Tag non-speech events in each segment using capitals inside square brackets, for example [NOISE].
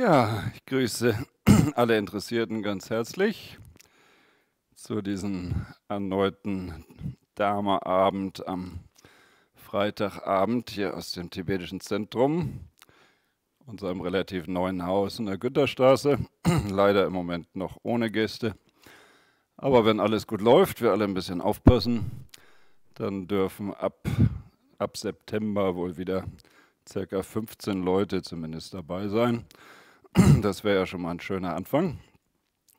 Ja, ich grüße [CLEARS THROAT] alle Interessierten ganz herzlich zu diesem erneuten Dharma-Abend am Freitagabend hier aus dem tibetischen Zentrum, unserem relativ neuen Haus in der Güterstraße. [CLEARS THROAT] Leider im Moment noch ohne Gäste. Aber wenn alles gut läuft, wir alle ein bisschen aufpassen, dann dürfen ab, ab September wohl wieder ca. 15 Leute zumindest dabei sein. [CLEARS THROAT] Das wäre ja schon mal ein schöner Anfang.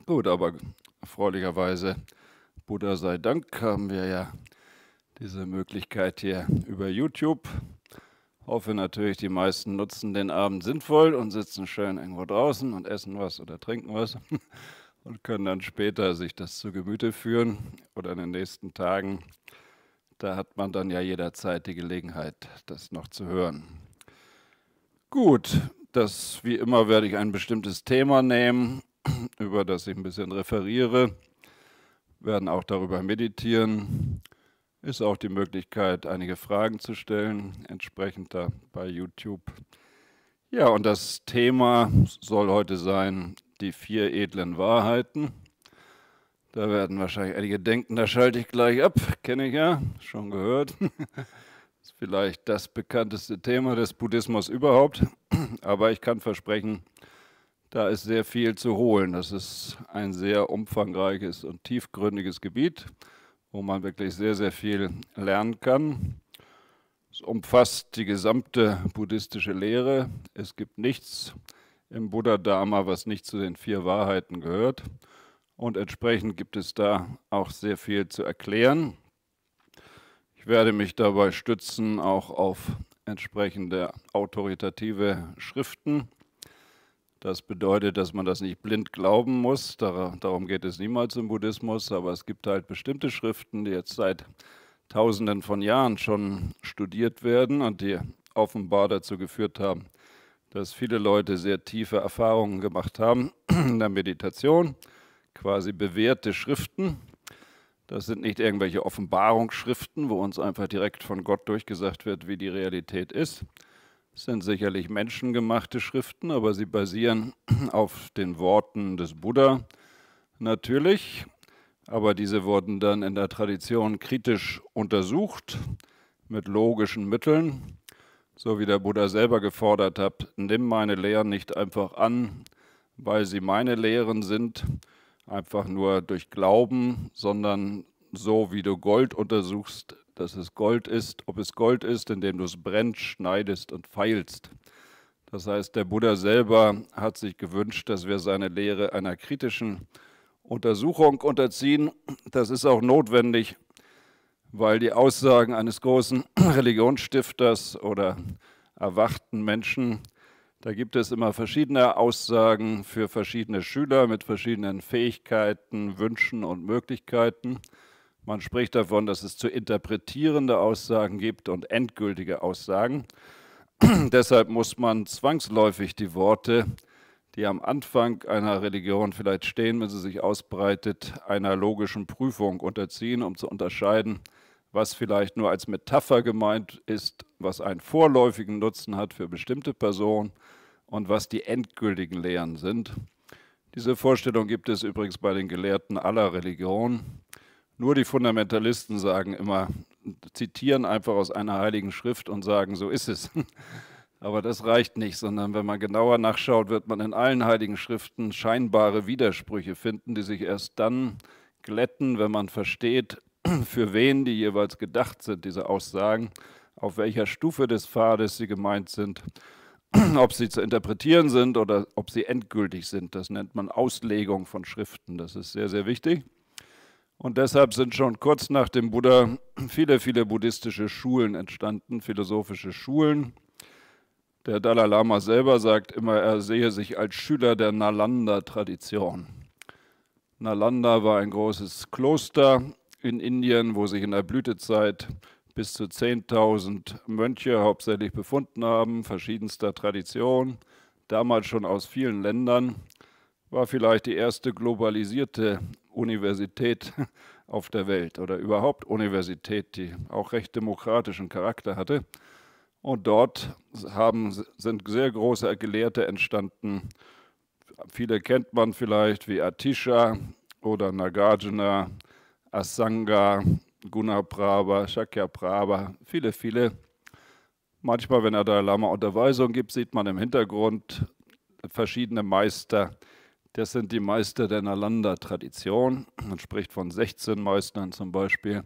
Gut, aber erfreulicherweise, Buddha sei Dank, haben wir ja diese Möglichkeit hier über YouTube. Hoffe natürlich, die meisten nutzen den Abend sinnvoll und sitzen schön irgendwo draußen und essen was oder trinken was [LAUGHS] und können dann später sich das zu Gemüte führen oder in den nächsten Tagen. Da hat man dann ja jederzeit die Gelegenheit, das noch zu hören. Gut, das wie immer werde ich ein bestimmtes Thema nehmen, [CLEARS THROAT] über das ich ein bisschen referiere, werden auch darüber meditieren. Ist auch die Möglichkeit, einige Fragen zu stellen, entsprechend da bei YouTube. Ja, und das Thema soll heute sein, die vier edlen Wahrheiten. Da werden wahrscheinlich einige denken, da schalte ich gleich ab, kenne ich ja, schon gehört. [LAUGHS] ist vielleicht das bekannteste Thema des Buddhismus überhaupt, [CLEARS THROAT] aber ich kann versprechen, da ist sehr viel zu holen. Das ist ein sehr umfangreiches und tiefgründiges Gebiet, wo man wirklich sehr, sehr viel lernen kann. Es umfasst die gesamte buddhistische Lehre. Es gibt nichts im Buddha-Dharma, was nicht zu den vier Wahrheiten gehört. Und entsprechend gibt es da auch sehr viel zu erklären. Ich werde mich dabei stützen auch auf entsprechende autoritative Schriften. Das bedeutet, dass man das nicht blind glauben muss. Darum geht es niemals im Buddhismus. Aber es gibt halt bestimmte Schriften, die jetzt seit Tausenden von Jahren schon studiert werden und die offenbar dazu geführt haben, dass viele Leute sehr tiefe Erfahrungen gemacht haben in der Meditation, quasi bewährte Schriften. Das sind nicht irgendwelche Offenbarungsschriften, wo uns einfach direkt von Gott durchgesagt wird, wie die Realität ist. Es sind sicherlich menschengemachte Schriften, aber sie basieren [CLEARS THROAT] auf den Worten des Buddha natürlich. Aber diese wurden dann in der Tradition kritisch untersucht mit logischen Mitteln, so wie der Buddha selber gefordert hat, nimm meine Lehren nicht einfach an, weil sie meine Lehren sind, einfach nur durch Glauben, sondern so wie du Gold untersuchst, dass es Gold ist, ob es Gold ist, indem du es brennst, schneidest und feilst. Das heißt, der Buddha selber hat sich gewünscht, dass wir seine Lehre einer kritischen Untersuchung unterziehen. Das ist auch notwendig, weil die Aussagen eines großen [CLEARS THROAT] Religionsstifters oder erwachten Menschen da gibt es immer verschiedene Aussagen für verschiedene Schüler mit verschiedenen Fähigkeiten, Wünschen und Möglichkeiten. Man spricht davon, dass es zu interpretierende Aussagen gibt und endgültige Aussagen. [CLEARS THROAT] Deshalb muss man zwangsläufig die Worte, die am Anfang einer Religion vielleicht stehen, wenn sie sich ausbreitet, einer logischen Prüfung unterziehen, um zu unterscheiden, was vielleicht nur als Metapher gemeint ist, was einen vorläufigen Nutzen hat für bestimmte Personen und was die endgültigen Lehren sind. Diese Vorstellung gibt es übrigens bei den Gelehrten aller Religionen. Nur die Fundamentalisten sagen immer, zitieren einfach aus einer heiligen Schrift und sagen, so ist es. [LAUGHS] Aber das reicht nicht, sondern wenn man genauer nachschaut, wird man in allen heiligen Schriften scheinbare Widersprüche finden, die sich erst dann glätten, wenn man versteht, für wen die jeweils gedacht sind, diese Aussagen, auf welcher Stufe des Pfades sie gemeint sind, [CLEARS THROAT] ob sie zu interpretieren sind oder ob sie endgültig sind. Das nennt man Auslegung von Schriften. Das ist sehr, sehr wichtig. Und deshalb sind schon kurz nach dem Buddha [CLEARS THROAT] viele, viele buddhistische Schulen entstanden, philosophische Schulen. Der Dalai Lama selber sagt immer, er sehe sich als Schüler der Nalanda-Tradition. Nalanda war ein großes Kloster in Indien, wo sich in der Blütezeit bis zu 10.000 Mönche hauptsächlich befunden haben, verschiedenster Tradition, damals schon aus vielen Ländern, war vielleicht die erste globalisierte Universität [LAUGHS] auf der Welt oder überhaupt Universität, die auch recht demokratischen Charakter hatte. Und dort haben, sind sehr große Gelehrte entstanden. Viele kennt man vielleicht wie Atisha oder Nagarjuna Asanga, Shakya Shakyaprabha, viele, viele. Manchmal, wenn er Dalai Lama Unterweisung gibt, sieht man im Hintergrund verschiedene Meister. Das sind die Meister der Nalanda-Tradition. Man spricht von 16 Meistern zum Beispiel.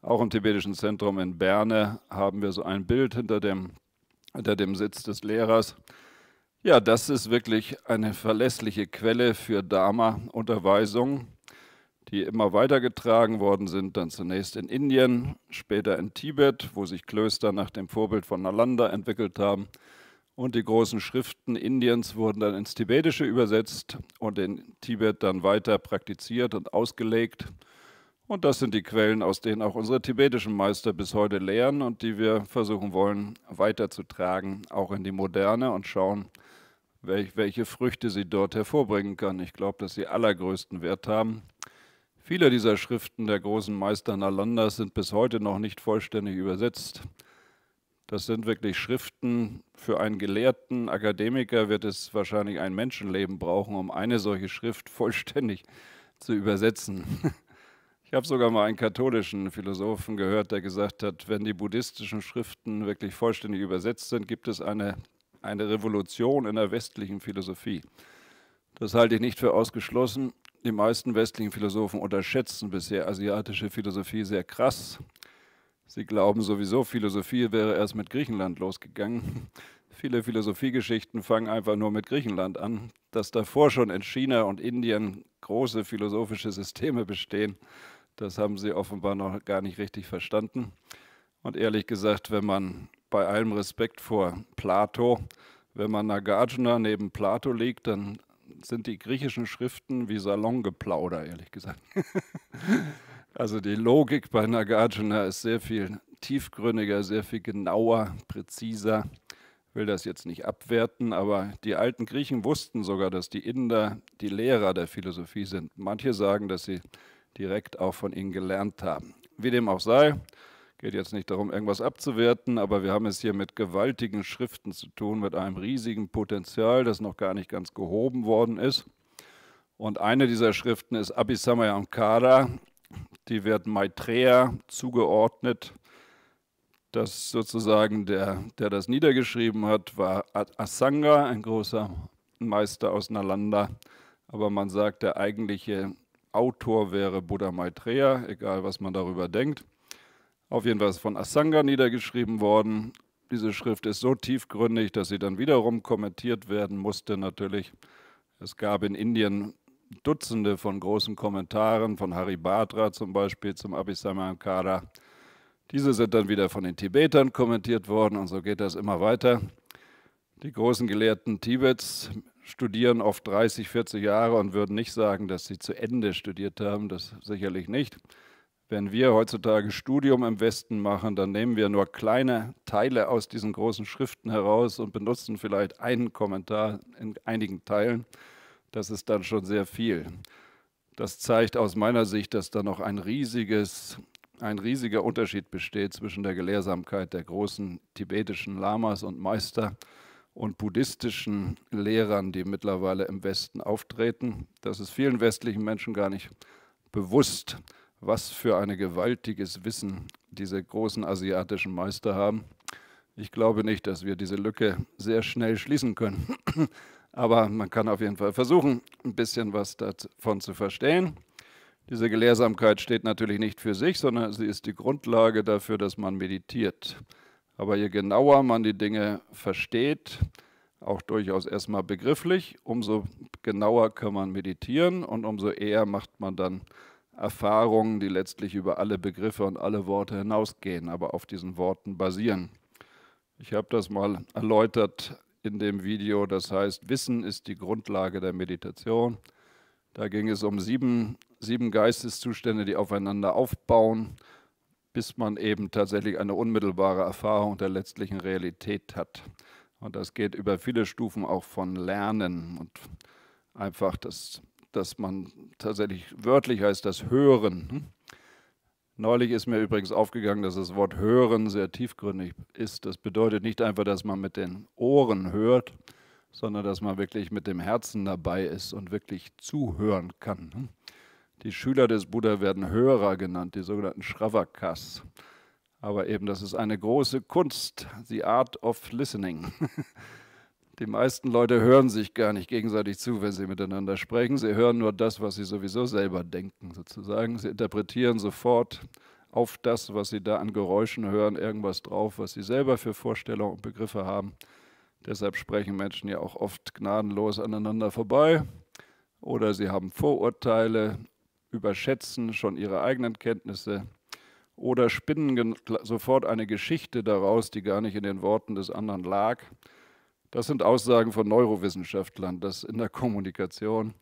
Auch im tibetischen Zentrum in Berne haben wir so ein Bild hinter dem, hinter dem Sitz des Lehrers. Ja, das ist wirklich eine verlässliche Quelle für Dharma-Unterweisung die immer weitergetragen worden sind, dann zunächst in Indien, später in Tibet, wo sich Klöster nach dem Vorbild von Nalanda entwickelt haben. Und die großen Schriften Indiens wurden dann ins Tibetische übersetzt und in Tibet dann weiter praktiziert und ausgelegt. Und das sind die Quellen, aus denen auch unsere tibetischen Meister bis heute lehren und die wir versuchen wollen weiterzutragen, auch in die Moderne und schauen, welche Früchte sie dort hervorbringen kann. Ich glaube, dass sie allergrößten Wert haben Viele dieser Schriften der großen Meister Nalandas sind bis heute noch nicht vollständig übersetzt. Das sind wirklich Schriften. Für einen gelehrten Akademiker wird es wahrscheinlich ein Menschenleben brauchen, um eine solche Schrift vollständig zu übersetzen. Ich habe sogar mal einen katholischen Philosophen gehört, der gesagt hat, wenn die buddhistischen Schriften wirklich vollständig übersetzt sind, gibt es eine, eine Revolution in der westlichen Philosophie. Das halte ich nicht für ausgeschlossen. Die meisten westlichen Philosophen unterschätzen bisher asiatische Philosophie sehr krass. Sie glauben sowieso, Philosophie wäre erst mit Griechenland losgegangen. [LAUGHS] Viele Philosophiegeschichten fangen einfach nur mit Griechenland an. Dass davor schon in China und Indien große philosophische Systeme bestehen, das haben sie offenbar noch gar nicht richtig verstanden. Und ehrlich gesagt, wenn man bei allem Respekt vor Plato, wenn man Nagarjuna neben Plato liegt, dann sind die griechischen Schriften wie Salongeplauder, ehrlich gesagt. [LAUGHS] also die Logik bei Nagarjuna ist sehr viel tiefgründiger, sehr viel genauer, präziser. Ich will das jetzt nicht abwerten, aber die alten Griechen wussten sogar, dass die Inder die Lehrer der Philosophie sind. Manche sagen, dass sie direkt auch von ihnen gelernt haben. Wie dem auch sei, Geht jetzt nicht darum, irgendwas abzuwerten, aber wir haben es hier mit gewaltigen Schriften zu tun, mit einem riesigen Potenzial, das noch gar nicht ganz gehoben worden ist. Und eine dieser Schriften ist Abhisamayamkara, die wird Maitreya zugeordnet. Das sozusagen der, der das niedergeschrieben hat, war Asanga, ein großer Meister aus Nalanda. Aber man sagt, der eigentliche Autor wäre Buddha Maitreya, egal was man darüber denkt. Auf jeden Fall von Asanga niedergeschrieben worden. Diese Schrift ist so tiefgründig, dass sie dann wiederum kommentiert werden musste natürlich. Es gab in Indien Dutzende von großen Kommentaren, von Haribhadra zum Beispiel zum Abhisamayakara. Diese sind dann wieder von den Tibetern kommentiert worden und so geht das immer weiter. Die großen Gelehrten Tibets studieren oft 30, 40 Jahre und würden nicht sagen, dass sie zu Ende studiert haben, das sicherlich nicht. Wenn wir heutzutage Studium im Westen machen, dann nehmen wir nur kleine Teile aus diesen großen Schriften heraus und benutzen vielleicht einen Kommentar in einigen Teilen. Das ist dann schon sehr viel. Das zeigt aus meiner Sicht, dass da noch ein riesiges ein riesiger Unterschied besteht zwischen der Gelehrsamkeit der großen tibetischen Lamas und Meister und buddhistischen Lehrern, die mittlerweile im Westen auftreten. Das ist vielen westlichen Menschen gar nicht bewusst was für ein gewaltiges Wissen diese großen asiatischen Meister haben. Ich glaube nicht, dass wir diese Lücke sehr schnell schließen können. [CLEARS THROAT] Aber man kann auf jeden Fall versuchen, ein bisschen was davon zu verstehen. Diese Gelehrsamkeit steht natürlich nicht für sich, sondern sie ist die Grundlage dafür, dass man meditiert. Aber je genauer man die Dinge versteht, auch durchaus erstmal begrifflich, umso genauer kann man meditieren und umso eher macht man dann Erfahrungen, die letztlich über alle Begriffe und alle Worte hinausgehen, aber auf diesen Worten basieren. Ich habe das mal erläutert in dem Video, das heißt, Wissen ist die Grundlage der Meditation. Da ging es um sieben, sieben Geisteszustände, die aufeinander aufbauen, bis man eben tatsächlich eine unmittelbare Erfahrung der letztlichen Realität hat. Und das geht über viele Stufen auch von Lernen und einfach das dass man tatsächlich wörtlich heißt das Hören. Hm? Neulich ist mir übrigens aufgegangen, dass das Wort Hören sehr tiefgründig ist. Das bedeutet nicht einfach, dass man mit den Ohren hört, sondern dass man wirklich mit dem Herzen dabei ist und wirklich zuhören kann. Hm? Die Schüler des Buddha werden Hörer genannt, die sogenannten Shravakas. Aber eben, das ist eine große Kunst, the art of listening. [LAUGHS] Die meisten Leute hören sich gar nicht gegenseitig zu, wenn sie miteinander sprechen. Sie hören nur das, was sie sowieso selber denken, sozusagen. Sie interpretieren sofort auf das, was sie da an Geräuschen hören, irgendwas drauf, was sie selber für Vorstellungen und Begriffe haben. Deshalb sprechen Menschen ja auch oft gnadenlos aneinander vorbei. Oder sie haben Vorurteile, überschätzen schon ihre eigenen Kenntnisse oder spinnen sofort eine Geschichte daraus, die gar nicht in den Worten des anderen lag das sind Aussagen von Neurowissenschaftlern, dass in der Kommunikation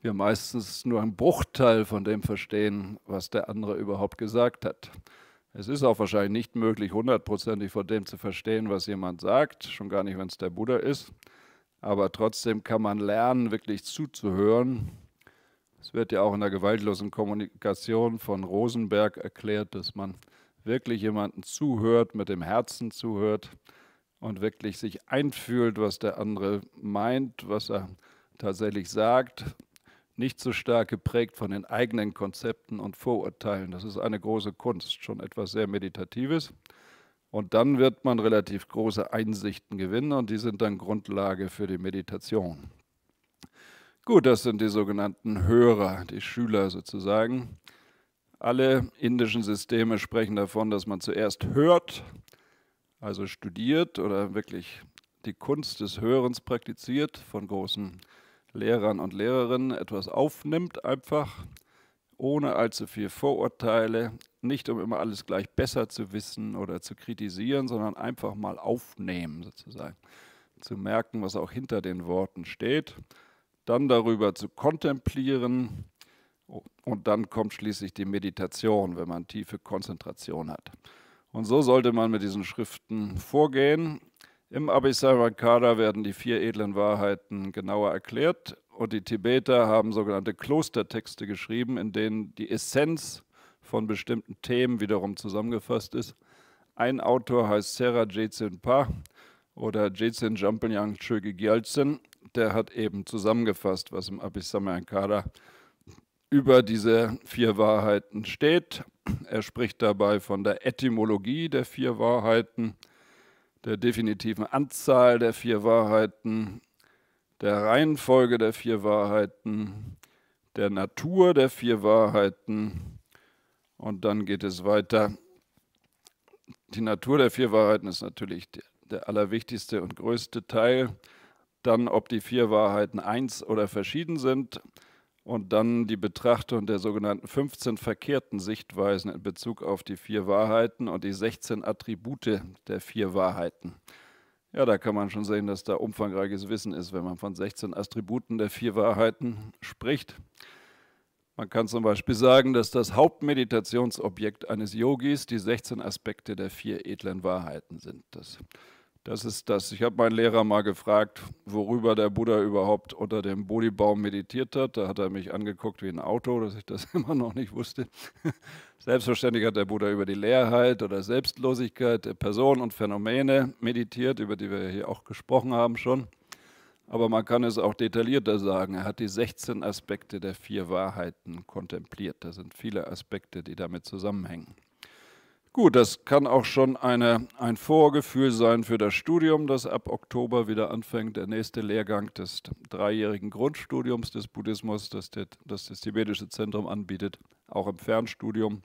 wir meistens nur einen Bruchteil von dem verstehen, was der andere überhaupt gesagt hat. Es ist auch wahrscheinlich nicht möglich, hundertprozentig von dem zu verstehen, was jemand sagt, schon gar nicht, wenn es der Buddha ist. Aber trotzdem kann man lernen, wirklich zuzuhören. Es wird ja auch in der gewaltlosen Kommunikation von Rosenberg erklärt, dass man wirklich jemanden zuhört, mit dem Herzen zuhört und wirklich sich einfühlt, was der andere meint, was er tatsächlich sagt, nicht so stark geprägt von den eigenen Konzepten und Vorurteilen. Das ist eine große Kunst, schon etwas sehr Meditatives. Und dann wird man relativ große Einsichten gewinnen und die sind dann Grundlage für die Meditation. Gut, das sind die sogenannten Hörer, die Schüler sozusagen. Alle indischen Systeme sprechen davon, dass man zuerst hört also studiert oder wirklich die Kunst des Hörens praktiziert, von großen Lehrern und Lehrerinnen etwas aufnimmt, einfach ohne allzu viel Vorurteile, nicht um immer alles gleich besser zu wissen oder zu kritisieren, sondern einfach mal aufnehmen sozusagen, zu merken, was auch hinter den Worten steht, dann darüber zu kontemplieren und dann kommt schließlich die Meditation, wenn man tiefe Konzentration hat. Und so sollte man mit diesen Schriften vorgehen. Im Abhisarvakara werden die vier edlen Wahrheiten genauer erklärt und die Tibeter haben sogenannte Klostertexte geschrieben, in denen die Essenz von bestimmten Themen wiederum zusammengefasst ist. Ein Autor heißt Sera Jetsen Pa oder Jetsen Jampanyang Chöge Gyaltsen. Der hat eben zusammengefasst, was im Abhisamayakara über diese vier Wahrheiten steht. Er spricht dabei von der Etymologie der vier Wahrheiten, der definitiven Anzahl der vier Wahrheiten, der Reihenfolge der vier Wahrheiten, der Natur der vier Wahrheiten. Und dann geht es weiter. Die Natur der vier Wahrheiten ist natürlich der allerwichtigste und größte Teil. Dann, ob die vier Wahrheiten eins oder verschieden sind und dann die Betrachtung der sogenannten 15 verkehrten Sichtweisen in Bezug auf die vier Wahrheiten und die 16 Attribute der vier Wahrheiten. Ja, da kann man schon sehen, dass da umfangreiches Wissen ist, wenn man von 16 Attributen der vier Wahrheiten spricht. Man kann zum Beispiel sagen, dass das Hauptmeditationsobjekt eines Yogis die 16 Aspekte der vier edlen Wahrheiten sind. Das das ist das. Ich habe meinen Lehrer mal gefragt, worüber der Buddha überhaupt unter dem Bodhibaum meditiert hat. Da hat er mich angeguckt wie ein Auto, dass ich das [LAUGHS] immer noch nicht wusste. [LAUGHS] Selbstverständlich hat der Buddha über die Leerheit oder Selbstlosigkeit der Personen und Phänomene meditiert, über die wir hier auch gesprochen haben schon. Aber man kann es auch detaillierter sagen. Er hat die 16 Aspekte der vier Wahrheiten kontempliert. Da sind viele Aspekte, die damit zusammenhängen. Gut, das kann auch schon eine, ein Vorgefühl sein für das Studium, das ab Oktober wieder anfängt. Der nächste Lehrgang des dreijährigen Grundstudiums des Buddhismus, das, das das Tibetische Zentrum anbietet, auch im Fernstudium.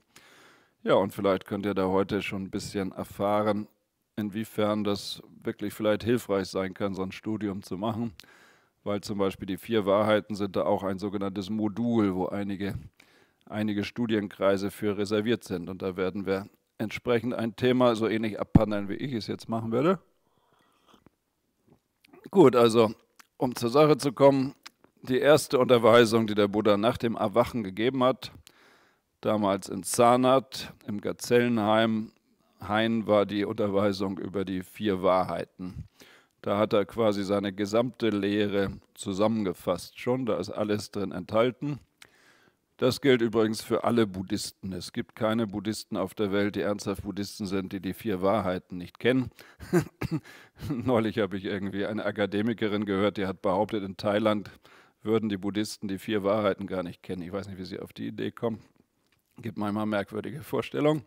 Ja, und vielleicht könnt ihr da heute schon ein bisschen erfahren, inwiefern das wirklich vielleicht hilfreich sein kann, so ein Studium zu machen, weil zum Beispiel die vier Wahrheiten sind da auch ein sogenanntes Modul, wo einige einige Studienkreise für reserviert sind. Und da werden wir entsprechend ein Thema so ähnlich abhandeln, wie ich es jetzt machen werde. Gut, also um zur Sache zu kommen, die erste Unterweisung, die der Buddha nach dem Erwachen gegeben hat, damals in Zanat im Gazellenheim, Hain war die Unterweisung über die vier Wahrheiten. Da hat er quasi seine gesamte Lehre zusammengefasst schon, da ist alles drin enthalten. Das gilt übrigens für alle Buddhisten. Es gibt keine Buddhisten auf der Welt, die ernsthaft Buddhisten sind, die die vier Wahrheiten nicht kennen. [LAUGHS] Neulich habe ich irgendwie eine Akademikerin gehört, die hat behauptet, in Thailand würden die Buddhisten die vier Wahrheiten gar nicht kennen. Ich weiß nicht, wie sie auf die Idee kommen. Gibt manchmal merkwürdige Vorstellungen.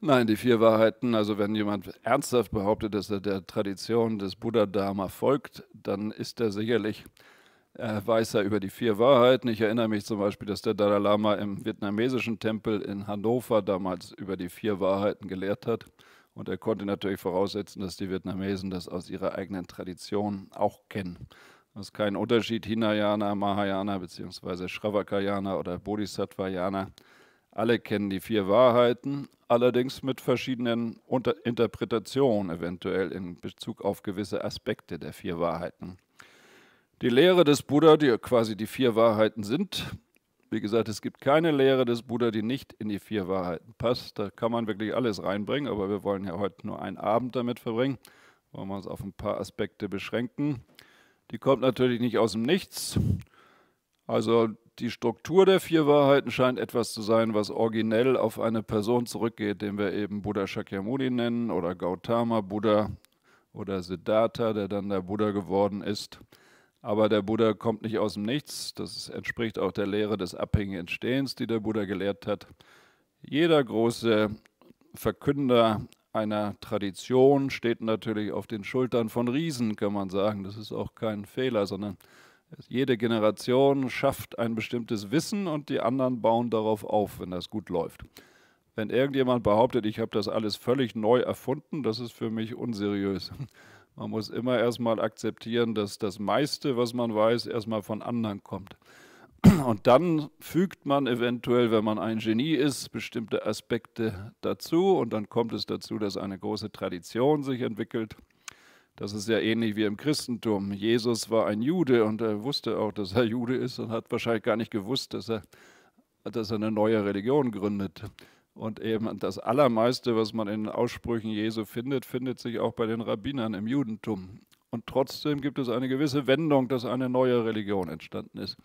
Nein, die vier Wahrheiten, also wenn jemand ernsthaft behauptet, dass er der Tradition des Buddha-Dharma folgt, dann ist er sicherlich äh, weiß er über die vier Wahrheiten. Ich erinnere mich zum Beispiel, dass der Dalai Lama im vietnamesischen Tempel in Hannover damals über die vier Wahrheiten gelehrt hat. Und er konnte natürlich voraussetzen, dass die Vietnamesen das aus ihrer eigenen Tradition auch kennen. Das ist kein Unterschied Hinayana, Mahayana bzw. Shravakayana oder Bodhisattvayana. Alle kennen die vier Wahrheiten, allerdings mit verschiedenen Unter Interpretationen eventuell in Bezug auf gewisse Aspekte der vier Wahrheiten. Die Lehre des Buddha, die quasi die vier Wahrheiten sind, wie gesagt, es gibt keine Lehre des Buddha, die nicht in die vier Wahrheiten passt. Da kann man wirklich alles reinbringen, aber wir wollen ja heute nur einen Abend damit verbringen. Wollen wir uns auf ein paar Aspekte beschränken. Die kommt natürlich nicht aus dem Nichts. Also die Struktur der vier Wahrheiten scheint etwas zu sein, was originell auf eine Person zurückgeht, den wir eben Buddha Shakyamuni nennen oder Gautama Buddha oder Siddhartha, der dann der Buddha geworden ist. Aber der Buddha kommt nicht aus dem Nichts. Das entspricht auch der Lehre des abhängigen Entstehens, die der Buddha gelehrt hat. Jeder große Verkünder einer Tradition steht natürlich auf den Schultern von Riesen, kann man sagen. Das ist auch kein Fehler, sondern jede Generation schafft ein bestimmtes Wissen und die anderen bauen darauf auf, wenn das gut läuft. Wenn irgendjemand behauptet, ich habe das alles völlig neu erfunden, das ist für mich unseriös. Man muss immer erstmal akzeptieren, dass das meiste, was man weiß, erstmal von anderen kommt. [CLEARS THROAT] Und dann fügt man eventuell, wenn man ein Genie ist, bestimmte Aspekte dazu. Und dann kommt es dazu, dass eine große Tradition sich entwickelt. Das ist ja ähnlich wie im Christentum. Jesus war ein Jude und er wusste auch, dass er Jude ist und hat wahrscheinlich gar nicht gewusst, dass er, dass er eine neue Religion gründet. Und eben das Allermeiste, was man in Aussprüchen Jesu findet, findet sich auch bei den Rabbinern im Judentum. Und trotzdem gibt es eine gewisse Wendung, dass eine neue Religion entstanden ist.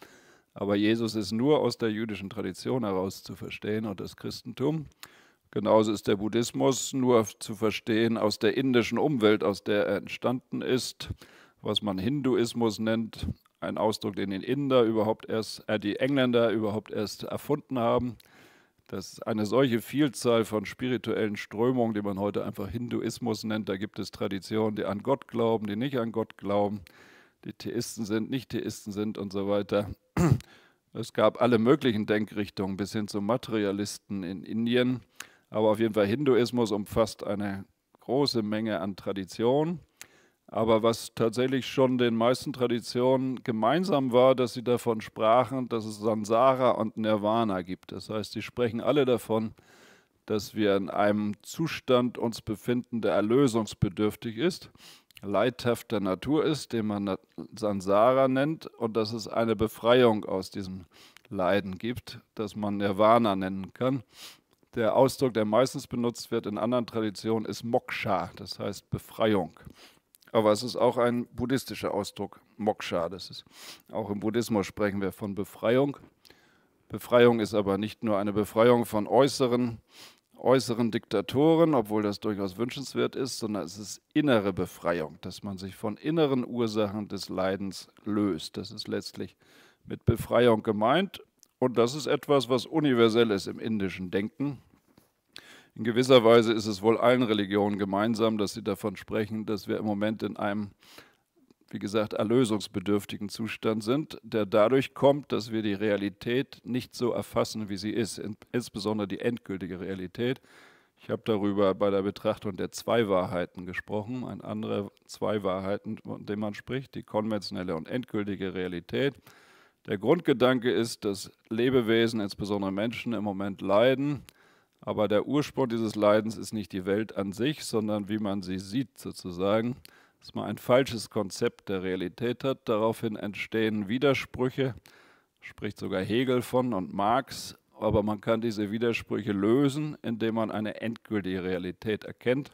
Aber Jesus ist nur aus der jüdischen Tradition heraus zu verstehen und das Christentum. Genauso ist der Buddhismus nur zu verstehen aus der indischen Umwelt, aus der er entstanden ist, was man Hinduismus nennt, ein Ausdruck, den die Inder überhaupt erst, äh, die Engländer überhaupt erst erfunden haben dass eine solche Vielzahl von spirituellen Strömungen, die man heute einfach Hinduismus nennt, da gibt es Traditionen, die an Gott glauben, die nicht an Gott glauben, die Theisten sind, Nicht-Theisten sind und so weiter. Es gab alle möglichen Denkrichtungen bis hin zu Materialisten in Indien. Aber auf jeden Fall Hinduismus umfasst eine große Menge an Traditionen. Aber was tatsächlich schon den meisten Traditionen gemeinsam war, dass sie davon sprachen, dass es Sansara und Nirvana gibt. Das heißt, sie sprechen alle davon, dass wir in einem Zustand uns befinden, der erlösungsbedürftig ist, leidhafter Natur ist, den man Sansara nennt, und dass es eine Befreiung aus diesem Leiden gibt, das man Nirvana nennen kann. Der Ausdruck, der meistens benutzt wird in anderen Traditionen, ist Moksha, das heißt Befreiung. Aber es ist auch ein buddhistischer Ausdruck, Moksha. Das ist, auch im Buddhismus sprechen wir von Befreiung. Befreiung ist aber nicht nur eine Befreiung von äußeren, äußeren Diktatoren, obwohl das durchaus wünschenswert ist, sondern es ist innere Befreiung, dass man sich von inneren Ursachen des Leidens löst. Das ist letztlich mit Befreiung gemeint. Und das ist etwas, was universell ist im indischen Denken. In gewisser Weise ist es wohl allen Religionen gemeinsam, dass sie davon sprechen, dass wir im Moment in einem, wie gesagt, erlösungsbedürftigen Zustand sind, der dadurch kommt, dass wir die Realität nicht so erfassen, wie sie ist, insbesondere die endgültige Realität. Ich habe darüber bei der Betrachtung der Zwei-Wahrheiten gesprochen, ein anderer Zwei-Wahrheiten, von dem man spricht, die konventionelle und endgültige Realität. Der Grundgedanke ist, dass Lebewesen, insbesondere Menschen, im Moment leiden, aber der Ursprung dieses Leidens ist nicht die Welt an sich, sondern wie man sie sieht sozusagen. Dass man ein falsches Konzept der Realität hat, daraufhin entstehen Widersprüche, spricht sogar Hegel von und Marx. Aber man kann diese Widersprüche lösen, indem man eine endgültige Realität erkennt.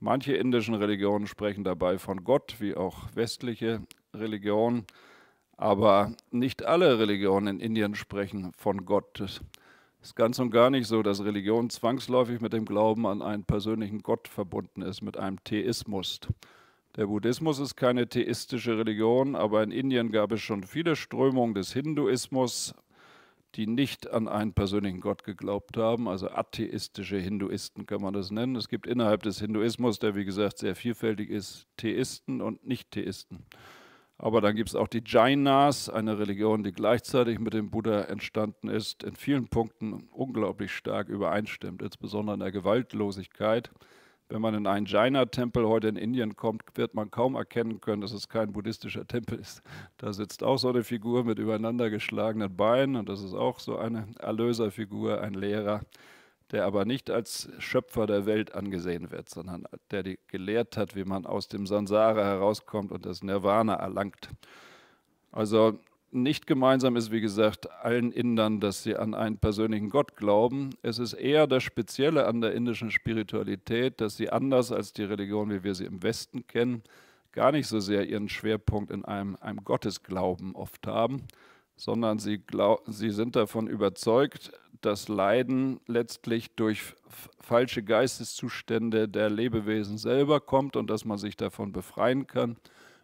Manche indischen Religionen sprechen dabei von Gott, wie auch westliche Religionen. Aber nicht alle Religionen in Indien sprechen von Gott ist ganz und gar nicht so, dass Religion zwangsläufig mit dem Glauben an einen persönlichen Gott verbunden ist, mit einem Theismus. Der Buddhismus ist keine theistische Religion, aber in Indien gab es schon viele Strömungen des Hinduismus, die nicht an einen persönlichen Gott geglaubt haben, also atheistische Hinduisten kann man das nennen. Es gibt innerhalb des Hinduismus, der wie gesagt sehr vielfältig ist, Theisten und Nicht-Theisten. nicht theisten aber dann gibt es auch die Jainas, eine Religion, die gleichzeitig mit dem Buddha entstanden ist, in vielen Punkten unglaublich stark übereinstimmt, insbesondere in der Gewaltlosigkeit. Wenn man in einen Jaina-Tempel heute in Indien kommt, wird man kaum erkennen können, dass es kein buddhistischer Tempel ist. Da sitzt auch so eine Figur mit übereinander geschlagenen Beinen und das ist auch so eine Erlöserfigur, ein Lehrer der aber nicht als Schöpfer der Welt angesehen wird, sondern der die gelehrt hat, wie man aus dem Sansara herauskommt und das Nirvana erlangt. Also nicht gemeinsam ist, wie gesagt, allen Indern, dass sie an einen persönlichen Gott glauben. Es ist eher das Spezielle an der indischen Spiritualität, dass sie anders als die Religion, wie wir sie im Westen kennen, gar nicht so sehr ihren Schwerpunkt in einem, einem Gottesglauben oft haben, sondern sie, glaub, sie sind davon überzeugt, das Leiden letztlich durch falsche Geisteszustände der Lebewesen selber kommt und dass man sich davon befreien kann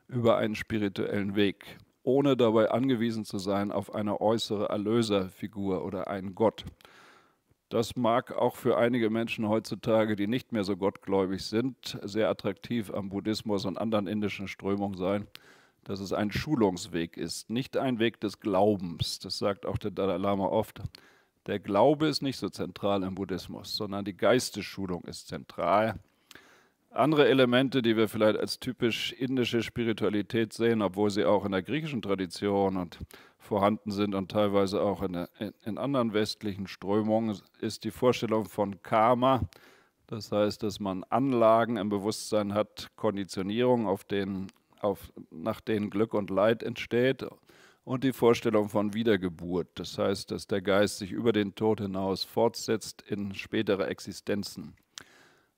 über einen spirituellen Weg, ohne dabei angewiesen zu sein auf eine äußere Erlöserfigur oder einen Gott. Das mag auch für einige Menschen heutzutage, die nicht mehr so gottgläubig sind, sehr attraktiv am Buddhismus und anderen indischen Strömungen sein, dass es ein Schulungsweg ist, nicht ein Weg des Glaubens. Das sagt auch der Dalai Lama oft. Der Glaube ist nicht so zentral im Buddhismus, sondern die Geistesschulung ist zentral. Andere Elemente, die wir vielleicht als typisch indische Spiritualität sehen, obwohl sie auch in der griechischen Tradition und vorhanden sind und teilweise auch in, der, in anderen westlichen Strömungen, ist die Vorstellung von Karma. Das heißt, dass man Anlagen im Bewusstsein hat, Konditionierung, auf den, auf, nach denen Glück und Leid entsteht und die Vorstellung von Wiedergeburt, das heißt, dass der Geist sich über den Tod hinaus fortsetzt in spätere Existenzen.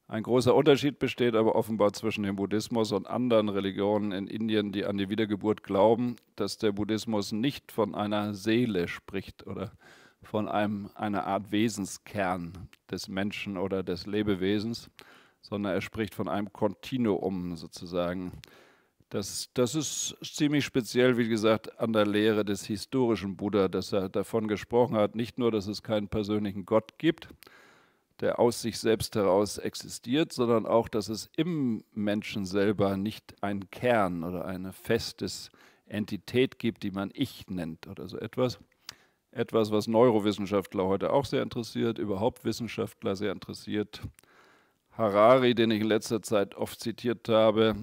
Ein großer Unterschied besteht aber offenbar zwischen dem Buddhismus und anderen Religionen in Indien, die an die Wiedergeburt glauben, dass der Buddhismus nicht von einer Seele spricht oder von einem, einer Art Wesenskern des Menschen oder des Lebewesens, sondern er spricht von einem Kontinuum sozusagen das, das ist ziemlich speziell, wie gesagt, an der Lehre des historischen Buddha, dass er davon gesprochen hat, nicht nur, dass es keinen persönlichen Gott gibt, der aus sich selbst heraus existiert, sondern auch, dass es im Menschen selber nicht einen Kern oder eine festes Entität gibt, die man Ich nennt oder so etwas. Etwas, was Neurowissenschaftler heute auch sehr interessiert, überhaupt Wissenschaftler sehr interessiert. Harari, den ich in letzter Zeit oft zitiert habe,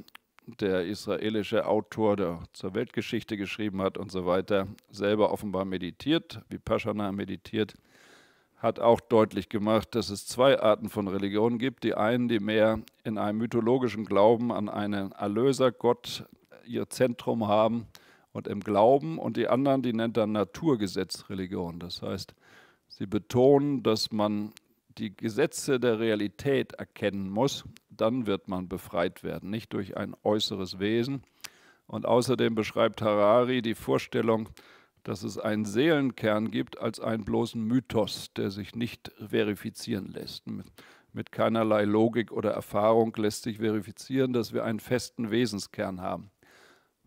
der israelische Autor, der zur Weltgeschichte geschrieben hat und so weiter, selber offenbar meditiert, wie Paschana meditiert, hat auch deutlich gemacht, dass es zwei Arten von Religionen gibt. Die einen, die mehr in einem mythologischen Glauben an einen Erlösergott ihr Zentrum haben und im Glauben, und die anderen, die nennt er Naturgesetzreligion. Das heißt, sie betonen, dass man die Gesetze der Realität erkennen muss, dann wird man befreit werden, nicht durch ein äußeres Wesen. Und außerdem beschreibt Harari die Vorstellung, dass es einen Seelenkern gibt als einen bloßen Mythos, der sich nicht verifizieren lässt. Mit keinerlei Logik oder Erfahrung lässt sich verifizieren, dass wir einen festen Wesenskern haben.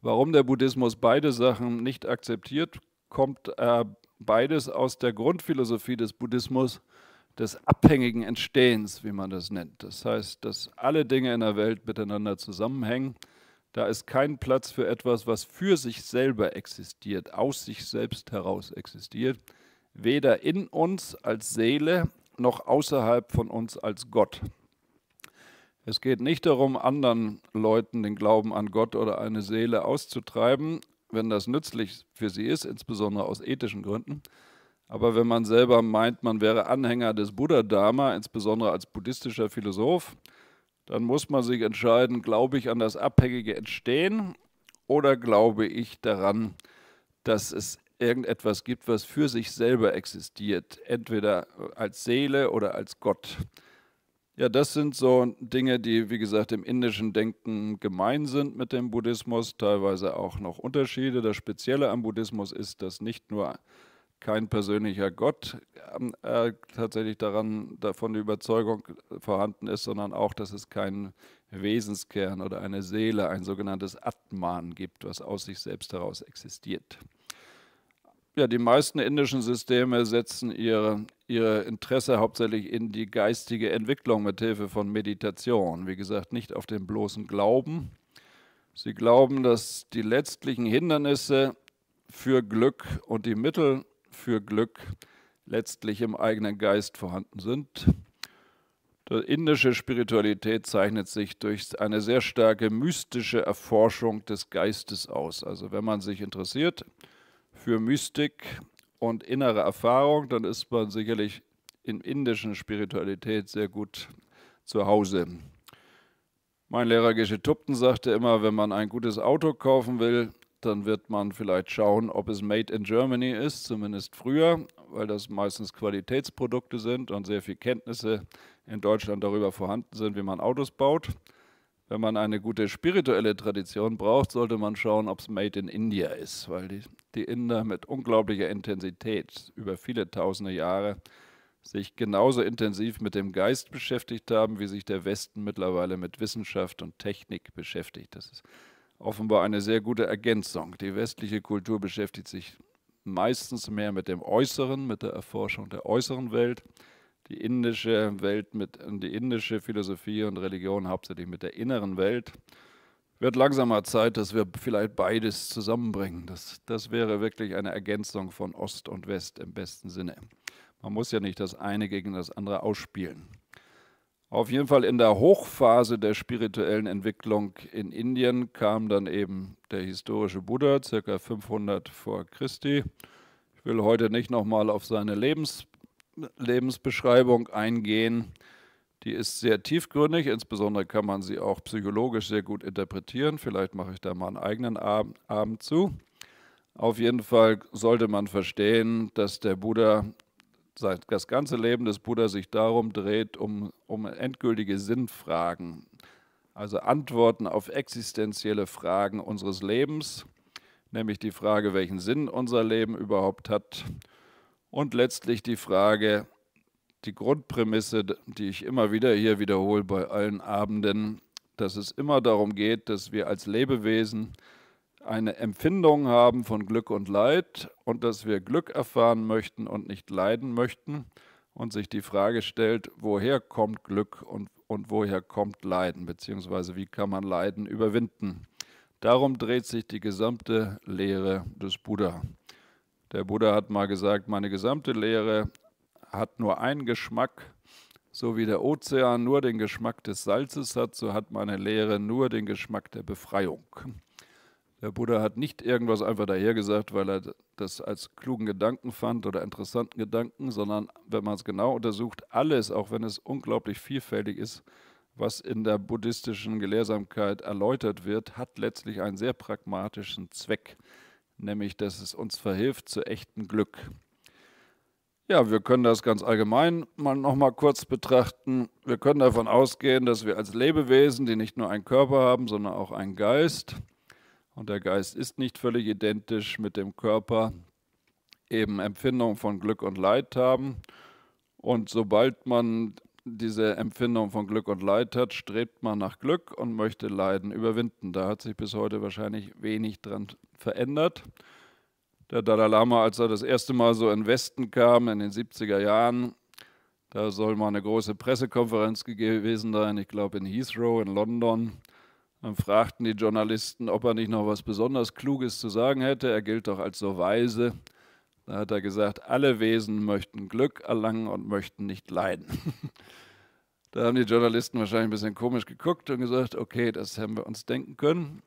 Warum der Buddhismus beide Sachen nicht akzeptiert, kommt äh, beides aus der Grundphilosophie des Buddhismus, des abhängigen Entstehens, wie man das nennt. Das heißt, dass alle Dinge in der Welt miteinander zusammenhängen. Da ist kein Platz für etwas, was für sich selber existiert, aus sich selbst heraus existiert, weder in uns als Seele noch außerhalb von uns als Gott. Es geht nicht darum, anderen Leuten den Glauben an Gott oder eine Seele auszutreiben, wenn das nützlich für sie ist, insbesondere aus ethischen Gründen, aber wenn man selber meint, man wäre Anhänger des Buddha-Dharma, insbesondere als buddhistischer Philosoph, dann muss man sich entscheiden, glaube ich an das abhängige Entstehen oder glaube ich daran, dass es irgendetwas gibt, was für sich selber existiert, entweder als Seele oder als Gott. Ja, das sind so Dinge, die, wie gesagt, im indischen Denken gemein sind mit dem Buddhismus, teilweise auch noch Unterschiede. Das Spezielle am Buddhismus ist, dass nicht nur kein persönlicher Gott ähm, äh, tatsächlich daran, davon die Überzeugung vorhanden ist, sondern auch, dass es keinen Wesenskern oder eine Seele, ein sogenanntes Atman gibt, was aus sich selbst heraus existiert. Ja, die meisten indischen Systeme setzen ihr, ihr Interesse hauptsächlich in die geistige Entwicklung mit Hilfe von Meditation. Wie gesagt, nicht auf den bloßen Glauben. Sie glauben, dass die letztlichen Hindernisse für Glück und die Mittel für Glück letztlich im eigenen Geist vorhanden sind. Die indische Spiritualität zeichnet sich durch eine sehr starke mystische Erforschung des Geistes aus. Also wenn man sich interessiert für Mystik und innere Erfahrung, dann ist man sicherlich in indischen Spiritualität sehr gut zu Hause. Mein Lehrer Geshe Tupten sagte immer, wenn man ein gutes Auto kaufen will, dann wird man vielleicht schauen, ob es Made in Germany ist, zumindest früher, weil das meistens Qualitätsprodukte sind und sehr viel Kenntnisse in Deutschland darüber vorhanden sind, wie man Autos baut. Wenn man eine gute spirituelle Tradition braucht, sollte man schauen, ob es Made in India ist, weil die, die Inder mit unglaublicher Intensität über viele tausende Jahre sich genauso intensiv mit dem Geist beschäftigt haben, wie sich der Westen mittlerweile mit Wissenschaft und Technik beschäftigt. Das ist offenbar eine sehr gute Ergänzung. Die westliche Kultur beschäftigt sich meistens mehr mit dem Äußeren, mit der Erforschung der äußeren Welt. Die indische Welt mit die indische Philosophie und Religion hauptsächlich mit der inneren Welt. Wird langsamer Zeit, dass wir vielleicht beides zusammenbringen. Das, das wäre wirklich eine Ergänzung von Ost und West im besten Sinne. Man muss ja nicht das eine gegen das andere ausspielen. Auf jeden Fall in der Hochphase der spirituellen Entwicklung in Indien kam dann eben der historische Buddha, ca. 500 vor Christi. Ich will heute nicht nochmal auf seine Lebens Lebensbeschreibung eingehen. Die ist sehr tiefgründig, insbesondere kann man sie auch psychologisch sehr gut interpretieren. Vielleicht mache ich da mal einen eigenen Abend, Abend zu. Auf jeden Fall sollte man verstehen, dass der Buddha das ganze Leben des Buddha sich darum dreht, um, um endgültige Sinnfragen, also Antworten auf existenzielle Fragen unseres Lebens, nämlich die Frage, welchen Sinn unser Leben überhaupt hat und letztlich die Frage, die Grundprämisse, die ich immer wieder hier wiederhole bei allen Abenden, dass es immer darum geht, dass wir als Lebewesen, eine Empfindung haben von Glück und Leid und dass wir Glück erfahren möchten und nicht leiden möchten und sich die Frage stellt, woher kommt Glück und, und woher kommt Leiden, beziehungsweise wie kann man Leiden überwinden. Darum dreht sich die gesamte Lehre des Buddha. Der Buddha hat mal gesagt, meine gesamte Lehre hat nur einen Geschmack, so wie der Ozean nur den Geschmack des Salzes hat, so hat meine Lehre nur den Geschmack der Befreiung. Der Buddha hat nicht irgendwas einfach dahergesagt, weil er das als klugen Gedanken fand oder interessanten Gedanken, sondern wenn man es genau untersucht, alles, auch wenn es unglaublich vielfältig ist, was in der buddhistischen Gelehrsamkeit erläutert wird, hat letztlich einen sehr pragmatischen Zweck, nämlich dass es uns verhilft zu echtem Glück. Ja, wir können das ganz allgemein mal nochmal kurz betrachten. Wir können davon ausgehen, dass wir als Lebewesen, die nicht nur einen Körper haben, sondern auch einen Geist, und der Geist ist nicht völlig identisch mit dem Körper, eben Empfindung von Glück und Leid haben. Und sobald man diese Empfindung von Glück und Leid hat, strebt man nach Glück und möchte Leiden überwinden. Da hat sich bis heute wahrscheinlich wenig dran verändert. Der Dalai Lama, als er das erste Mal so in den Westen kam, in den 70er Jahren, da soll mal eine große Pressekonferenz gewesen sein, ich glaube in Heathrow in London. Dann fragten die Journalisten, ob er nicht noch was besonders Kluges zu sagen hätte. Er gilt doch als so weise. Da hat er gesagt, alle Wesen möchten Glück erlangen und möchten nicht leiden. [LAUGHS] da haben die Journalisten wahrscheinlich ein bisschen komisch geguckt und gesagt, okay, das haben wir uns denken können.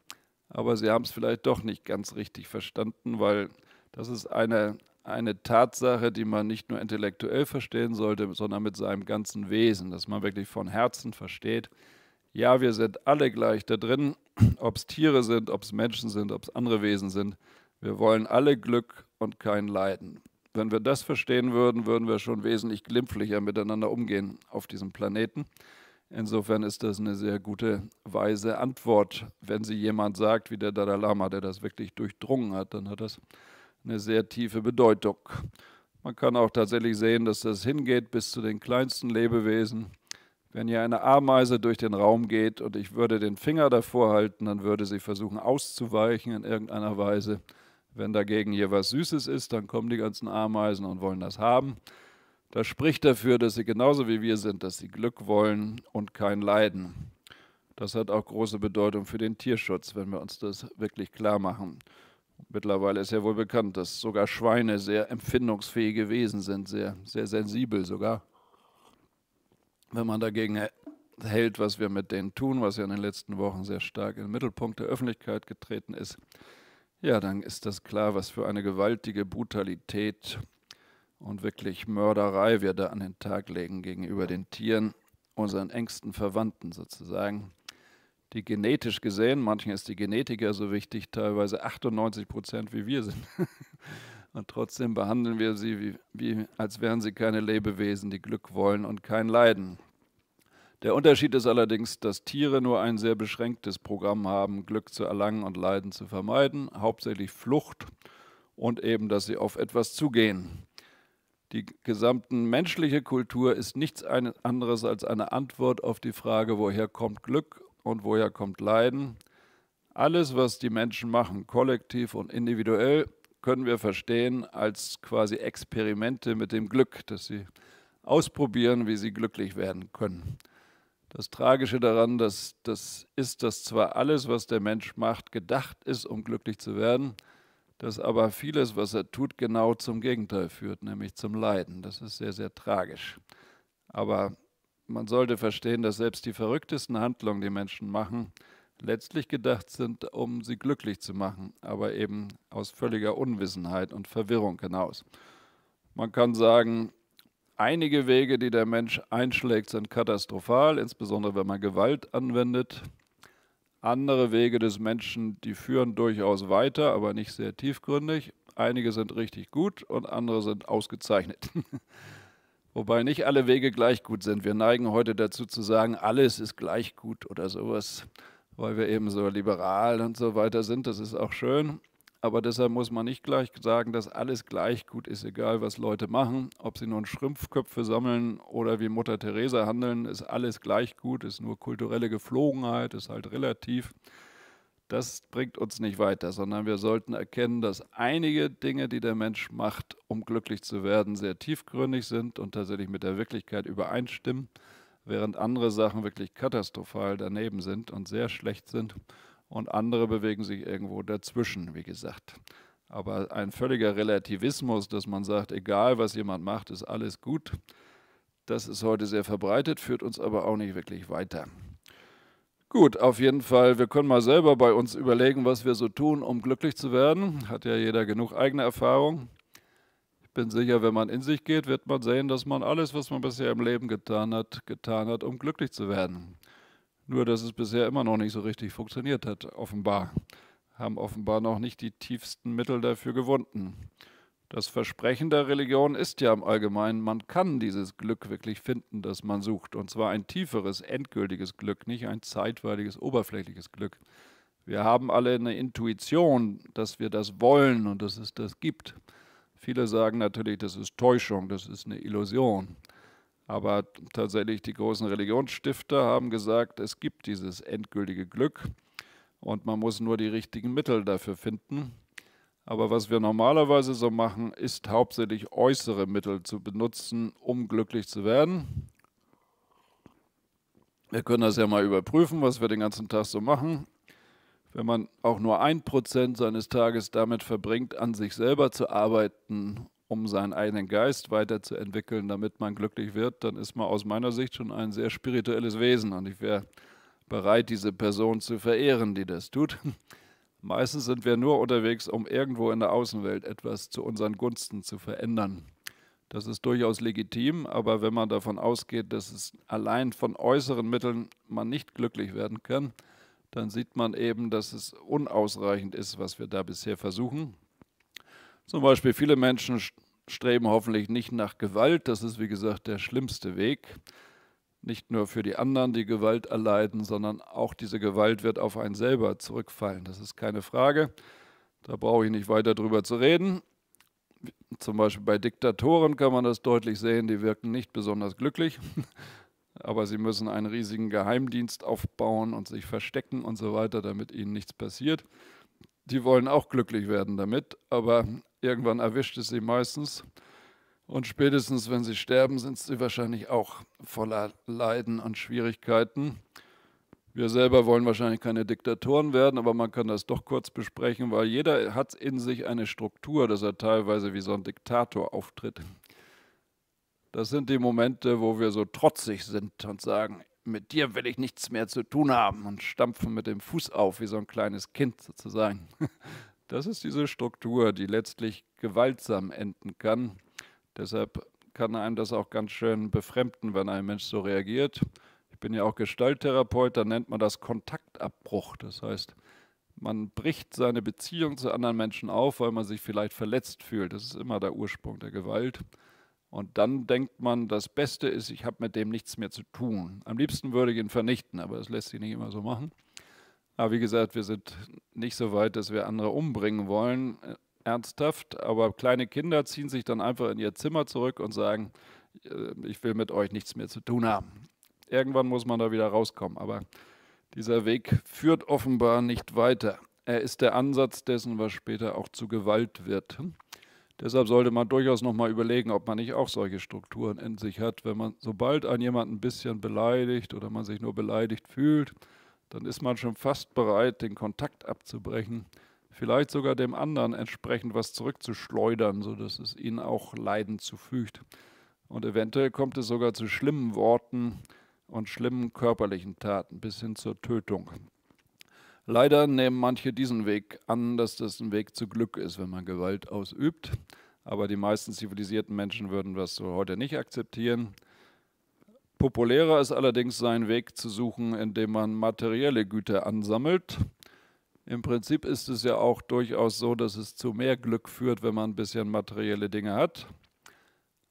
Aber sie haben es vielleicht doch nicht ganz richtig verstanden, weil das ist eine, eine Tatsache, die man nicht nur intellektuell verstehen sollte, sondern mit seinem ganzen Wesen, dass man wirklich von Herzen versteht, ja, wir sind alle gleich da drin, [CLEARS THROAT] ob es Tiere sind, ob es Menschen sind, ob es andere Wesen sind. Wir wollen alle Glück und kein Leiden. Wenn wir das verstehen würden, würden wir schon wesentlich glimpflicher miteinander umgehen auf diesem Planeten. Insofern ist das eine sehr gute, weise Antwort. Wenn sie jemand sagt, wie der Dalai Lama, der das wirklich durchdrungen hat, dann hat das eine sehr tiefe Bedeutung. Man kann auch tatsächlich sehen, dass das hingeht bis zu den kleinsten Lebewesen. Wenn hier eine Ameise durch den Raum geht und ich würde den Finger davor halten, dann würde sie versuchen auszuweichen in irgendeiner Weise. Wenn dagegen hier was Süßes ist, dann kommen die ganzen Ameisen und wollen das haben. Das spricht dafür, dass sie genauso wie wir sind, dass sie Glück wollen und kein Leiden. Das hat auch große Bedeutung für den Tierschutz, wenn wir uns das wirklich klar machen. Mittlerweile ist ja wohl bekannt, dass sogar Schweine sehr empfindungsfähige Wesen sind, sehr, sehr sensibel sogar wenn man dagegen hält, was wir mit denen tun, was ja in den letzten Wochen sehr stark in den Mittelpunkt der Öffentlichkeit getreten ist, ja, dann ist das klar, was für eine gewaltige Brutalität und wirklich Mörderei wir da an den Tag legen gegenüber den Tieren, unseren engsten Verwandten sozusagen, die genetisch gesehen, manchen ist die Genetik ja so wichtig, teilweise 98 Prozent wie wir sind. [LAUGHS] Und trotzdem behandeln wir sie, wie, wie, als wären sie keine Lebewesen, die Glück wollen und kein Leiden. Der Unterschied ist allerdings, dass Tiere nur ein sehr beschränktes Programm haben, Glück zu erlangen und Leiden zu vermeiden, hauptsächlich Flucht und eben, dass sie auf etwas zugehen. Die gesamte menschliche Kultur ist nichts anderes als eine Antwort auf die Frage, woher kommt Glück und woher kommt Leiden. Alles, was die Menschen machen, kollektiv und individuell, können wir verstehen als quasi Experimente mit dem Glück, dass sie ausprobieren, wie sie glücklich werden können. Das Tragische daran dass, das ist, dass zwar alles, was der Mensch macht, gedacht ist, um glücklich zu werden, dass aber vieles, was er tut, genau zum Gegenteil führt, nämlich zum Leiden. Das ist sehr, sehr tragisch. Aber man sollte verstehen, dass selbst die verrücktesten Handlungen, die Menschen machen, letztlich gedacht sind, um sie glücklich zu machen, aber eben aus völliger Unwissenheit und Verwirrung hinaus. Man kann sagen, Einige Wege, die der Mensch einschlägt, sind katastrophal, insbesondere wenn man Gewalt anwendet. Andere Wege des Menschen, die führen durchaus weiter, aber nicht sehr tiefgründig. Einige sind richtig gut und andere sind ausgezeichnet. [LAUGHS] Wobei nicht alle Wege gleich gut sind. Wir neigen heute dazu zu sagen, alles ist gleich gut oder sowas, weil wir eben so liberal und so weiter sind. Das ist auch schön. Aber deshalb muss man nicht gleich sagen, dass alles gleich gut ist, egal was Leute machen. Ob sie nun Schrumpfköpfe sammeln oder wie Mutter Teresa handeln, ist alles gleich gut, ist nur kulturelle Geflogenheit, ist halt relativ. Das bringt uns nicht weiter, sondern wir sollten erkennen, dass einige Dinge, die der Mensch macht, um glücklich zu werden, sehr tiefgründig sind und tatsächlich mit der Wirklichkeit übereinstimmen, während andere Sachen wirklich katastrophal daneben sind und sehr schlecht sind und andere bewegen sich irgendwo dazwischen, wie gesagt. Aber ein völliger Relativismus, dass man sagt, egal was jemand macht, ist alles gut, das ist heute sehr verbreitet, führt uns aber auch nicht wirklich weiter. Gut, auf jeden Fall, wir können mal selber bei uns überlegen, was wir so tun, um glücklich zu werden. Hat ja jeder genug eigene Erfahrung. Ich bin sicher, wenn man in sich geht, wird man sehen, dass man alles, was man bisher im Leben getan hat, getan hat, um glücklich zu werden. Nur, dass es bisher immer noch nicht so richtig funktioniert hat, offenbar. Haben offenbar noch nicht die tiefsten Mittel dafür gewunden. Das Versprechen der Religion ist ja im Allgemeinen, man kann dieses Glück wirklich finden, das man sucht. Und zwar ein tieferes, endgültiges Glück, nicht ein zeitweiliges, oberflächliches Glück. Wir haben alle eine Intuition, dass wir das wollen und dass es das gibt. Viele sagen natürlich, das ist Täuschung, das ist eine Illusion. Aber tatsächlich die großen Religionsstifter haben gesagt, es gibt dieses endgültige Glück und man muss nur die richtigen Mittel dafür finden. Aber was wir normalerweise so machen, ist hauptsächlich äußere Mittel zu benutzen, um glücklich zu werden. Wir können das ja mal überprüfen, was wir den ganzen Tag so machen. Wenn man auch nur ein Prozent seines Tages damit verbringt, an sich selber zu arbeiten um seinen eigenen Geist weiterzuentwickeln, damit man glücklich wird, dann ist man aus meiner Sicht schon ein sehr spirituelles Wesen und ich wäre bereit, diese Person zu verehren, die das tut. [LAUGHS] Meistens sind wir nur unterwegs, um irgendwo in der Außenwelt etwas zu unseren Gunsten zu verändern. Das ist durchaus legitim, aber wenn man davon ausgeht, dass es allein von äußeren Mitteln man nicht glücklich werden kann, dann sieht man eben, dass es unausreichend ist, was wir da bisher versuchen. Zum Beispiel viele Menschen streben hoffentlich nicht nach Gewalt. Das ist, wie gesagt, der schlimmste Weg. Nicht nur für die anderen, die Gewalt erleiden, sondern auch diese Gewalt wird auf einen selber zurückfallen. Das ist keine Frage. Da brauche ich nicht weiter drüber zu reden. Zum Beispiel bei Diktatoren kann man das deutlich sehen, die wirken nicht besonders glücklich, [LAUGHS] aber sie müssen einen riesigen Geheimdienst aufbauen und sich verstecken und so weiter, damit ihnen nichts passiert die wollen auch glücklich werden damit, aber irgendwann erwischt es sie meistens. Und spätestens, wenn sie sterben, sind sie wahrscheinlich auch voller Leiden und Schwierigkeiten. Wir selber wollen wahrscheinlich keine Diktatoren werden, aber man kann das doch kurz besprechen, weil jeder hat in sich eine Struktur, dass er teilweise wie so ein Diktator auftritt. Das sind die Momente, wo wir so trotzig sind und sagen, mit dir will ich nichts mehr zu tun haben und stampfen mit dem Fuß auf, wie so ein kleines Kind sozusagen. [LAUGHS] Das ist diese Struktur, die letztlich gewaltsam enden kann. Deshalb kann einem das auch ganz schön befremden, wenn ein Mensch so reagiert. Ich bin ja auch Gestalttherapeut, da nennt man das Kontaktabbruch. Das heißt, man bricht seine Beziehung zu anderen Menschen auf, weil man sich vielleicht verletzt fühlt. Das ist immer der Ursprung der Gewalt. Und dann denkt man, das Beste ist, ich habe mit dem nichts mehr zu tun. Am liebsten würde ich ihn vernichten, aber das lässt sich nicht immer so machen. Aber wie gesagt, wir sind nicht so weit, dass wir andere umbringen wollen, äh, ernsthaft. Aber kleine Kinder ziehen sich dann einfach in ihr Zimmer zurück und sagen, äh, ich will mit euch nichts mehr zu tun haben. Irgendwann muss man da wieder rauskommen. Aber dieser Weg führt offenbar nicht weiter. Er ist der Ansatz dessen, was später auch zu Gewalt wird. Deshalb sollte man durchaus nochmal überlegen, ob man nicht auch solche Strukturen in sich hat. Wenn man, sobald ein jemand ein bisschen beleidigt oder man sich nur beleidigt fühlt, dann ist man schon fast bereit, den Kontakt abzubrechen, vielleicht sogar dem anderen entsprechend was zurückzuschleudern, sodass es ihnen auch Leiden zufügt. Und eventuell kommt es sogar zu schlimmen Worten und schlimmen körperlichen Taten bis hin zur Tötung. Leider nehmen manche diesen Weg an, dass das ein Weg zu Glück ist, wenn man Gewalt ausübt. Aber die meisten zivilisierten Menschen würden das so heute nicht akzeptieren. Populärer ist allerdings seinen Weg zu suchen, indem man materielle Güter ansammelt. Im Prinzip ist es ja auch durchaus so, dass es zu mehr Glück führt, wenn man ein bisschen materielle Dinge hat.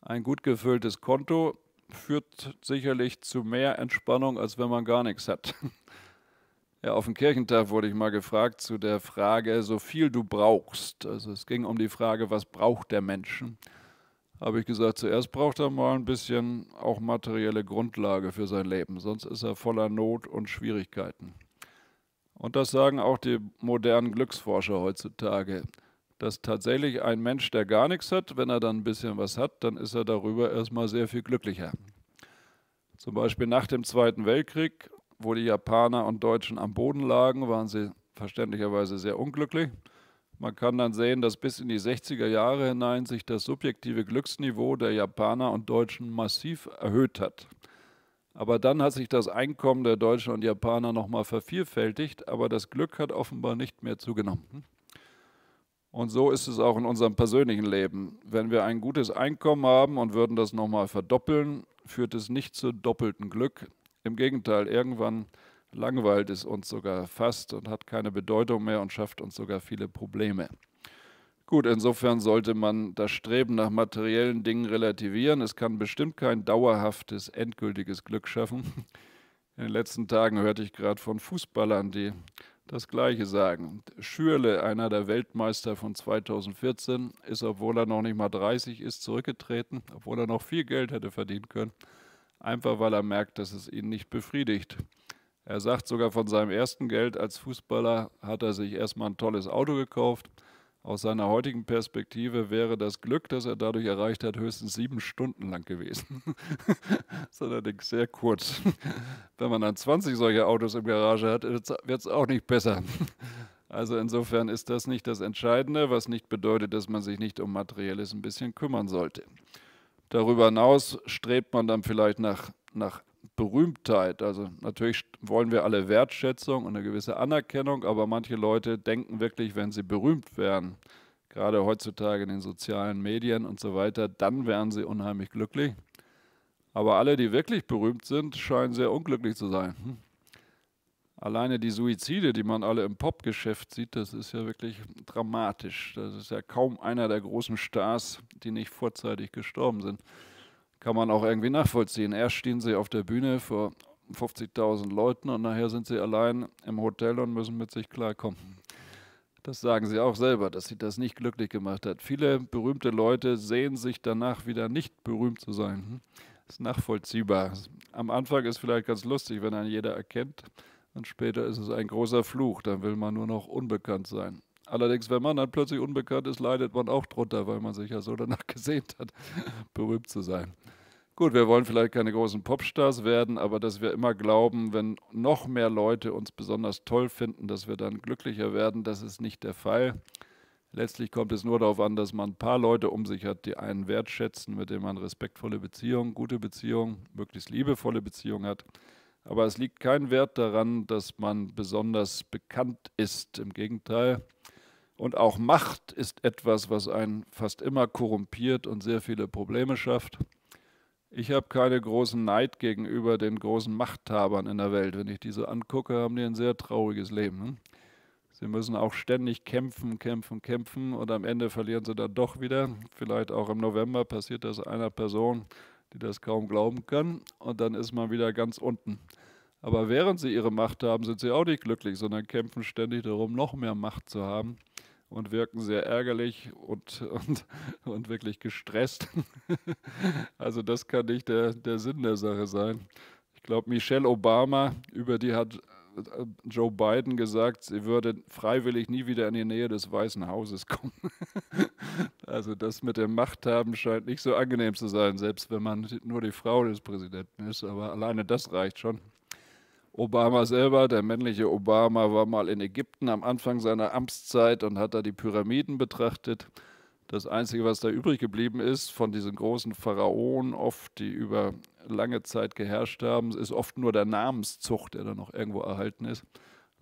Ein gut gefülltes Konto führt sicherlich zu mehr Entspannung, als wenn man gar nichts hat. [LAUGHS] Ja, auf dem Kirchentag wurde ich mal gefragt zu der Frage, so viel du brauchst. Also es ging um die Frage, was braucht der Menschen? Habe ich gesagt, zuerst braucht er mal ein bisschen auch materielle Grundlage für sein Leben, sonst ist er voller Not und Schwierigkeiten. Und das sagen auch die modernen Glücksforscher heutzutage, dass tatsächlich ein Mensch, der gar nichts hat, wenn er dann ein bisschen was hat, dann ist er darüber erstmal sehr viel glücklicher. Zum Beispiel nach dem Zweiten Weltkrieg wo die Japaner und Deutschen am Boden lagen, waren sie verständlicherweise sehr unglücklich. Man kann dann sehen, dass bis in die 60er Jahre hinein sich das subjektive Glücksniveau der Japaner und Deutschen massiv erhöht hat. Aber dann hat sich das Einkommen der Deutschen und Japaner nochmal vervielfältigt, aber das Glück hat offenbar nicht mehr zugenommen. Und so ist es auch in unserem persönlichen Leben. Wenn wir ein gutes Einkommen haben und würden das nochmal verdoppeln, führt es nicht zu doppeltem Glück, im Gegenteil, irgendwann langweilt es uns sogar fast und hat keine Bedeutung mehr und schafft uns sogar viele Probleme. Gut, insofern sollte man das Streben nach materiellen Dingen relativieren. Es kann bestimmt kein dauerhaftes, endgültiges Glück schaffen. In den letzten Tagen hörte ich gerade von Fußballern, die das Gleiche sagen. Schürle, einer der Weltmeister von 2014, ist, obwohl er noch nicht mal 30 ist, zurückgetreten, obwohl er noch viel Geld hätte verdienen können einfach weil er merkt, dass es ihn nicht befriedigt. Er sagt sogar von seinem ersten Geld als Fußballer hat er sich erstmal ein tolles Auto gekauft. Aus seiner heutigen Perspektive wäre das Glück, das er dadurch erreicht hat, höchstens sieben Stunden lang gewesen. das ist allerdings sehr kurz. Wenn man dann 20 solche Autos im Garage hat, wird es auch nicht besser. Also insofern ist das nicht das Entscheidende, was nicht bedeutet, dass man sich nicht um Materielles ein bisschen kümmern sollte. Darüber hinaus strebt man dann vielleicht nach, nach Berühmtheit. Also natürlich wollen wir alle Wertschätzung und eine gewisse Anerkennung, aber manche Leute denken wirklich, wenn sie berühmt wären, gerade heutzutage in den sozialen Medien und so weiter, dann wären sie unheimlich glücklich. Aber alle, die wirklich berühmt sind, scheinen sehr unglücklich zu sein. Hm. Alleine die Suizide, die man alle im Popgeschäft sieht, das ist ja wirklich dramatisch. Das ist ja kaum einer der großen Stars, die nicht vorzeitig gestorben sind. Kann man auch irgendwie nachvollziehen. Erst stehen sie auf der Bühne vor 50.000 Leuten und nachher sind sie allein im Hotel und müssen mit sich klarkommen. Das sagen sie auch selber, dass sie das nicht glücklich gemacht hat. Viele berühmte Leute sehen sich danach wieder nicht berühmt zu sein. Das hm? ist nachvollziehbar. Am Anfang ist vielleicht ganz lustig, wenn dann jeder erkennt, und später ist es ein großer Fluch, dann will man nur noch unbekannt sein. Allerdings, wenn man dann plötzlich unbekannt ist, leidet man auch drunter, weil man sich ja so danach [LAUGHS] gesehnt hat, berühmt zu sein. Gut, wir wollen vielleicht keine großen Popstars werden, aber dass wir immer glauben, wenn noch mehr Leute uns besonders toll finden, dass wir dann glücklicher werden, das ist nicht der Fall. Letztlich kommt es nur darauf an, dass man ein paar Leute um sich hat, die einen wertschätzen, mit denen man respektvolle Beziehungen, gute Beziehungen, möglichst liebevolle Beziehungen hat. Aber es liegt kein Wert daran, dass man besonders bekannt ist. Im Gegenteil. Und auch Macht ist etwas, was einen fast immer korrumpiert und sehr viele Probleme schafft. Ich habe keine großen Neid gegenüber den großen Machthabern in der Welt. Wenn ich diese angucke, haben die ein sehr trauriges Leben. Ne? Sie müssen auch ständig kämpfen, kämpfen, kämpfen und am Ende verlieren sie dann doch wieder. Vielleicht auch im November passiert das einer Person die das kaum glauben kann. Und dann ist man wieder ganz unten. Aber während sie ihre Macht haben, sind sie auch nicht glücklich, sondern kämpfen ständig darum, noch mehr Macht zu haben und wirken sehr ärgerlich und, und, und wirklich gestresst. [LAUGHS] also das kann nicht der, der Sinn der Sache sein. Ich glaube, Michelle Obama, über die hat äh, Joe Biden gesagt, sie würde freiwillig nie wieder in die Nähe des Weißen Hauses [LAUGHS] kommen. also das mit dem Machthaben scheint nicht so angenehm zu sein, selbst wenn man nur die Frau des Präsidenten ist. Aber alleine das reicht schon. Obama selber, der männliche Obama, war mal in Ägypten am Anfang seiner Amtszeit und hat da die Pyramiden betrachtet. Das Einzige, was da übrig geblieben ist von diesen großen Pharaonen, oft die über lange Zeit geherrscht haben, ist oft nur der Namenszug, der da noch irgendwo erhalten ist.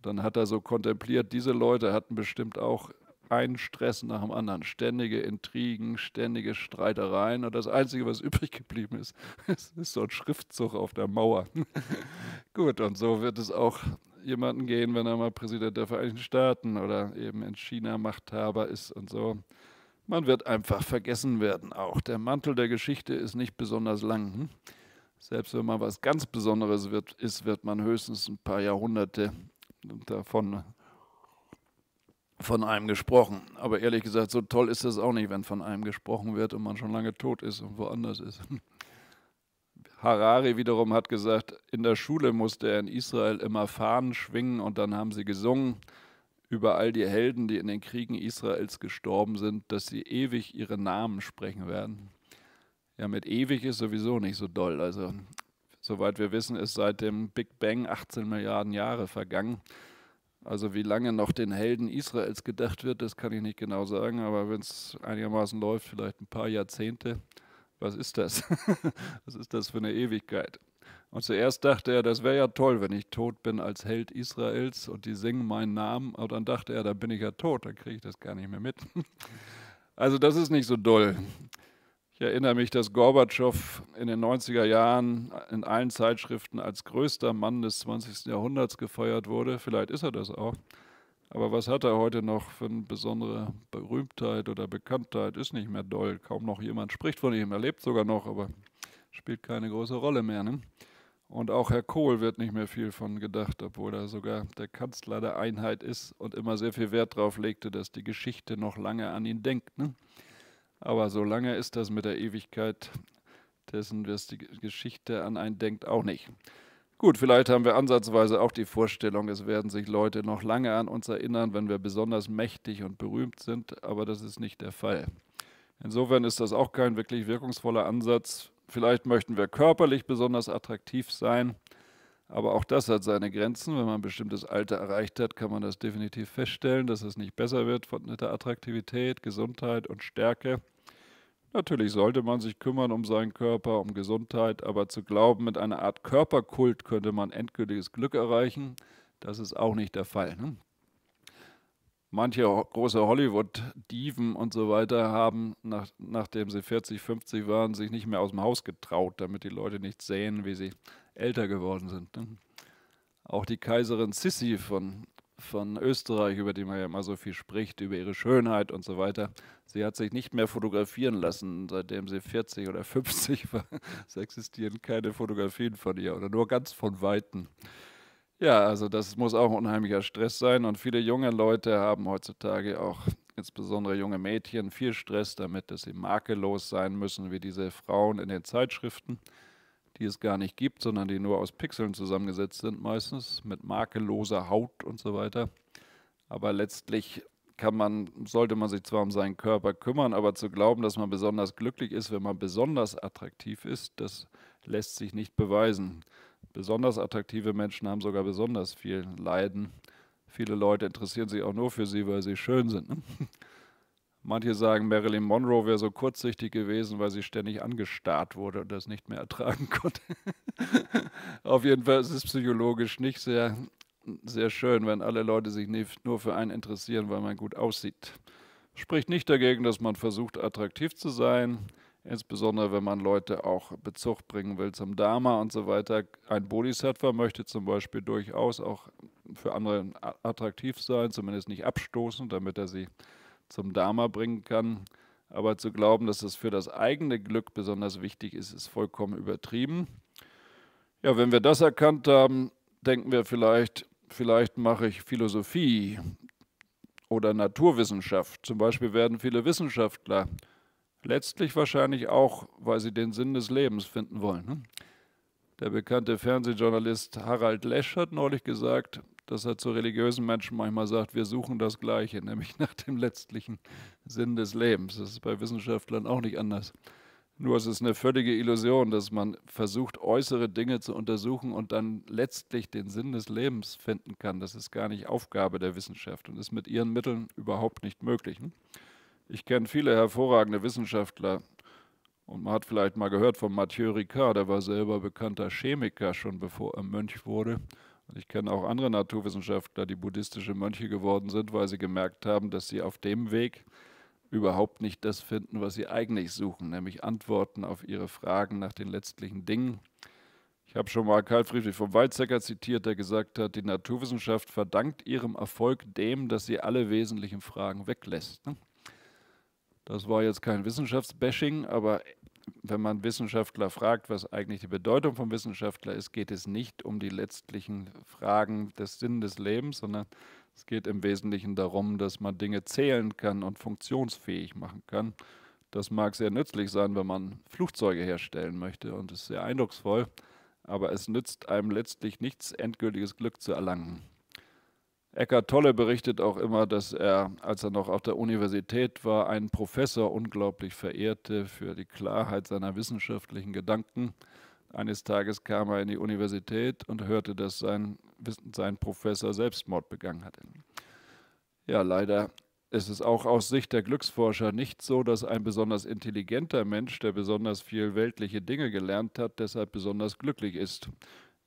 Dann hat er so kontempliert, diese Leute hatten bestimmt auch einen Stress nach dem anderen, ständige Intrigen, ständige Streitereien. Und das Einzige, was [LAUGHS] übrig geblieben ist, ist so ein Schriftzug auf der Mauer. [LAUGHS] Gut, und so wird es auch jemanden gehen, wenn er mal Präsident der Vereinigten Staaten oder eben in China Machthaber ist und so. Man wird einfach vergessen werden auch. Der Mantel der Geschichte ist nicht besonders lang. Hm? Selbst wenn man was ganz Besonderes wird, ist, wird man höchstens ein paar Jahrhunderte davon von einem gesprochen. Aber ehrlich gesagt, so toll ist es auch nicht, wenn von einem gesprochen wird und man schon lange tot ist und woanders ist. [LAUGHS] Harari wiederum hat gesagt, in der Schule musste er in Israel immer Fahnen schwingen und dann haben sie gesungen über all die Helden, die in den Kriegen Israels gestorben sind, dass sie ewig ihre Namen sprechen werden. Ja, mit ewig ist sowieso nicht so doll. Also, soweit wir wissen, ist seit dem Big Bang 18 Milliarden Jahre vergangen. Also wie lange noch den Helden Israels gedacht wird, das kann ich nicht genau sagen, aber wenn es einigermaßen läuft, vielleicht ein paar Jahrzehnte. Was ist das? [LAUGHS] Was ist das für eine Ewigkeit? Und zuerst dachte er, das wäre ja toll, wenn ich tot bin als Held Israels und die singen meinen Namen. Aber dann dachte er, dann bin ich ja tot, dann kriege ich das gar nicht mehr mit. [LAUGHS] Also das ist nicht so doll. Ich erinnere mich, dass Gorbatschow in den 90er Jahren in allen Zeitschriften als größter Mann des 20. Jahrhunderts gefeiert wurde. Vielleicht ist er das auch. Aber was hat er heute noch für eine besondere Berühmtheit oder Bekanntheit? Ist nicht mehr doll. Kaum noch jemand spricht von ihm. Er lebt sogar noch, aber spielt keine große Rolle mehr. Ne? Und auch Herr Kohl wird nicht mehr viel von gedacht, obwohl er sogar der Kanzler der Einheit ist und immer sehr viel Wert darauf legte, dass die Geschichte noch lange an ihn denkt. Ne? Aber so lange ist das mit der Ewigkeit dessen, was die Geschichte an einen denkt, auch nicht. Gut, vielleicht haben wir ansatzweise auch die Vorstellung, es werden sich Leute noch lange an uns erinnern, wenn wir besonders mächtig und berühmt sind, aber das ist nicht der Fall. Insofern ist das auch kein wirklich wirkungsvoller Ansatz, Vielleicht möchten wir körperlich besonders attraktiv sein, aber auch das hat seine Grenzen. Wenn man ein bestimmtes Alter erreicht hat, kann man das definitiv feststellen, dass es nicht besser wird von der Attraktivität, Gesundheit und Stärke. Natürlich sollte man sich kümmern um seinen Körper, um Gesundheit, aber zu glauben, mit einer Art Körperkult könnte man endgültiges Glück erreichen, das ist auch nicht der Fall. Ne? manche große hollywood dieven und so weiter haben, nach, nachdem sie 40, 50 waren, sich nicht mehr aus dem Haus getraut, damit die Leute nicht sehen, wie sie älter geworden sind. Auch die Kaiserin Sissi von, von Österreich, über die man ja immer so viel spricht, über ihre Schönheit und so weiter, sie hat sich nicht mehr fotografieren lassen, seitdem sie 40 oder 50 [LAUGHS] war. Es existieren keine Fotografien von ihr oder nur ganz von Weitem. Ja, also das muss auch unheimlicher Stress sein und viele junge Leute haben heutzutage auch insbesondere junge Mädchen viel Stress damit, dass sie makellos sein müssen wie diese Frauen in den Zeitschriften, die es gar nicht gibt, sondern die nur aus Pixeln zusammengesetzt sind meistens mit makelloser Haut und so weiter. Aber letztlich kann man, sollte man sich zwar um seinen Körper kümmern, aber zu glauben, dass man besonders glücklich ist, wenn man besonders attraktiv ist, das lässt sich nicht beweisen. Besonders attraktive Menschen haben sogar besonders viel Leiden. Viele Leute interessieren sich auch nur für sie, weil sie schön sind. Ne? [LAUGHS] Manche sagen, Marilyn Monroe wäre so kurzsichtig gewesen, weil sie ständig angestarrt wurde und das nicht mehr ertragen [LAUGHS] konnte. Auf jeden Fall ist es psychologisch nicht sehr, sehr schön, wenn alle Leute sich nicht nur für einen interessieren, weil man gut aussieht. Spricht nicht dagegen, dass man versucht, attraktiv zu sein insbesondere wenn man Leute auch Bezug bringen will zum Dharma und so weiter. Ein Bodhisattva möchte zum Beispiel durchaus auch für andere attraktiv sein, zumindest nicht abstoßen, damit er sie zum Dharma bringen kann. Aber zu glauben, dass es für das eigene Glück besonders wichtig ist, ist vollkommen übertrieben. Ja, wenn wir das erkannt haben, denken wir vielleicht, vielleicht mache ich Philosophie oder Naturwissenschaft. Zum Beispiel werden viele Wissenschaftler äh, Letztlich wahrscheinlich auch, weil sie den Sinn des Lebens finden wollen. Ne? Der bekannte Fernsehjournalist Harald Lesch hat neulich gesagt, dass er zu religiösen Menschen manchmal sagt, wir suchen das Gleiche, [LAUGHS] nämlich nach dem letztlichen Sinn des Lebens. Das ist bei Wissenschaftlern auch nicht anders. Nur es ist eine völlige Illusion, dass man versucht, äußere Dinge zu untersuchen und dann letztlich den Sinn des Lebens finden kann. Das ist gar nicht Aufgabe der Wissenschaft und ist mit ihren Mitteln überhaupt nicht möglich. Hm? Ich kenne viele hervorragende Wissenschaftler. Und man hat vielleicht mal gehört von Mathieu Ricard, der war selber bekannter Chemiker, schon bevor er Mönch wurde. Und ich kenne auch andere Naturwissenschaftler, die buddhistische Mönche geworden sind, weil sie gemerkt haben, dass sie auf dem Weg überhaupt nicht das finden, was sie eigentlich suchen, nämlich Antworten auf ihre Fragen nach den letztlichen Dingen. Ich habe schon mal Karl Friedrich von Weizsäcker zitiert, der gesagt hat, die Naturwissenschaft verdankt ihrem Erfolg dem, dass sie alle wesentlichen Fragen weglässt. Ne? Das war jetzt kein Wissenschaftsbashing, aber wenn man Wissenschaftler fragt, was eigentlich die Bedeutung von Wissenschaftler ist, geht es nicht um die letztlichen Fragen des Sinn des Lebens, sondern es geht im Wesentlichen darum, dass man Dinge zählen kann und funktionsfähig machen kann. Das mag sehr nützlich sein, wenn man Flugzeuge herstellen möchte und ist sehr eindrucksvoll, aber es nützt einem letztlich nichts, endgültiges Glück zu erlangen. Eckart Tolle berichtet auch immer, dass er, als er noch auf der Universität war, einen Professor unglaublich verehrte für die Klarheit seiner wissenschaftlichen Gedanken. Eines Tages kam er in die Universität und hörte, dass sein, sein Professor Selbstmord begangen hatte. Ja, leider ist es auch aus Sicht der Glücksforscher nicht so, dass ein besonders intelligenter Mensch, der besonders viel weltliche Dinge gelernt hat, deshalb besonders glücklich ist.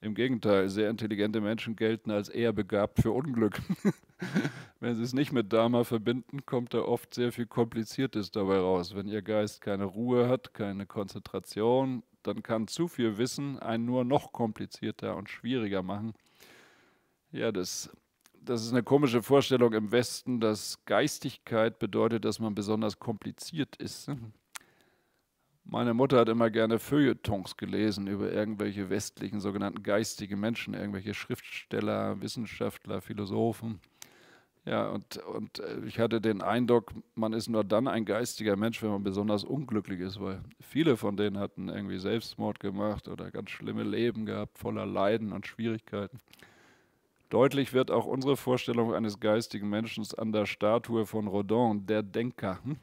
Im Gegenteil, sehr intelligente Menschen gelten als eher begabt für Unglück. [LAUGHS] Wenn sie es nicht mit Dharma verbinden, kommt da oft sehr viel Kompliziertes dabei raus. Wenn ihr Geist keine Ruhe hat, keine Konzentration, dann kann zu viel Wissen einen nur noch komplizierter und schwieriger machen. Ja, das, das ist eine komische Vorstellung im Westen, dass Geistigkeit bedeutet, dass man besonders kompliziert ist. Meine Mutter hat immer gerne Feuilletons gelesen über irgendwelche westlichen sogenannten geistigen Menschen, irgendwelche Schriftsteller, Wissenschaftler, Philosophen. Ja, und, und äh, ich hatte den Eindruck, man ist nur dann ein geistiger Mensch, wenn man besonders unglücklich ist, weil viele von denen hatten irgendwie Selbstmord gemacht oder ganz schlimme Leben gehabt, voller Leiden und Schwierigkeiten. Deutlich wird auch unsere Vorstellung eines geistigen Menschen an der Statue von Rodin, der Denker. Hm?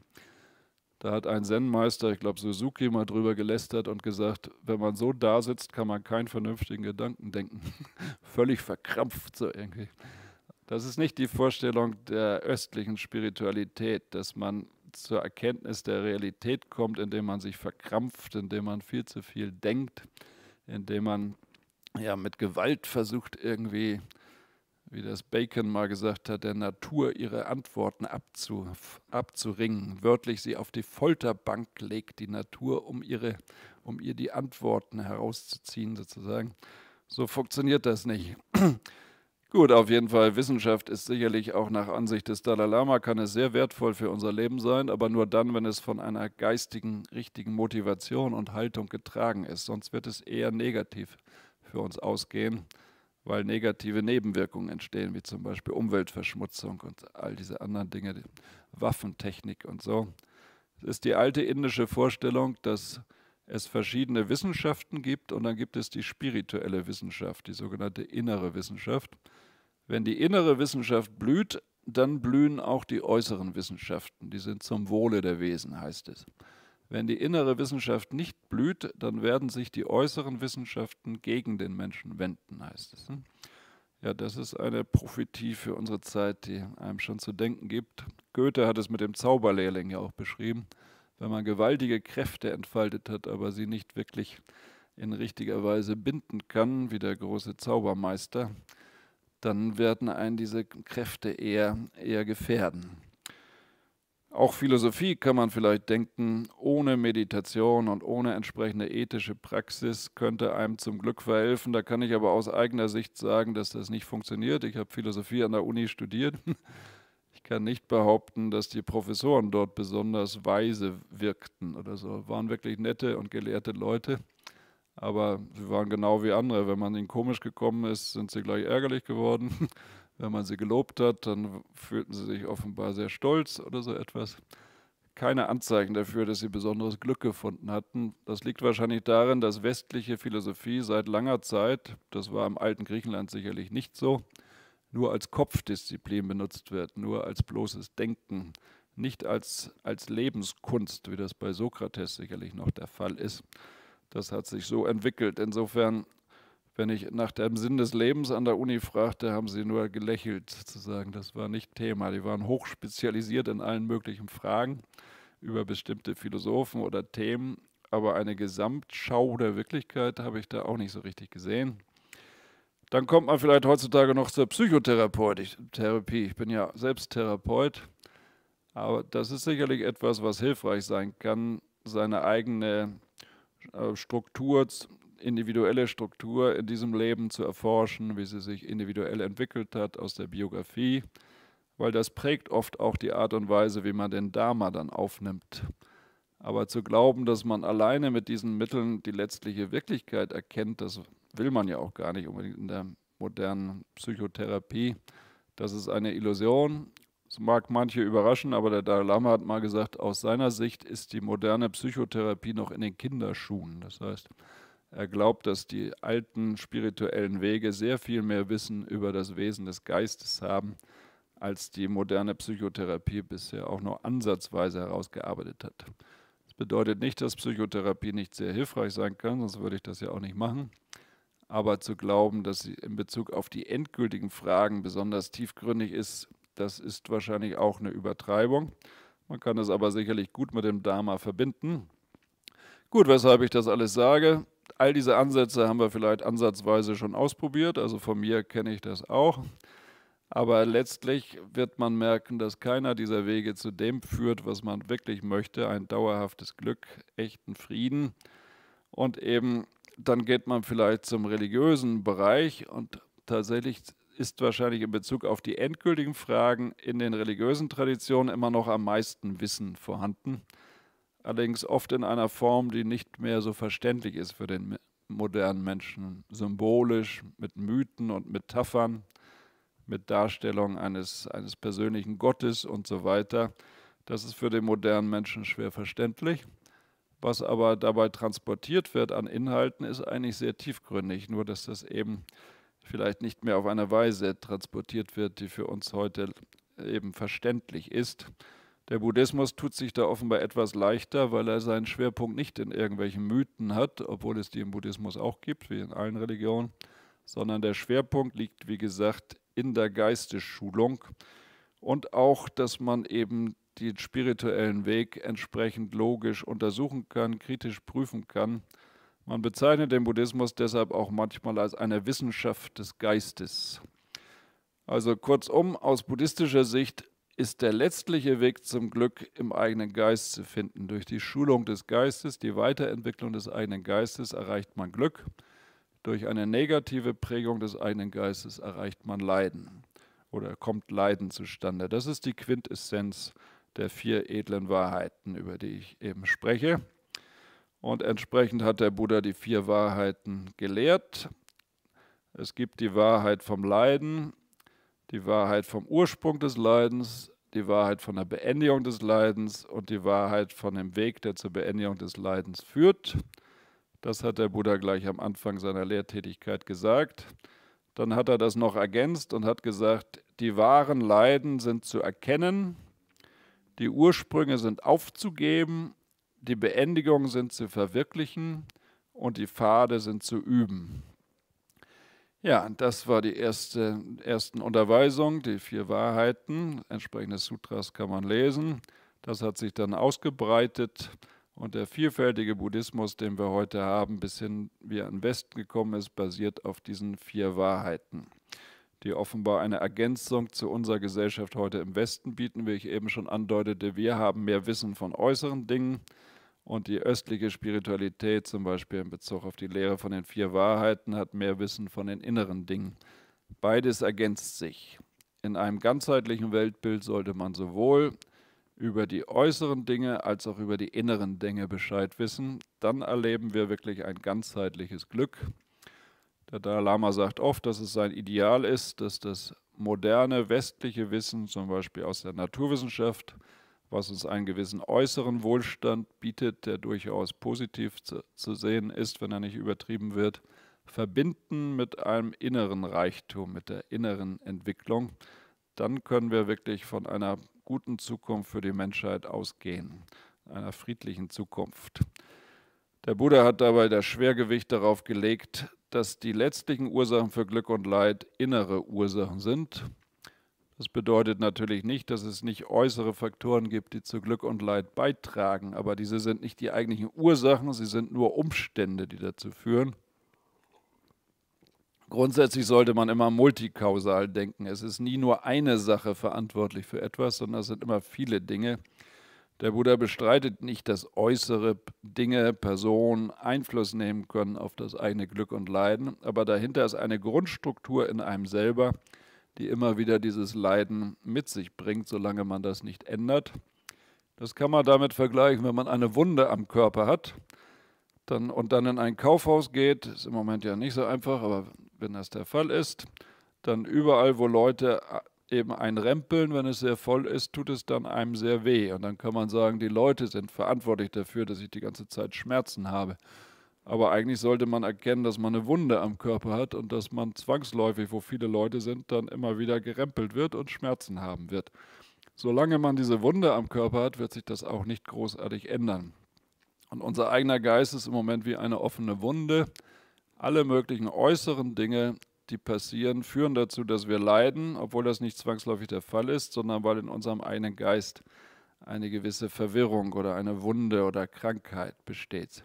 Da hat ein Zen-Meister, ich glaube Suzuki, mal drüber gelästert und gesagt, wenn man so da sitzt, kann man keinen vernünftigen Gedanken denken. [LAUGHS] Völlig verkrampft so irgendwie. Das ist nicht die Vorstellung der östlichen Spiritualität, dass man zur Erkenntnis der Realität kommt, indem man sich verkrampft, indem man viel zu viel denkt, indem man ja mit Gewalt versucht irgendwie wie das Bacon mal gesagt hat, der Natur ihre Antworten abzu, abzuringen. Wörtlich sie auf die Folterbank legt die Natur, um, ihre, um ihr die Antworten herauszuziehen, sozusagen. So funktioniert das nicht. [CLEARS THROAT] Gut, auf jeden Fall, Wissenschaft ist sicherlich auch nach Ansicht des Dalai Lama, kann es sehr wertvoll für unser Leben sein, aber nur dann, wenn es von einer geistigen, richtigen Motivation und Haltung getragen ist. Sonst wird es eher negativ für uns ausgehen weil negative Nebenwirkungen entstehen, wie zum Beispiel Umweltverschmutzung und all diese anderen Dinge, die Waffentechnik und so. Es ist die alte indische Vorstellung, dass es verschiedene Wissenschaften gibt und dann gibt es die spirituelle Wissenschaft, die sogenannte innere Wissenschaft. Wenn die innere Wissenschaft blüht, dann blühen auch die äußeren Wissenschaften. Die sind zum Wohle der Wesen, heißt es. Wenn die innere Wissenschaft nicht blüht, dann werden sich die äußeren Wissenschaften gegen den Menschen wenden, heißt es. Hm? Ja, das ist eine Prophetie für unsere Zeit, die einem schon zu denken gibt. Goethe hat es mit dem Zauberlehrling ja auch beschrieben. Wenn man gewaltige Kräfte entfaltet hat, aber sie nicht wirklich in richtiger Weise binden kann, wie der große Zaubermeister, dann werden einen diese Kräfte eher, eher gefährden. Auch Philosophie kann man vielleicht denken, ohne Meditation und ohne entsprechende ethische Praxis könnte einem zum Glück verhelfen. Da kann ich aber aus eigener Sicht sagen, dass das nicht funktioniert. Ich habe Philosophie an der Uni studiert. Ich kann nicht behaupten, dass die Professoren dort besonders weise wirkten oder so. Waren wirklich nette und gelehrte Leute, aber sie waren genau wie andere. Wenn man ihnen komisch gekommen ist, sind sie gleich ärgerlich geworden. Wenn man sie gelobt hat, dann fühlten sie sich offenbar sehr stolz oder so etwas. Keine Anzeichen dafür, dass sie besonderes Glück gefunden hatten. Das liegt wahrscheinlich darin, dass westliche Philosophie seit langer Zeit, das war im alten Griechenland sicherlich nicht so, nur als Kopfdisziplin benutzt wird, nur als bloßes Denken, nicht als, als Lebenskunst, wie das bei Sokrates sicherlich noch der Fall ist. Das hat sich so entwickelt. Insofern wenn ich nach dem Sinn des Lebens an der Uni fragte, haben sie nur gelächelt sozusagen. Das war nicht Thema. Die waren hochspezialisiert in allen möglichen Fragen über bestimmte Philosophen oder Themen, aber eine Gesamtschau der Wirklichkeit habe ich da auch nicht so richtig gesehen. Dann kommt man vielleicht heutzutage noch zur Psychotherapie. Ich bin ja selbst Therapeut, aber das ist sicherlich etwas, was hilfreich sein kann, seine eigene äh, Struktur individuelle Struktur in diesem Leben zu erforschen, wie sie sich individuell entwickelt hat aus der Biografie, weil das prägt oft auch die Art und Weise, wie man den Dharma dann aufnimmt. Aber zu glauben, dass man alleine mit diesen Mitteln die letztliche Wirklichkeit erkennt, das will man ja auch gar nicht unbedingt in der modernen Psychotherapie. Das ist eine Illusion. Das mag manche überraschen, aber der Dalai Lama hat mal gesagt, aus seiner Sicht ist die moderne Psychotherapie noch in den Kinderschuhen. Das heißt, er glaubt, dass die alten spirituellen Wege sehr viel mehr Wissen über das Wesen des Geistes haben, als die moderne Psychotherapie bisher auch nur ansatzweise herausgearbeitet hat. Das bedeutet nicht, dass Psychotherapie nicht sehr hilfreich sein kann, sonst würde ich das ja auch nicht machen. Aber zu glauben, dass sie in Bezug auf die endgültigen Fragen besonders tiefgründig ist, das ist wahrscheinlich auch eine Übertreibung. Man kann es aber sicherlich gut mit dem Dharma verbinden. Gut, weshalb ich das alles sage, all diese Ansätze haben wir vielleicht ansatzweise schon ausprobiert. Also von mir kenne ich das auch. Aber letztlich wird man merken, dass keiner dieser Wege zu dem führt, was man wirklich möchte, ein dauerhaftes Glück, echten Frieden. Und eben dann geht man vielleicht zum religiösen Bereich und tatsächlich ist wahrscheinlich in Bezug auf die endgültigen Fragen in den religiösen Traditionen immer noch am meisten Wissen vorhanden allerdings oft in einer Form, die nicht mehr so verständlich ist für den modernen Menschen. Symbolisch, mit Mythen und Metaphern, mit Darstellung eines, eines persönlichen Gottes und so weiter. Das ist für den modernen Menschen schwer verständlich. Was aber dabei transportiert wird an Inhalten, ist eigentlich sehr tiefgründig, nur dass das eben vielleicht nicht mehr auf eine Weise transportiert wird, die für uns heute eben verständlich ist. Der Buddhismus tut sich da offenbar etwas leichter, weil er seinen Schwerpunkt nicht in irgendwelchen Mythen hat, obwohl es die im Buddhismus auch gibt, wie in allen Religionen, sondern der Schwerpunkt liegt, wie gesagt, in der Geistesschulung und auch, dass man eben den spirituellen Weg entsprechend logisch untersuchen kann, kritisch prüfen kann. Man bezeichnet den Buddhismus deshalb auch manchmal als eine Wissenschaft des Geistes. Also kurzum, aus buddhistischer Sicht ist der letztliche Weg zum Glück im eigenen Geist zu finden. Durch die Schulung des Geistes, die Weiterentwicklung des eigenen Geistes erreicht man Glück. Durch eine negative Prägung des eigenen Geistes erreicht man Leiden oder kommt Leiden zustande. Das ist die Quintessenz der vier edlen Wahrheiten, über die ich eben spreche. Und entsprechend hat der Buddha die vier Wahrheiten gelehrt. Es gibt die Wahrheit vom Leiden, die Wahrheit vom Ursprung des Leidens, die Wahrheit von der Beendigung des Leidens und die Wahrheit von dem Weg, der zur Beendigung des Leidens führt. Das hat der Buddha gleich am Anfang seiner Lehrtätigkeit gesagt. Dann hat er das noch ergänzt und hat gesagt, die wahren Leiden sind zu erkennen, die Ursprünge sind aufzugeben, die Beendigungen sind zu verwirklichen und die Pfade sind zu üben. Ja, das war die erste ersten Unterweisung, die vier Wahrheiten. Entsprechende Sutras kann man lesen. Das hat sich dann ausgebreitet und der vielfältige Buddhismus, den wir heute haben, bis hin wie er in den Westen gekommen ist, basiert auf diesen vier Wahrheiten, die offenbar eine Ergänzung zu unserer Gesellschaft heute im Westen bieten, wie ich eben schon andeutete. Wir haben mehr Wissen von äußeren Dingen und die östliche Spiritualität, zum Beispiel in Bezug auf die Lehre von den vier Wahrheiten, hat mehr Wissen von den inneren Dingen. Beides ergänzt sich. In einem ganzheitlichen Weltbild sollte man sowohl über die äußeren Dinge als auch über die inneren Dinge Bescheid wissen. Dann erleben wir wirklich ein ganzheitliches Glück. Der Dalai Lama sagt oft, dass es sein Ideal ist, dass das moderne westliche Wissen, zum Beispiel aus der Naturwissenschaft, was uns einen gewissen äußeren Wohlstand bietet, der durchaus positiv zu, zu sehen ist, wenn er nicht übertrieben wird, verbinden mit einem inneren Reichtum, mit der inneren Entwicklung, dann können wir wirklich von einer guten Zukunft für die Menschheit ausgehen, einer friedlichen Zukunft. Der Buddha hat dabei das Schwergewicht darauf gelegt, dass die letztlichen Ursachen für Glück und Leid innere Ursachen sind das bedeutet natürlich nicht, dass es nicht äußere Faktoren gibt, die zu Glück und Leid beitragen, aber diese sind nicht die eigentlichen Ursachen, sie sind nur Umstände, die dazu führen. Grundsätzlich sollte man immer multikausal denken. Es ist nie nur eine Sache verantwortlich für etwas, sondern es sind immer viele Dinge. Der Buddha bestreitet nicht, dass äußere Dinge, Personen Einfluss nehmen können auf das eigene Glück und Leiden, aber dahinter ist eine Grundstruktur in einem selber, die immer wieder dieses Leiden mit sich bringt, solange man das nicht ändert. Das kann man damit vergleichen, wenn man eine Wunde am Körper hat dann, und dann in ein Kaufhaus geht, ist im Moment ja nicht so einfach, aber wenn das der Fall ist, dann überall, wo Leute äh, eben einrempeln, wenn es sehr voll ist, tut es dann einem sehr weh. Und dann kann man sagen, die Leute sind verantwortlich dafür, dass ich die ganze Zeit Schmerzen habe. Aber eigentlich sollte man erkennen, dass man eine Wunde am Körper hat und dass man zwangsläufig, wo viele Leute sind, dann immer wieder gerempelt wird und Schmerzen haben wird. Solange man diese Wunde am Körper hat, wird sich das auch nicht großartig ändern. Und unser eigener Geist ist im Moment wie eine offene Wunde. Alle möglichen äußeren Dinge, die passieren, führen dazu, dass wir leiden, obwohl das nicht zwangsläufig der Fall ist, sondern weil in unserem eigenen Geist eine gewisse Verwirrung oder eine Wunde oder Krankheit besteht.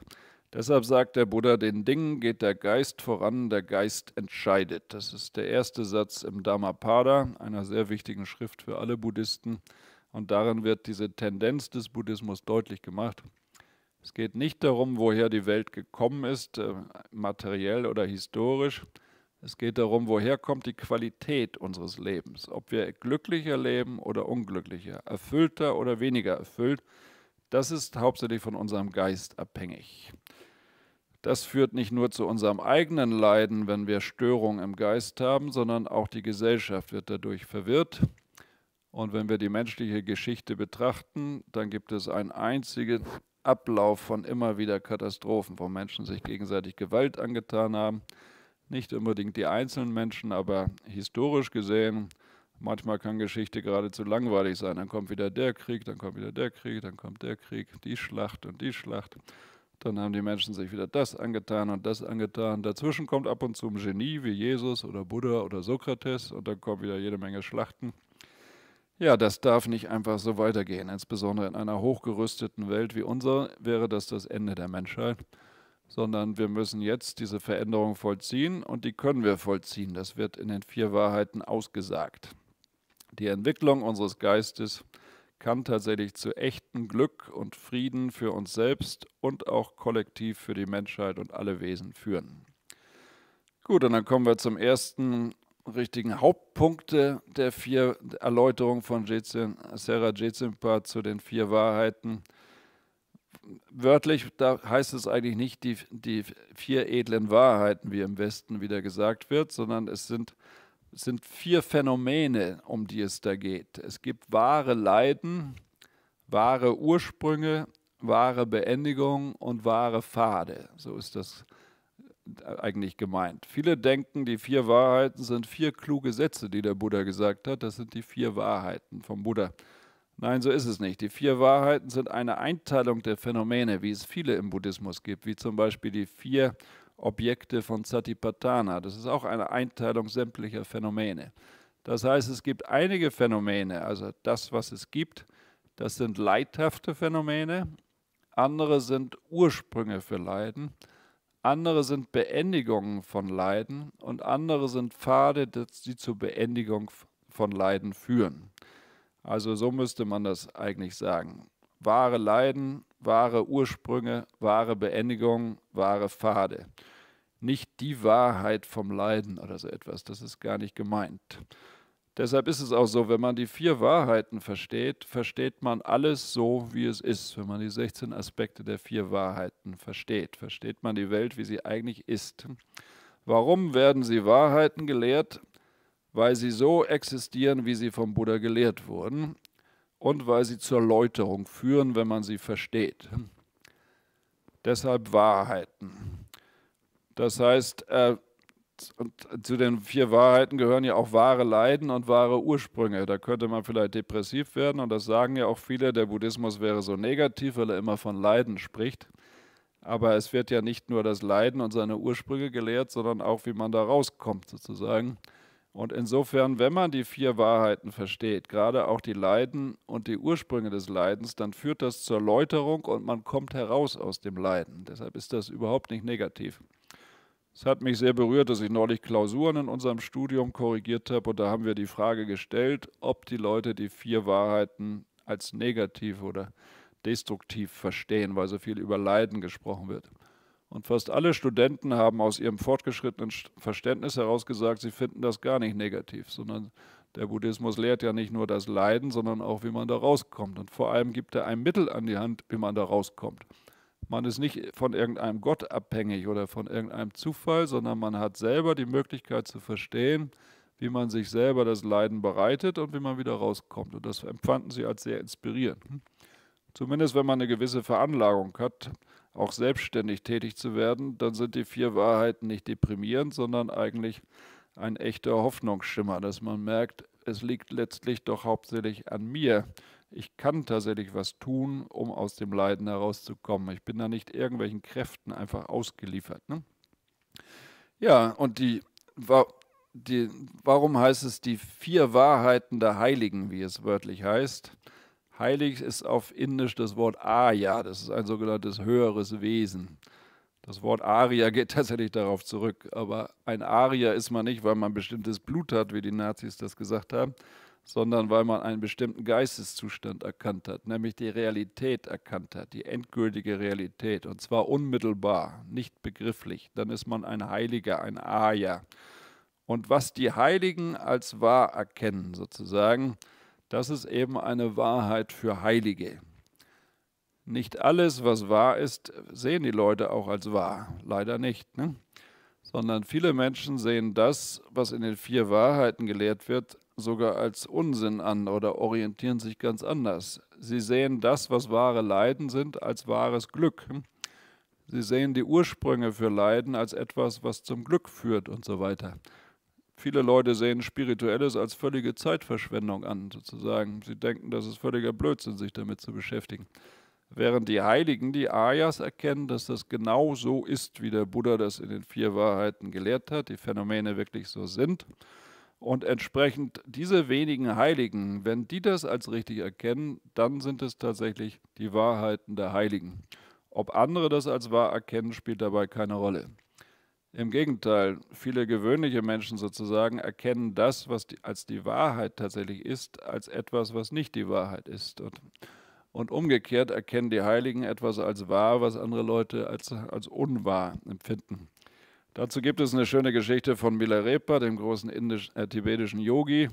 Deshalb sagt der Buddha, den Dingen geht der Geist voran, der Geist entscheidet. Das ist der erste Satz im Dhammapada, einer sehr wichtigen Schrift für alle Buddhisten. Und darin wird diese Tendenz des Buddhismus deutlich gemacht. Es geht nicht darum, woher die Welt gekommen ist, äh, materiell oder historisch. Es geht darum, woher kommt die Qualität unseres Lebens. Ob wir glücklicher leben oder unglücklicher, erfüllter oder weniger erfüllt, das ist hauptsächlich von unserem Geist abhängig. Das führt nicht nur zu unserem eigenen Leiden, wenn wir Störungen im Geist haben, sondern auch die Gesellschaft wird dadurch verwirrt. Und wenn wir die menschliche Geschichte betrachten, dann gibt es einen einzigen Ablauf von immer wieder Katastrophen, wo Menschen sich gegenseitig Gewalt angetan haben. Nicht unbedingt die einzelnen Menschen, aber historisch gesehen, manchmal kann Geschichte geradezu langweilig sein. Dann kommt wieder der Krieg, dann kommt wieder der Krieg, dann kommt der Krieg, die Schlacht und die Schlacht. Dann haben die Menschen sich wieder das angetan und das angetan. Dazwischen kommt ab und zu ein Genie wie Jesus oder Buddha oder Sokrates und dann kommen wieder jede Menge Schlachten. Ja, das darf nicht einfach so weitergehen. Insbesondere in einer hochgerüsteten Welt wie unserer wäre das das Ende der Menschheit. Sondern wir müssen jetzt diese Veränderung vollziehen und die können wir vollziehen. Das wird in den vier Wahrheiten ausgesagt. Die Entwicklung unseres Geistes kann tatsächlich zu echten Glück und Frieden für uns selbst und auch kollektiv für die Menschheit und alle Wesen führen. Gut, und dann kommen wir zum ersten richtigen Hauptpunkte der vier Erläuterungen von Jezin, Sarah Jezimpa zu den vier Wahrheiten. Wörtlich da heißt es eigentlich nicht die, die vier edlen Wahrheiten, wie im Westen wieder gesagt wird, sondern es sind sind vier Phänomene, um die es da geht. Es gibt wahre Leiden, wahre Ursprünge, wahre Beendigung und wahre Pfade. So ist das äh, eigentlich gemeint. Viele denken, die vier Wahrheiten sind vier kluge Sätze, die der Buddha gesagt hat. Das sind die vier Wahrheiten vom Buddha. Nein, so ist es nicht. Die vier Wahrheiten sind eine Einteilung der Phänomene, wie es viele im Buddhismus gibt, wie zum Beispiel die vier Objekte von Satipatthana. Das ist auch eine Einteilung sämtlicher Phänomene. Das heißt, es gibt einige Phänomene, also das, was es gibt, das sind leidhafte Phänomene, andere sind Ursprünge für Leiden, andere sind Beendigungen von Leiden und andere sind Pfade, die zur Beendigung von Leiden führen. Also so müsste man das eigentlich sagen wahre Leiden, wahre Ursprünge, wahre Beendigung, wahre Pfade. Nicht die Wahrheit vom Leiden oder so etwas, das ist gar nicht gemeint. Deshalb ist es auch so, wenn man die vier Wahrheiten versteht, versteht man alles so, wie es ist. Wenn man die 16 Aspekte der vier Wahrheiten versteht, versteht man die Welt, wie sie eigentlich ist. Warum werden sie Wahrheiten gelehrt? Weil sie so existieren, wie sie vom Buddha gelehrt wurden und weil sie zur Läuterung führen, wenn man sie versteht. Deshalb Wahrheiten. Das heißt, äh, zu den vier Wahrheiten gehören ja auch wahre Leiden und wahre Ursprünge. Da könnte man vielleicht depressiv werden und das sagen ja auch viele, der Buddhismus wäre so negativ, weil er immer von Leiden spricht. Aber es wird ja nicht nur das Leiden und seine Ursprünge gelehrt, sondern auch, wie man da rauskommt sozusagen. Und insofern, wenn man die vier Wahrheiten versteht, gerade auch die Leiden und die Ursprünge des Leidens, dann führt das zur Läuterung und man kommt heraus aus dem Leiden. Deshalb ist das überhaupt nicht negativ. Es hat mich sehr berührt, dass ich neulich Klausuren in unserem Studium korrigiert habe und da haben wir die Frage gestellt, ob die Leute die vier Wahrheiten als negativ oder destruktiv verstehen, weil so viel über Leiden gesprochen wird. Und fast alle Studenten haben aus ihrem fortgeschrittenen Verständnis heraus gesagt, sie finden das gar nicht negativ, sondern der Buddhismus lehrt ja nicht nur das Leiden, sondern auch, wie man da rauskommt. Und vor allem gibt er ein Mittel an die Hand, wie man da rauskommt. Man ist nicht von irgendeinem Gott abhängig oder von irgendeinem Zufall, sondern man hat selber die Möglichkeit zu verstehen, wie man sich selber das Leiden bereitet und wie man wieder rauskommt. Und das empfanden sie als sehr inspirierend. Hm? Zumindest wenn man eine gewisse Veranlagung hat, auch selbstständig tätig zu werden, dann sind die vier Wahrheiten nicht deprimierend, sondern eigentlich ein echter Hoffnungsschimmer, dass man merkt, es liegt letztlich doch hauptsächlich an mir. Ich kann tatsächlich was tun, um aus dem Leiden herauszukommen. Ich bin da nicht irgendwelchen Kräften einfach ausgeliefert. Ne? Ja, und die, die, warum heißt es die vier Wahrheiten der Heiligen, wie es wörtlich heißt? Heilig ist auf Indisch das Wort Aya, das ist ein sogenanntes höheres Wesen. Das Wort Aria [LAUGHS] geht tatsächlich darauf zurück, aber ein Arier ist man nicht, weil man bestimmtes Blut hat, wie die Nazis das gesagt haben, sondern weil man einen bestimmten Geisteszustand erkannt hat, nämlich die Realität erkannt hat, die endgültige Realität, und zwar unmittelbar, nicht begrifflich. Dann ist man ein Heiliger, ein Arier. Und was die Heiligen als wahr erkennen, sozusagen, das ist eben eine Wahrheit für Heilige. Nicht alles, was wahr ist, sehen die Leute auch als wahr. Leider nicht. Ne? Sondern viele Menschen sehen das, was in den vier Wahrheiten gelehrt wird, sogar als Unsinn an oder orientieren sich ganz anders. Sie sehen das, was wahre Leiden sind, als wahres Glück. Sie sehen die Ursprünge für Leiden als etwas, was zum Glück führt und so weiter. Viele Leute sehen Spirituelles als völlige Zeitverschwendung an, sozusagen. Sie denken, das ist völliger Blödsinn, sich damit zu beschäftigen. Während die Heiligen, die Ayas, erkennen, dass das genau so ist, wie der Buddha das in den vier Wahrheiten gelehrt hat, die Phänomene wirklich so sind. Und entsprechend diese wenigen Heiligen, wenn die das als richtig erkennen, dann sind es tatsächlich die Wahrheiten der Heiligen. Ob andere das als wahr erkennen, spielt dabei keine Rolle. Im Gegenteil, viele gewöhnliche Menschen sozusagen erkennen das, was die, als die Wahrheit tatsächlich ist, als etwas, was nicht die Wahrheit ist. Und, und umgekehrt erkennen die Heiligen etwas als wahr, was andere Leute als, als unwahr empfinden. Dazu gibt es eine schöne Geschichte von Milarepa, dem großen indisch, äh, tibetischen Yogi.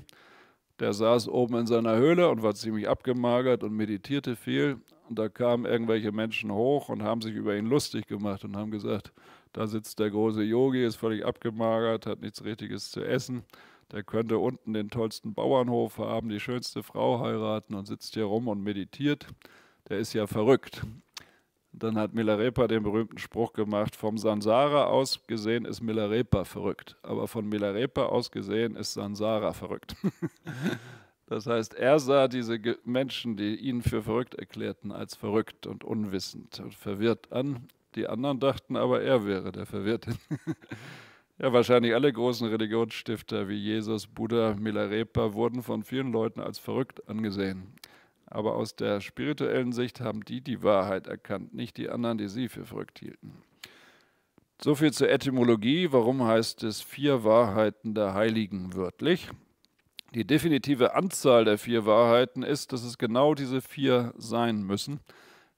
Der saß oben in seiner Höhle und war ziemlich abgemagert und meditierte viel. Und da kamen irgendwelche Menschen hoch und haben sich über ihn lustig gemacht und haben gesagt, da sitzt der große Yogi, ist völlig abgemagert, hat nichts Richtiges zu essen. Der könnte unten den tollsten Bauernhof haben, die schönste Frau heiraten und sitzt hier rum und meditiert. Der ist ja verrückt. Dann hat Milarepa den berühmten Spruch gemacht, vom Sansara aus gesehen ist Milarepa verrückt, aber von Milarepa aus gesehen ist Sansara verrückt. [LAUGHS] Das heißt, er sah diese Menschen, die ihn für verrückt erklärten, als verrückt und unwissend und verwirrt an die anderen dachten aber, er wäre der Verwirrte. [LAUGHS] ja, wahrscheinlich alle großen Religionsstifter wie Jesus, Buddha, Milarepa wurden von vielen Leuten als verrückt angesehen. Aber aus der spirituellen Sicht haben die die Wahrheit erkannt, nicht die anderen, die sie für verrückt hielten. So viel zur Etymologie. Warum heißt es vier Wahrheiten der Heiligen wörtlich? Die definitive Anzahl der vier Wahrheiten ist, dass es genau diese vier sein müssen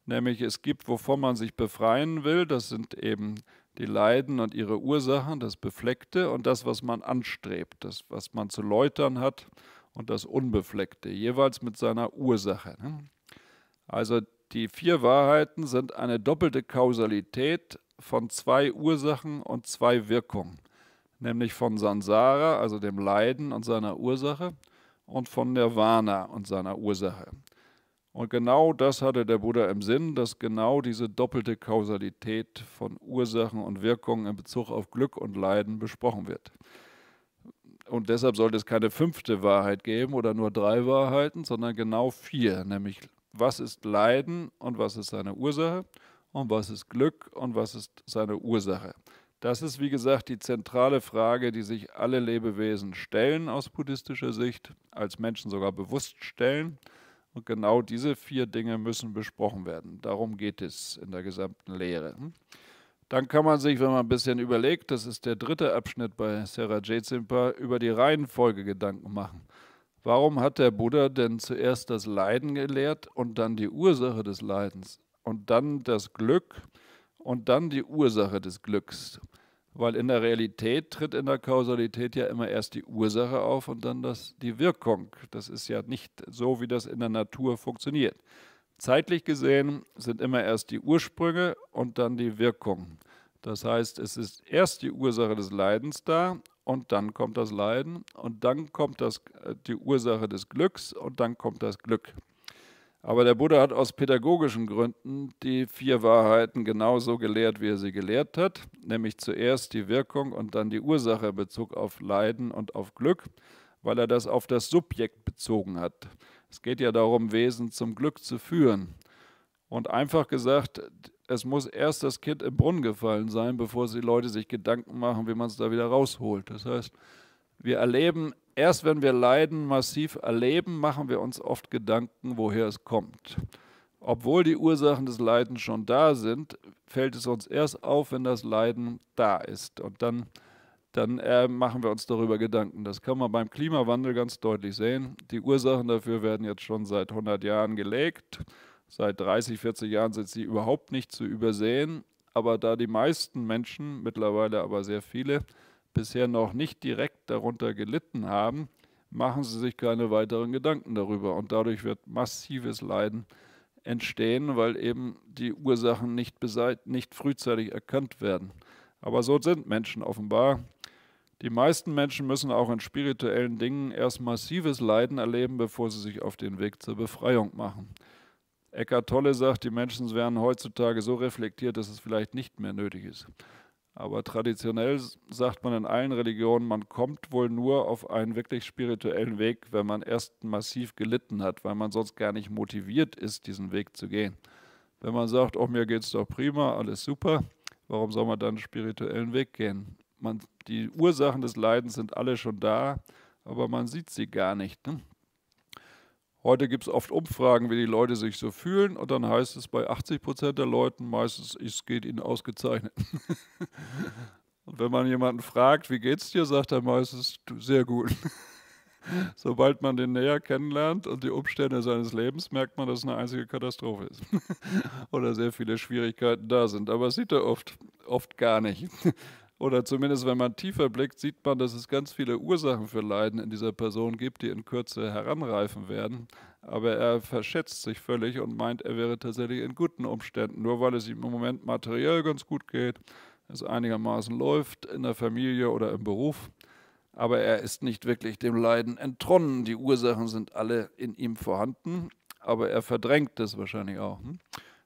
nämlich es gibt, wovon man sich befreien will, das sind eben die Leiden und ihre Ursachen, das Befleckte und das, was man anstrebt, das, was man zu läutern hat und das Unbefleckte, jeweils mit seiner Ursache. Ne? Also die vier Wahrheiten sind eine doppelte Kausalität von zwei Ursachen und zwei Wirkungen, nämlich von Sansara, also dem Leiden und seiner Ursache, und von Nirvana und seiner Ursache. Und genau das hatte der Buddha im Sinn, dass genau diese doppelte Kausalität von Ursachen und Wirkungen in Bezug auf Glück und Leiden besprochen wird. Und deshalb sollte es keine fünfte Wahrheit geben oder nur drei Wahrheiten, sondern genau vier, nämlich was ist Leiden und was ist seine Ursache und was ist Glück und was ist seine Ursache. Das ist, wie gesagt, die zentrale Frage, die sich alle Lebewesen stellen aus buddhistischer Sicht, als Menschen sogar bewusst stellen. Und genau diese vier Dinge müssen besprochen werden. Darum geht es in der gesamten Lehre. Hm? Dann kann man sich, wenn man ein bisschen überlegt, das ist der dritte Abschnitt bei Sarah J. Zimper, über die Reihenfolge Gedanken machen. Warum hat der Buddha denn zuerst das Leiden gelehrt und dann die Ursache des Leidens und dann das Glück und dann die Ursache des Glücks? weil in der Realität tritt in der Kausalität ja immer erst die Ursache auf und dann das, die Wirkung. Das ist ja nicht so, wie das in der Natur funktioniert. Zeitlich gesehen sind immer erst die Ursprünge und dann die Wirkung. Das heißt, es ist erst die Ursache des Leidens da und dann kommt das Leiden und dann kommt das, äh, die Ursache des Glücks und dann kommt das Glück. Aber der Buddha hat aus pädagogischen Gründen die vier Wahrheiten genauso gelehrt, wie er sie gelehrt hat, nämlich zuerst die Wirkung und dann die Ursache in Bezug auf Leiden und auf Glück, weil er das auf das Subjekt bezogen hat. Es geht ja darum, Wesen zum Glück zu führen. Und einfach gesagt, es muss erst das Kind im Brunnen gefallen sein, bevor die Leute sich Gedanken machen, wie man es da wieder rausholt. Das heißt, wir erleben, erst wenn wir Leiden massiv erleben, machen wir uns oft Gedanken, woher es kommt. Obwohl die Ursachen des Leidens schon da sind, fällt es uns erst auf, wenn das Leiden da ist. Und dann, dann äh, machen wir uns darüber Gedanken. Das kann man beim Klimawandel ganz deutlich sehen. Die Ursachen dafür werden jetzt schon seit 100 Jahren gelegt. Seit 30, 40 Jahren sind sie überhaupt nicht zu übersehen. Aber da die meisten Menschen, mittlerweile aber sehr viele, bisher noch nicht direkt darunter gelitten haben, machen sie sich keine weiteren Gedanken darüber. Und dadurch wird massives Leiden entstehen, weil eben die Ursachen nicht, nicht frühzeitig erkannt werden. Aber so sind Menschen offenbar. Die meisten Menschen müssen auch in spirituellen Dingen erst massives Leiden erleben, bevor sie sich auf den Weg zur Befreiung machen. Eckart Tolle sagt, die Menschen wären heutzutage so reflektiert, dass es vielleicht nicht mehr nötig ist. Aber traditionell sagt man in allen Religionen, man kommt wohl nur auf einen wirklich spirituellen Weg, wenn man erst massiv gelitten hat, weil man sonst gar nicht motiviert ist, diesen Weg zu gehen. Wenn man sagt, oh, mir es doch prima, alles super, warum soll man dann einen spirituellen Weg gehen? Man, die Ursachen des Leidens sind alle schon da, aber man sieht sie gar nicht. Ne? Heute gibt es oft Umfragen, wie die Leute sich so fühlen. Und dann heißt es bei 80 Prozent der Leuten meistens, es geht ihnen ausgezeichnet. [LAUGHS] und wenn man jemanden fragt, wie geht's dir, sagt er meistens, sehr gut. [LAUGHS] Sobald man den näher kennenlernt und die Umstände seines Lebens, merkt man, dass es eine einzige Katastrophe ist. [LAUGHS] Oder sehr viele Schwierigkeiten da sind. Aber das sieht er oft, oft gar nicht oder zumindest wenn man tiefer blickt, sieht man, dass es ganz viele Ursachen für Leiden in dieser Person gibt, die in Kürze heranreifen werden. Aber er verschätzt sich völlig und meint, er wäre tatsächlich in guten Umständen, nur weil es ihm im Moment materiell ganz gut geht, es einigermaßen läuft in der Familie oder im Beruf. Aber er ist nicht wirklich dem Leiden entronnen. Die Ursachen sind alle in ihm vorhanden, aber er verdrängt es wahrscheinlich auch. Hm?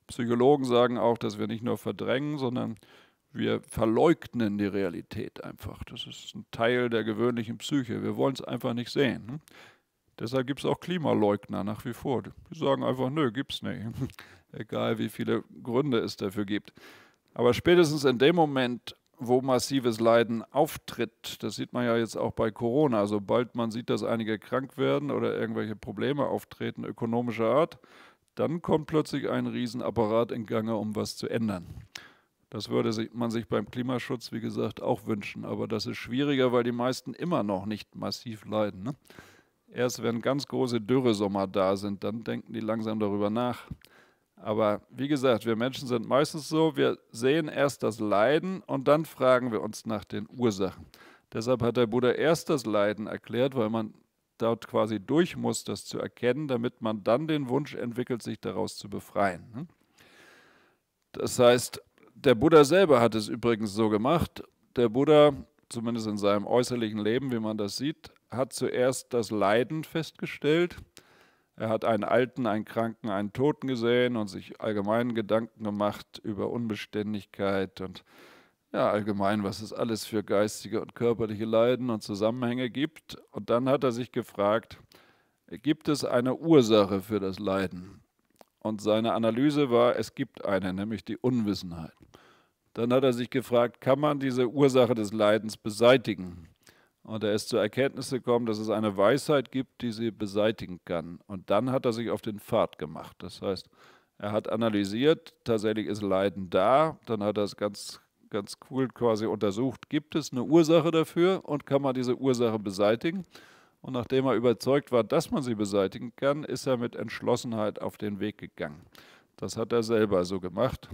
Psychologen sagen auch, dass wir nicht nur verdrängen, sondern wir verleugnen die Realität einfach. Das ist ein Teil der gewöhnlichen Psyche. Wir wollen es einfach nicht sehen. Ne? Deshalb gibt es auch Klimaleugner nach wie vor. Die sagen einfach, nö, gibt's nicht. [LAUGHS] Egal wie viele Gründe es dafür gibt. Aber spätestens in dem Moment, wo massives Leiden auftritt, das sieht man ja jetzt auch bei Corona, sobald man sieht, dass einige krank werden oder irgendwelche Probleme auftreten, ökonomischer Art, dann kommt plötzlich ein Riesenapparat in Gange, um was zu ändern. Das würde man sich beim Klimaschutz, wie gesagt, auch wünschen. Aber das ist schwieriger, weil die meisten immer noch nicht massiv leiden. Ne? Erst wenn ganz große Dürresommer da sind, dann denken die langsam darüber nach. Aber wie gesagt, wir Menschen sind meistens so, wir sehen erst das Leiden und dann fragen wir uns nach den Ursachen. Deshalb hat der Buddha erst das Leiden erklärt, weil man dort quasi durch muss, das zu erkennen, damit man dann den Wunsch entwickelt, sich daraus zu befreien. Ne? Das heißt, der Buddha selber hat es übrigens so gemacht. Der Buddha, zumindest in seinem äußerlichen Leben, wie man das sieht, hat zuerst das Leiden festgestellt. Er hat einen Alten, einen Kranken, einen Toten gesehen und sich allgemein Gedanken gemacht über Unbeständigkeit und ja, allgemein, was es alles für geistige und körperliche Leiden und Zusammenhänge gibt. Und dann hat er sich gefragt, gibt es eine Ursache für das Leiden? Und seine Analyse war, es gibt eine, nämlich die Unwissenheit. Dann hat er sich gefragt, kann man diese Ursache des Leidens beseitigen? Und er ist zur Erkenntnis gekommen, dass es eine Weisheit gibt, die sie beseitigen kann. Und dann hat er sich auf den Pfad gemacht. Das heißt, er hat analysiert, tatsächlich ist Leiden da. Dann hat er es ganz, ganz cool quasi untersucht, gibt es eine Ursache dafür und kann man diese Ursache beseitigen? Und nachdem er überzeugt war, dass man sie beseitigen kann, ist er mit Entschlossenheit auf den Weg gegangen. Das hat er selber so gemacht.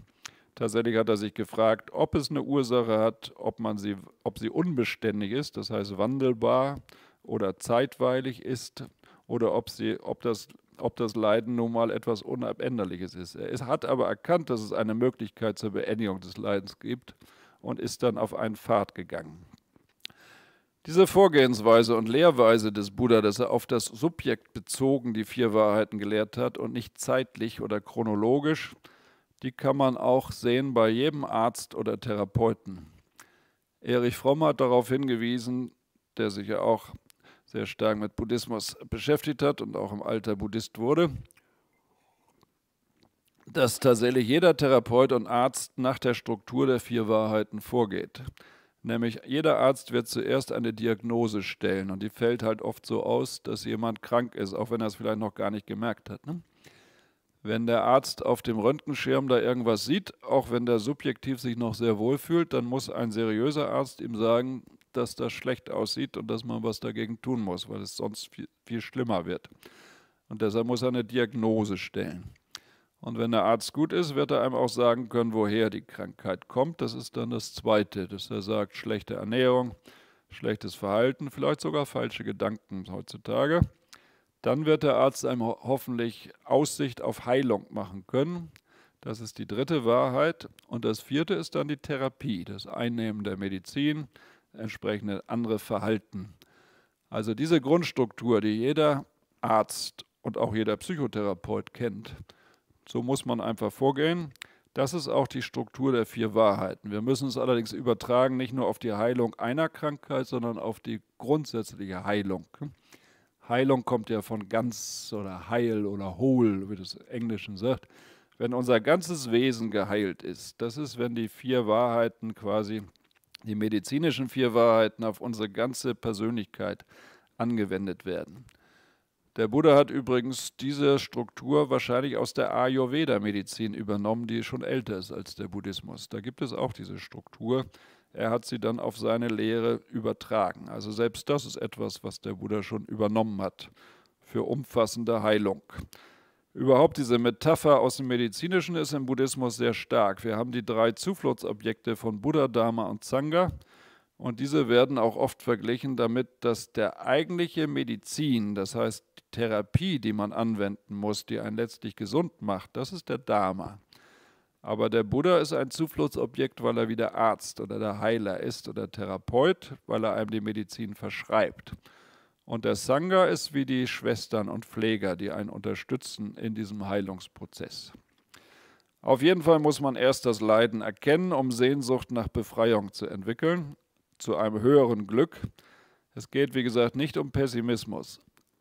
Tatsächlich hat er sich gefragt, ob es eine Ursache hat, ob, man sie, ob sie unbeständig ist, das heißt wandelbar oder zeitweilig ist, oder ob, sie, ob, das, ob das Leiden nun mal etwas Unabänderliches ist. Er hat aber erkannt, dass es eine Möglichkeit zur Beendigung des Leidens gibt und ist dann auf einen Pfad gegangen. Diese Vorgehensweise und Lehrweise des Buddha, dass er auf das Subjekt bezogen die vier Wahrheiten gelehrt hat und nicht zeitlich oder chronologisch, die kann man auch sehen bei jedem Arzt oder Therapeuten. Erich Fromm hat darauf hingewiesen, der sich ja auch sehr stark mit Buddhismus beschäftigt hat und auch im Alter Buddhist wurde, dass tatsächlich jeder Therapeut und Arzt nach der Struktur der vier Wahrheiten vorgeht. Nämlich jeder Arzt wird zuerst eine Diagnose stellen und die fällt halt oft so aus, dass jemand krank ist, auch wenn er es vielleicht noch gar nicht gemerkt hat. Ne? Wenn der Arzt auf dem Röntgenschirm da irgendwas sieht, auch wenn der subjektiv sich noch sehr wohl fühlt, dann muss ein seriöser Arzt ihm sagen, dass das schlecht aussieht und dass man was dagegen tun muss, weil es sonst viel, viel schlimmer wird. Und deshalb muss er eine Diagnose stellen. Und wenn der Arzt gut ist, wird er einem auch sagen können, woher die Krankheit kommt. Das ist dann das Zweite, dass er sagt, schlechte Ernährung, schlechtes Verhalten, vielleicht sogar falsche Gedanken heutzutage. Dann wird der Arzt einem ho hoffentlich Aussicht auf Heilung machen können. Das ist die dritte Wahrheit. Und das vierte ist dann die Therapie, das Einnehmen der Medizin, entsprechende andere Verhalten. Also diese Grundstruktur, die jeder Arzt und auch jeder Psychotherapeut kennt, so muss man einfach vorgehen. Das ist auch die Struktur der vier Wahrheiten. Wir müssen es allerdings übertragen, nicht nur auf die Heilung einer Krankheit, sondern auf die grundsätzliche Heilung. Heilung kommt ja von ganz oder heil oder whole, wie das Englischen sagt. Wenn unser ganzes Wesen geheilt ist, das ist, wenn die vier Wahrheiten quasi, die medizinischen vier Wahrheiten auf unsere ganze Persönlichkeit angewendet werden. Der Buddha hat übrigens diese Struktur wahrscheinlich aus der Ayurveda-Medizin übernommen, die schon älter ist als der Buddhismus. Da gibt es auch diese Struktur. Er hat sie dann auf seine Lehre übertragen. Also selbst das ist etwas, was der Buddha schon übernommen hat für umfassende Heilung. Überhaupt diese Metapher aus dem Medizinischen ist im Buddhismus sehr stark. Wir haben die drei Zufluchtsobjekte von Buddha, Dharma und Sangha. Und diese werden auch oft verglichen damit, dass der eigentliche Medizin, das heißt Therapie, die man anwenden muss, die einen letztlich gesund macht, das ist der Dharma. Aber der Buddha ist ein Zufluchtsobjekt, weil er wie der Arzt oder der Heiler ist oder Therapeut, weil er einem die Medizin verschreibt. Und der Sangha ist wie die Schwestern und Pfleger, die einen unterstützen in diesem Heilungsprozess. Auf jeden Fall muss man erst das Leiden erkennen, um Sehnsucht nach Befreiung zu entwickeln, zu einem höheren Glück. Es geht, wie gesagt, nicht um Pessimismus.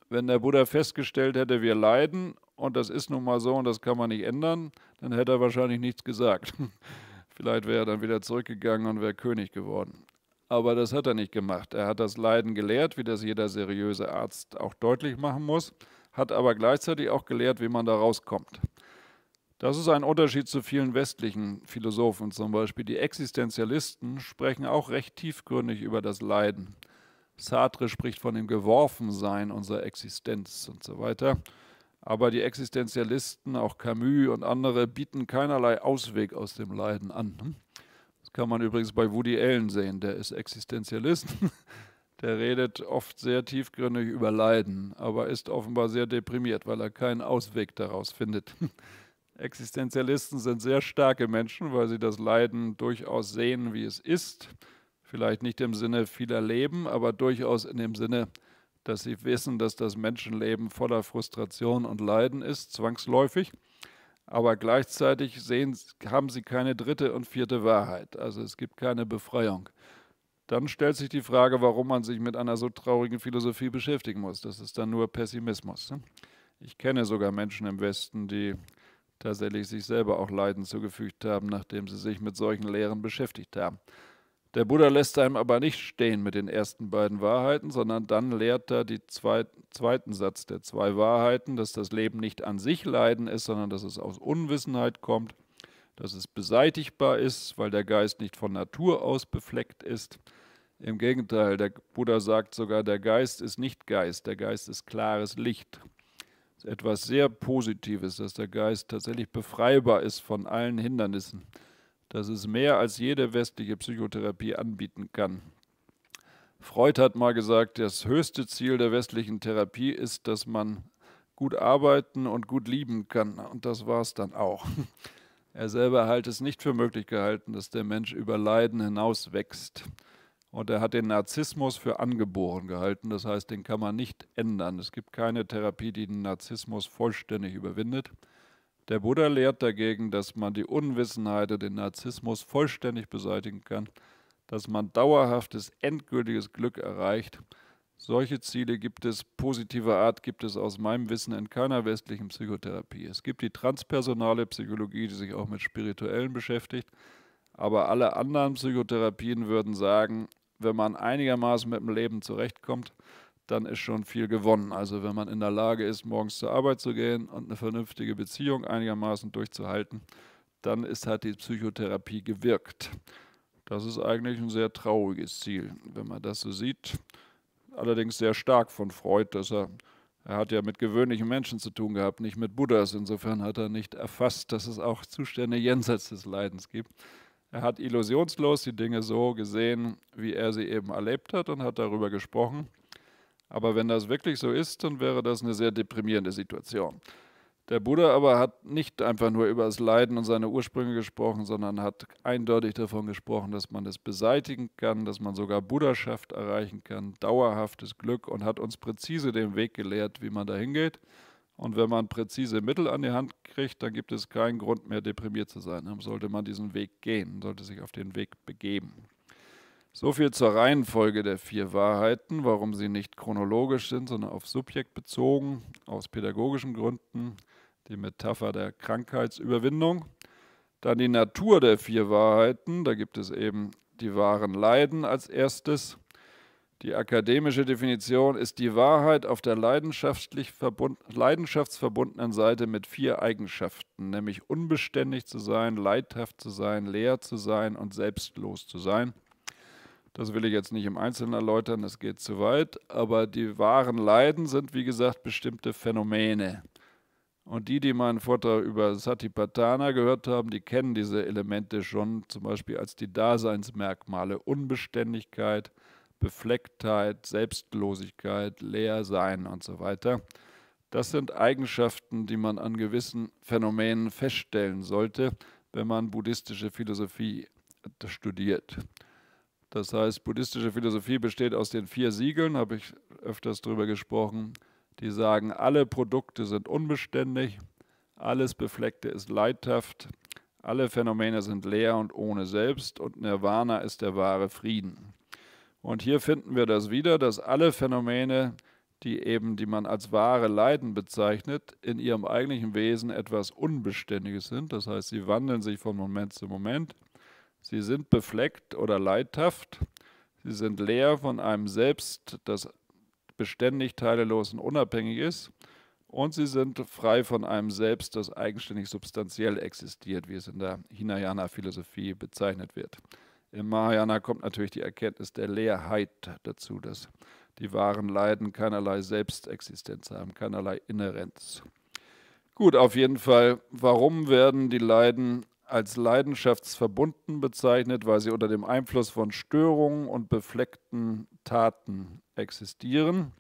Wenn der Buddha festgestellt hätte, wir leiden und das ist nun mal so und das kann man nicht ändern, dann hätte er wahrscheinlich nichts gesagt. [LAUGHS] Vielleicht wäre er dann wieder zurückgegangen und wäre König geworden. Aber das hat er nicht gemacht. Er hat das Leiden gelehrt, wie das jeder seriöse Arzt auch deutlich machen muss, hat aber gleichzeitig auch gelehrt, wie man da rauskommt. Das ist ein Unterschied zu vielen westlichen Philosophen zum Beispiel. Die Existenzialisten sprechen auch recht tiefgründig über das Leiden. Sartre spricht von dem Geworfensein unserer Existenz und so weiter. Aber die Existenzialisten, auch Camus und andere, bieten keinerlei Ausweg aus dem Leiden an. Hm? Das kann man übrigens bei Woody Allen sehen, der ist Existenzialist. [LAUGHS] Der redet oft sehr tiefgründig über Leiden, aber ist offenbar sehr deprimiert, weil er keinen Ausweg daraus findet. [LAUGHS] Existenzialisten sind sehr starke Menschen, weil sie das Leiden durchaus sehen, wie es ist vielleicht nicht im Sinne vieler Leben, aber durchaus in dem Sinne, dass sie wissen, dass das Menschenleben voller Frustration und Leiden ist, zwangsläufig. Aber gleichzeitig sehen, haben sie keine dritte und vierte Wahrheit. Also es gibt keine Befreiung. Dann stellt sich die Frage, warum man sich mit einer so traurigen Philosophie beschäftigen muss. Das ist dann nur Pessimismus. Ne? Ich kenne sogar Menschen im Westen, die tatsächlich sich selber auch Leiden zugefügt haben, nachdem sie sich mit solchen Lehren beschäftigt haben. Der Buddha lässt einem aber nicht stehen mit den ersten beiden Wahrheiten, sondern dann lehrt er den zweit, zweiten Satz der zwei Wahrheiten, dass das Leben nicht an sich Leiden ist, sondern dass es aus Unwissenheit kommt, dass es beseitigbar ist, weil der Geist nicht von Natur aus befleckt ist. Im Gegenteil, der Buddha sagt sogar, der Geist ist nicht Geist, der Geist ist klares Licht. Das ist etwas sehr Positives, dass der Geist tatsächlich befreibar ist von allen Hindernissen. Das ist mehr, als jede westliche Psychotherapie anbieten kann. Freud hat mal gesagt, das höchste Ziel der westlichen Therapie ist, dass man gut arbeiten und gut lieben kann. Und das war es dann auch. [LAUGHS] Er selber hat es nicht für möglich gehalten, dass der Mensch über Leiden hinaus wächst. Und er hat den Narzissmus für angeboren gehalten. Das heißt, den kann man nicht ändern. Es gibt keine Therapie, die den Narzissmus vollständig überwindet. Der Buddha lehrt dagegen, dass man die Unwissenheit und den Narzissmus vollständig beseitigen kann, dass man dauerhaftes, endgültiges Glück erreicht. Solche Ziele gibt es, positiver Art gibt es aus meinem Wissen in keiner westlichen Psychotherapie. Es gibt die transpersonale Psychologie, die sich auch mit Spirituellen beschäftigt, aber alle anderen Psychotherapien würden sagen, wenn man einigermaßen mit dem Leben zurechtkommt, dann ist schon viel gewonnen. Also wenn man in der Lage ist, morgens zur Arbeit zu gehen und eine vernünftige Beziehung einigermaßen durchzuhalten, dann ist, hat die Psychotherapie gewirkt. Das ist eigentlich ein sehr trauriges Ziel, wenn man das so sieht. Allerdings sehr stark von Freud, dass er, er hat ja mit gewöhnlichen Menschen zu tun gehabt, nicht mit Buddhas. Insofern hat er nicht erfasst, dass es auch Zustände jenseits des Leidens gibt. Er hat illusionslos die Dinge so gesehen, wie er sie eben erlebt hat und hat darüber gesprochen. Aber wenn das wirklich so ist, dann wäre das eine sehr deprimierende Situation. Der Buddha aber hat nicht einfach nur über das Leiden und seine Ursprünge gesprochen, sondern hat eindeutig davon gesprochen, dass man es beseitigen kann, dass man sogar Buddhaschaft erreichen kann, dauerhaftes Glück und hat uns präzise den Weg gelehrt, wie man dahin geht. Und wenn man präzise Mittel an die Hand kriegt, dann gibt es keinen Grund mehr, deprimiert zu sein. Dann sollte man diesen Weg gehen, sollte sich auf den Weg begeben. So viel zur Reihenfolge der vier Wahrheiten, warum sie nicht chronologisch sind, sondern auf Subjekt bezogen, aus pädagogischen Gründen, die Metapher der Krankheitsüberwindung. Dann die Natur der vier Wahrheiten, da gibt es eben die wahren Leiden als erstes. Die akademische Definition ist die Wahrheit auf der leidenschaftlich verbund, leidenschaftsverbundenen Seite mit vier Eigenschaften, nämlich unbeständig zu sein, leidhaft zu sein, leer zu sein und selbstlos zu sein. Das will ich jetzt nicht im Einzelnen erläutern, das geht zu weit. Aber die wahren Leiden sind, wie gesagt, bestimmte Phänomene. Und die, die meinen Vortrag über Satipatthana gehört haben, die kennen diese Elemente schon, zum Beispiel als die Daseinsmerkmale Unbeständigkeit, Beflecktheit, Selbstlosigkeit, Leersein und so weiter. Das sind Eigenschaften, die man an gewissen Phänomenen feststellen sollte, wenn man buddhistische Philosophie studiert. Das heißt, buddhistische Philosophie besteht aus den vier Siegeln, habe ich öfters darüber gesprochen, die sagen, alle Produkte sind unbeständig, alles Befleckte ist leidhaft, alle Phänomene sind leer und ohne Selbst und Nirvana ist der wahre Frieden. Und hier finden wir das wieder, dass alle Phänomene, die eben, die man als wahre Leiden bezeichnet, in ihrem eigentlichen Wesen etwas Unbeständiges sind. Das heißt, sie wandeln sich von Moment zu Moment. Sie sind befleckt oder leidhaft. Sie sind leer von einem Selbst, das beständig, teilelos und unabhängig ist. Und sie sind frei von einem Selbst, das eigenständig substanziell existiert, wie es in der Hinayana-Philosophie bezeichnet wird. Im Mahayana kommt natürlich die Erkenntnis der Leerheit dazu, dass die wahren Leiden keinerlei Selbstexistenz haben, keinerlei Inherenz. Gut, auf jeden Fall, warum werden die Leiden als leidenschaftsverbunden bezeichnet, weil sie unter dem Einfluss von Störungen und befleckten Taten existieren.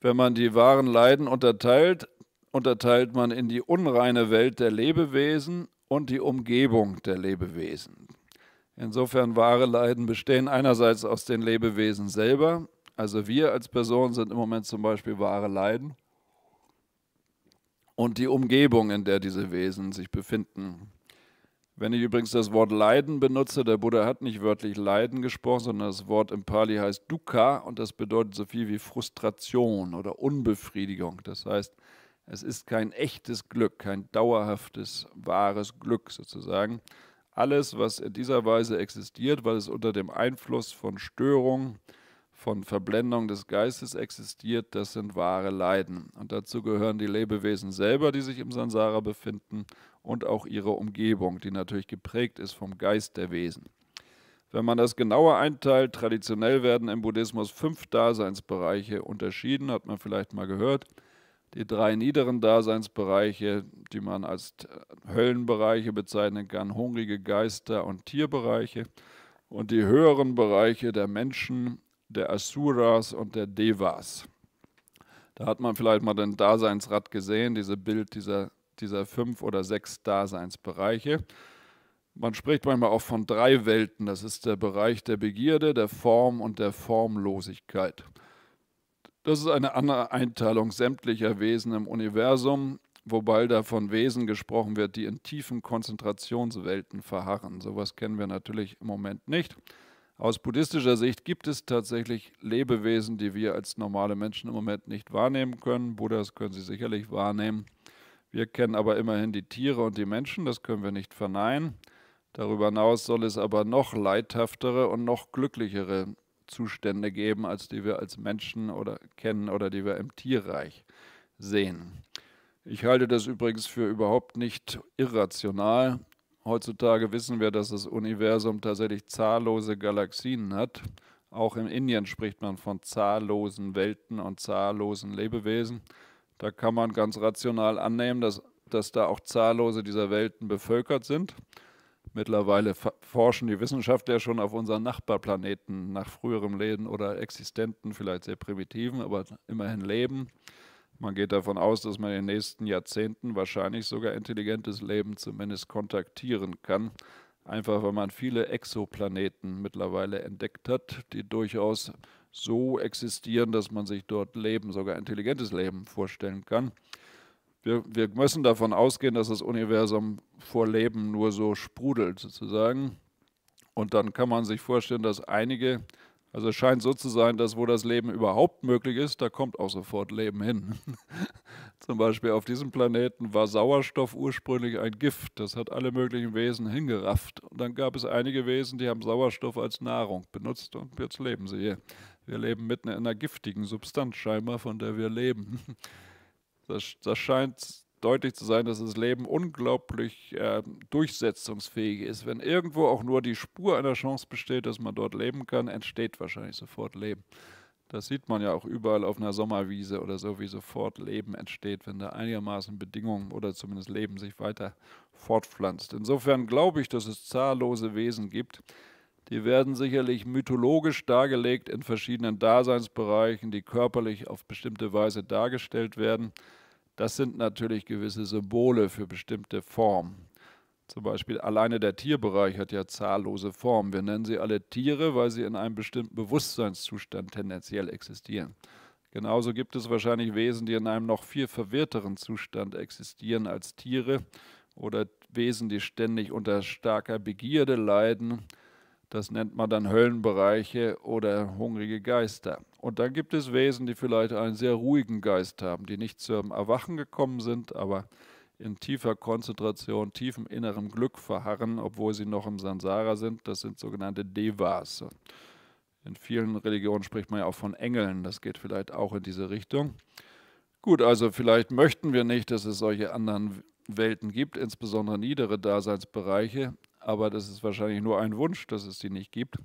Wenn man die wahren Leiden unterteilt, unterteilt man in die unreine Welt der Lebewesen und die Umgebung der Lebewesen. Insofern wahre Leiden bestehen einerseits aus den Lebewesen selber, also wir als Personen sind im Moment zum Beispiel wahre Leiden, und die Umgebung, in der diese Wesen sich befinden. Wenn ich übrigens das Wort Leiden benutze, der Buddha hat nicht wörtlich Leiden gesprochen, sondern das Wort im Pali heißt Dukkha und das bedeutet so viel wie Frustration oder Unbefriedigung. Das heißt, es ist kein echtes Glück, kein dauerhaftes, wahres Glück sozusagen. Alles, was in dieser Weise existiert, weil es unter dem Einfluss von Störungen, von Verblendung des Geistes existiert, das sind wahre Leiden. Und dazu gehören die Lebewesen selber, die sich im Sansara befinden, und auch ihre Umgebung, die natürlich geprägt ist vom Geist der Wesen. Wenn man das genauer einteilt, traditionell werden im Buddhismus fünf Daseinsbereiche unterschieden, hat man vielleicht mal gehört. Die drei niederen Daseinsbereiche, die man als Höllenbereiche bezeichnen kann, hungrige Geister und Tierbereiche. Und die höheren Bereiche der Menschen, der Asuras und der Devas. Da hat man vielleicht mal den Daseinsrad gesehen, diese Bild dieser, dieser fünf oder sechs Daseinsbereiche. Man spricht manchmal auch von drei Welten. Das ist der Bereich der Begierde, der Form und der Formlosigkeit. Das ist eine andere Einteilung sämtlicher Wesen im Universum, wobei da von Wesen gesprochen wird, die in tiefen Konzentrationswelten verharren. Sowas kennen wir natürlich im Moment nicht. Aus buddhistischer Sicht gibt es tatsächlich Lebewesen, die wir als normale Menschen im Moment nicht wahrnehmen können. Buddhas können sie sicherlich wahrnehmen. Wir kennen aber immerhin die Tiere und die Menschen, das können wir nicht verneinen. Darüber hinaus soll es aber noch leidhaftere und noch glücklichere Zustände geben, als die wir als Menschen oder kennen oder die wir im Tierreich sehen. Ich halte das übrigens für überhaupt nicht irrational, Heutzutage wissen wir, dass das Universum tatsächlich zahllose Galaxien hat. Auch in Indien spricht man von zahllosen Welten und zahllosen Lebewesen. Da kann man ganz rational annehmen, dass, dass da auch zahllose dieser Welten bevölkert sind. Mittlerweile forschen die Wissenschaftler schon auf unseren Nachbarplaneten nach früherem Leben oder existenten, vielleicht sehr primitiven, aber immerhin Leben. Man geht davon aus, dass man in den nächsten Jahrzehnten wahrscheinlich sogar intelligentes Leben zumindest kontaktieren kann. Einfach weil man viele Exoplaneten mittlerweile entdeckt hat, die durchaus so existieren, dass man sich dort Leben, sogar intelligentes Leben vorstellen kann. Wir, wir, müssen davon ausgehen, dass das Universum vor Leben nur so sprudelt sozusagen. Und dann kann man sich vorstellen, dass einige also es scheint so zu sein, dass wo das Leben überhaupt möglich ist, da kommt auch sofort Leben hin. [LAUGHS] Zum Beispiel auf diesem Planeten war Sauerstoff ursprünglich ein Gift. Das hat alle möglichen Wesen hingerafft. Und dann gab es einige Wesen, die haben Sauerstoff als Nahrung benutzt und jetzt leben sie hier. Wir leben mitten in einer giftigen Substanz scheinbar, von der wir leben. [LAUGHS] Das, das scheint deutlich zu sein, dass das Leben unglaublich äh, durchsetzungsfähig ist. Wenn irgendwo auch nur die Spur einer Chance besteht, dass man dort leben kann, entsteht wahrscheinlich sofort Leben. Das sieht man ja auch überall auf einer Sommerwiese oder so, wie sofort Leben entsteht, wenn da einigermaßen Bedingungen oder zumindest Leben sich weiter fortpflanzt. Insofern glaube ich, dass es zahllose Wesen gibt. Die werden sicherlich mythologisch dargelegt in verschiedenen Daseinsbereichen, die körperlich auf bestimmte Weise dargestellt werden. Das sind natürlich gewisse Symbole für bestimmte Formen. Zum Beispiel alleine der Tierbereich hat ja zahllose Formen. Wir nennen sie alle Tiere, weil sie in einem bestimmten Bewusstseinszustand tendenziell existieren. Genauso gibt es wahrscheinlich Wesen, die in einem noch viel verwirrteren Zustand existieren als Tiere oder Wesen, die ständig unter starker Begierde leiden das nennt man dann Höllenbereiche oder hungrige Geister. Und dann gibt es Wesen, die vielleicht einen sehr ruhigen Geist haben, die nicht zum Erwachen gekommen sind, aber in tiefer Konzentration, tiefem innerem Glück verharren, obwohl sie noch im Sansara sind. Das sind sogenannte Devas. In vielen Religionen spricht man ja auch von Engeln. Das geht vielleicht auch in diese Richtung. Gut, also vielleicht möchten wir nicht, dass es solche anderen Welten gibt, insbesondere niedere Daseinsbereiche, aber das ist wahrscheinlich nur ein Wunsch, dass es die nicht gibt.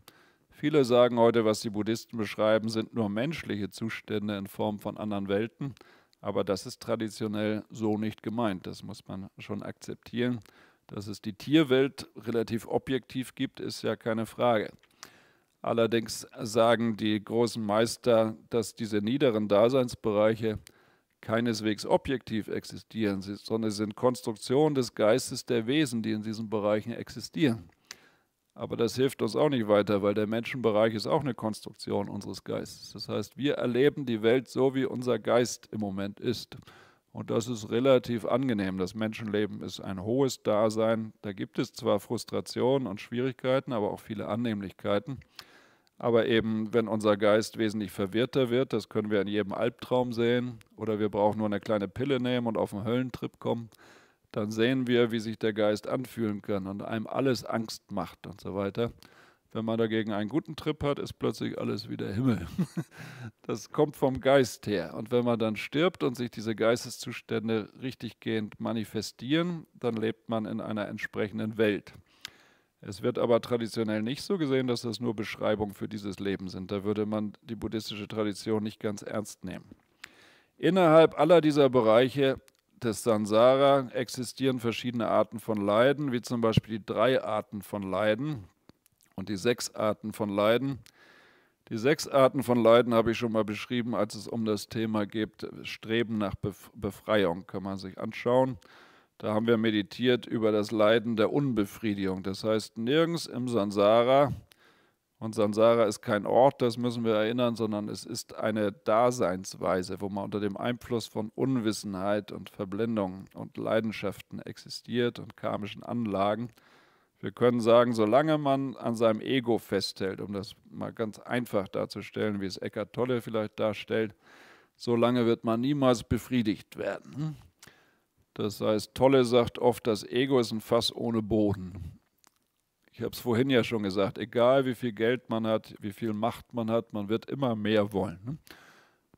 Viele sagen heute, was die Buddhisten beschreiben, sind nur menschliche Zustände in Form von anderen Welten, aber das ist traditionell so nicht gemeint, das muss man schon akzeptieren. Dass es die Tierwelt relativ objektiv gibt, ist ja keine Frage. Allerdings sagen die großen Meister, dass diese niederen Daseinsbereiche keineswegs objektiv existieren, sondern sie sind Konstruktionen des Geistes der Wesen, die in diesen Bereichen existieren. Aber das hilft uns auch nicht weiter, weil der Menschenbereich ist auch eine Konstruktion unseres Geistes. Das heißt, wir erleben die Welt so, wie unser Geist im Moment ist. Und das ist relativ angenehm. Das Menschenleben ist ein hohes Dasein. Da gibt es zwar Frustrationen und Schwierigkeiten, aber auch viele Annehmlichkeiten. Aber eben, wenn unser Geist wesentlich verwirrter wird, das können wir in jedem Albtraum sehen, oder wir brauchen nur eine kleine Pille nehmen und auf einen Höllentrip kommen, dann sehen wir, wie sich der Geist anfühlen kann und einem alles Angst macht und so weiter. Wenn man dagegen einen guten Trip hat, ist plötzlich alles wieder Himmel. [LAUGHS] Das kommt vom Geist her. Und wenn man dann stirbt und sich diese Geisteszustände richtiggehend manifestieren, dann lebt man in einer entsprechenden Welt. Es wird aber traditionell nicht so gesehen, dass das nur Beschreibungen für dieses Leben sind. Da würde man die buddhistische Tradition nicht ganz ernst nehmen. Innerhalb aller dieser Bereiche des Sansara existieren verschiedene Arten von Leiden, wie zum Beispiel die drei Arten von Leiden und die sechs Arten von Leiden. Die sechs Arten von Leiden habe ich schon mal beschrieben, als es um das Thema geht, Streben nach Befreiung, kann man sich anschauen. Da haben wir meditiert über das Leiden der Unbefriedigung. Das heißt, nirgends im Sansara, und Sansara ist kein Ort, das müssen wir erinnern, sondern es ist eine Daseinsweise, wo man unter dem Einfluss von Unwissenheit und Verblendung und Leidenschaften existiert und karmischen Anlagen. Wir können sagen, solange man an seinem Ego festhält, um das mal ganz einfach darzustellen, wie es Eckart Tolle vielleicht darstellt, solange wird man niemals befriedigt werden. Das heißt, Tolle sagt oft, das Ego ist ein Fass ohne Boden. Ich habe es vorhin ja schon gesagt, egal wie viel Geld man hat, wie viel Macht man hat, man wird immer mehr wollen. Ne?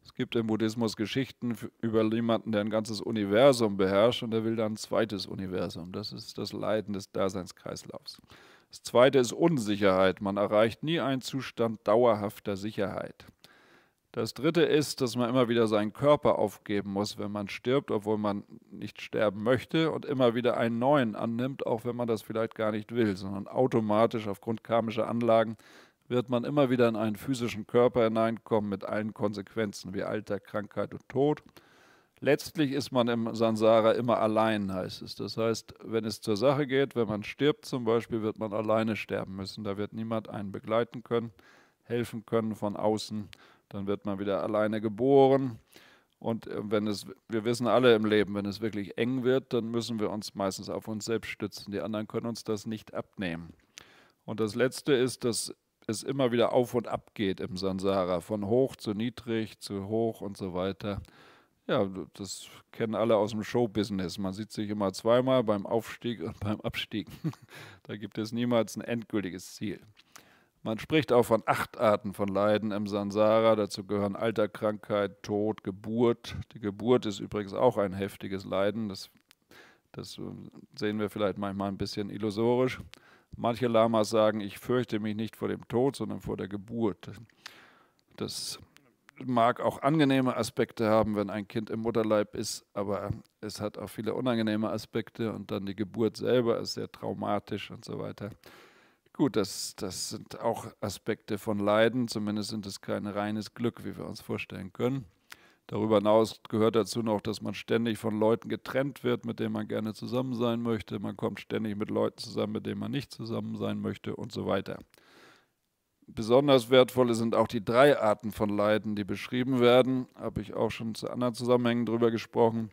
Es gibt im Buddhismus Geschichten über jemanden, der ein ganzes Universum beherrscht und der will dann ein zweites Universum. Das ist das Leiden des Daseinskreislaufs. Das zweite ist Unsicherheit. Man erreicht nie einen Zustand dauerhafter Sicherheit. Das Dritte ist, dass man immer wieder seinen Körper aufgeben muss, wenn man stirbt, obwohl man nicht sterben möchte und immer wieder einen neuen annimmt, auch wenn man das vielleicht gar nicht will, sondern automatisch aufgrund karmischer Anlagen wird man immer wieder in einen physischen Körper hineinkommen mit allen Konsequenzen wie Alter, Krankheit und Tod. Letztlich ist man im Sansara immer allein, heißt es. Das heißt, wenn es zur Sache geht, wenn man stirbt zum Beispiel, wird man alleine sterben müssen. Da wird niemand einen begleiten können, helfen können von außen dann wird man wieder alleine geboren. Und äh, wenn es, wir wissen alle im Leben, wenn es wirklich eng wird, dann müssen wir uns meistens auf uns selbst stützen. Die anderen können uns das nicht abnehmen. Und das Letzte ist, dass es immer wieder auf und ab geht im Sansara, von hoch zu niedrig, zu hoch und so weiter. Ja, das kennen alle aus dem Showbusiness. Man sieht sich immer zweimal beim Aufstieg und beim Abstieg. [LAUGHS] da gibt es niemals ein endgültiges Ziel. Man spricht auch von acht Arten von Leiden im Sansara. Dazu gehören Alter, Krankheit, Tod, Geburt. Die Geburt ist übrigens auch ein heftiges Leiden. Das, das äh, sehen wir vielleicht manchmal ein bisschen illusorisch. Manche Lamas sagen, ich fürchte mich nicht vor dem Tod, sondern vor der Geburt. Das mag auch angenehme Aspekte haben, wenn ein Kind im Mutterleib ist, aber es hat auch viele unangenehme Aspekte und dann die Geburt selber ist sehr traumatisch und so weiter. Gut, das, das sind auch Aspekte von Leiden, zumindest sind es kein reines Glück, wie wir uns vorstellen können. Darüber hinaus gehört dazu noch, dass man ständig von Leuten getrennt wird, mit denen man gerne zusammen sein möchte. Man kommt ständig mit Leuten zusammen, mit denen man nicht zusammen sein möchte und so weiter. Besonders wertvolle sind auch die drei Arten von Leiden, die beschrieben werden. Habe ich auch schon zu anderen Zusammenhängen darüber gesprochen.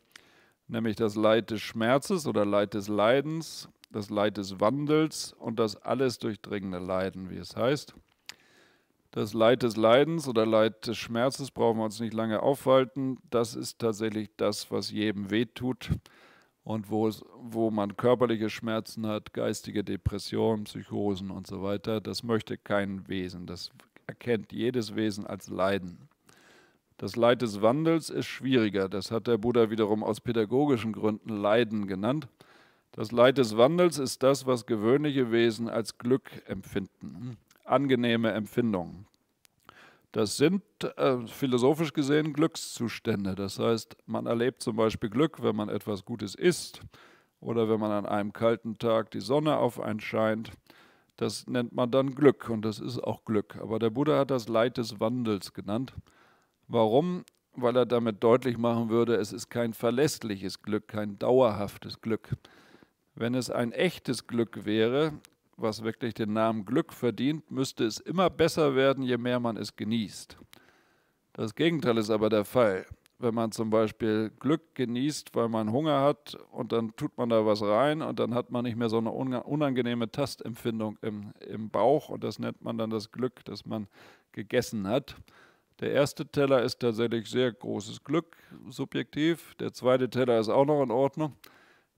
Nämlich das Leid des Schmerzes oder Leid des Leidens, das Leid des Wandels und das alles durchdringende Leiden, wie es heißt. Das Leid des Leidens oder Leid des Schmerzes brauchen wir uns nicht lange aufhalten. Das ist tatsächlich das, was jedem wehtut und wo, es, wo man körperliche Schmerzen hat, geistige Depressionen, Psychosen und so weiter. Das möchte kein Wesen. Das erkennt jedes Wesen als Leiden. Das Leid des Wandels ist schwieriger. Das hat der Buddha wiederum aus pädagogischen Gründen Leiden genannt. Das Leid des Wandels ist das, was gewöhnliche Wesen als Glück empfinden, angenehme Empfindungen. Das sind äh, philosophisch gesehen Glückszustände. Das heißt, man erlebt zum Beispiel Glück, wenn man etwas Gutes isst oder wenn man an einem kalten Tag die Sonne auf einen scheint. Das nennt man dann Glück und das ist auch Glück. Aber der Buddha hat das Leid des Wandels genannt. Warum? Weil er damit deutlich machen würde, es ist kein verlässliches Glück, kein dauerhaftes Glück. Wenn es ein echtes Glück wäre, was wirklich den Namen Glück verdient, müsste es immer besser werden, je mehr man es genießt. Das Gegenteil ist aber der Fall. Wenn man zum Beispiel Glück genießt, weil man Hunger hat und dann tut man da was rein und dann hat man nicht mehr so eine unangenehme Tastempfindung im, im Bauch und das nennt man dann das Glück, dass man gegessen hat. Der erste Teller ist tatsächlich sehr großes Glück, subjektiv. Der zweite Teller ist auch noch in Ordnung.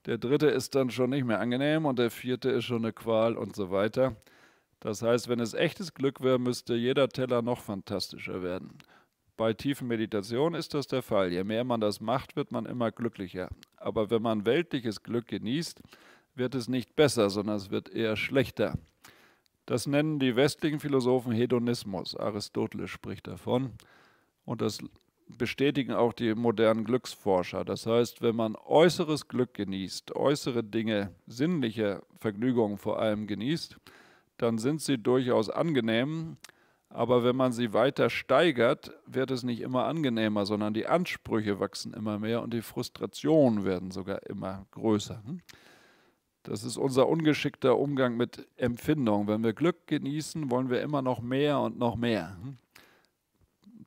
Der dritte ist dann schon nicht mehr angenehm und der vierte ist schon eine Qual und so weiter. Das heißt, wenn es echtes Glück wäre, müsste jeder Teller noch fantastischer werden. Bei tiefen Meditationen ist das der Fall. Je mehr man das macht, wird man immer glücklicher. Aber wenn man weltliches Glück genießt, wird es nicht besser, sondern es wird eher schlechter. Das nennen die westlichen Philosophen Hedonismus. Aristoteles spricht davon. Und das bestätigen auch die modernen Glücksforscher. Das heißt, wenn man äußeres Glück genießt, äußere Dinge, sinnliche Vergnügungen vor allem genießt, dann sind sie durchaus angenehm. Aber wenn man sie weiter steigert, wird es nicht immer angenehmer, sondern die Ansprüche wachsen immer mehr und die Frustrationen werden sogar immer größer. Hm? Das ist unser ungeschickter Umgang mit Empfindung. Wenn wir Glück genießen, wollen wir immer noch mehr und noch mehr. Hm?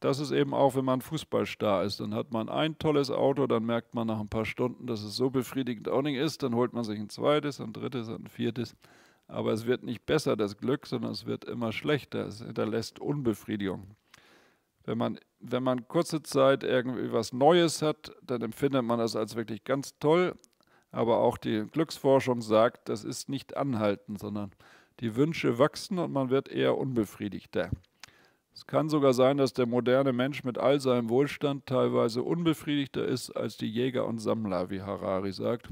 das ist eben auch, wenn man Fußballstar ist, dann hat man ein tolles Auto, dann merkt man nach ein paar Stunden, dass es so befriedigend auch nicht ist, dann holt man sich ein zweites, ein drittes, ein viertes. Aber es wird nicht besser, das Glück, sondern es wird immer schlechter. Es hinterlässt Unbefriedigung. Wenn man, wenn man kurze Zeit irgendwie was Neues hat, dann empfindet man das als wirklich ganz toll. Aber auch die Glücksforschung sagt, das ist nicht anhalten, sondern die Wünsche wachsen und man wird eher unbefriedigter. Es kann sogar sein, dass der moderne Mensch mit all seinem Wohlstand teilweise unbefriedigter ist als die Jäger und Sammler, wie Harari sagt,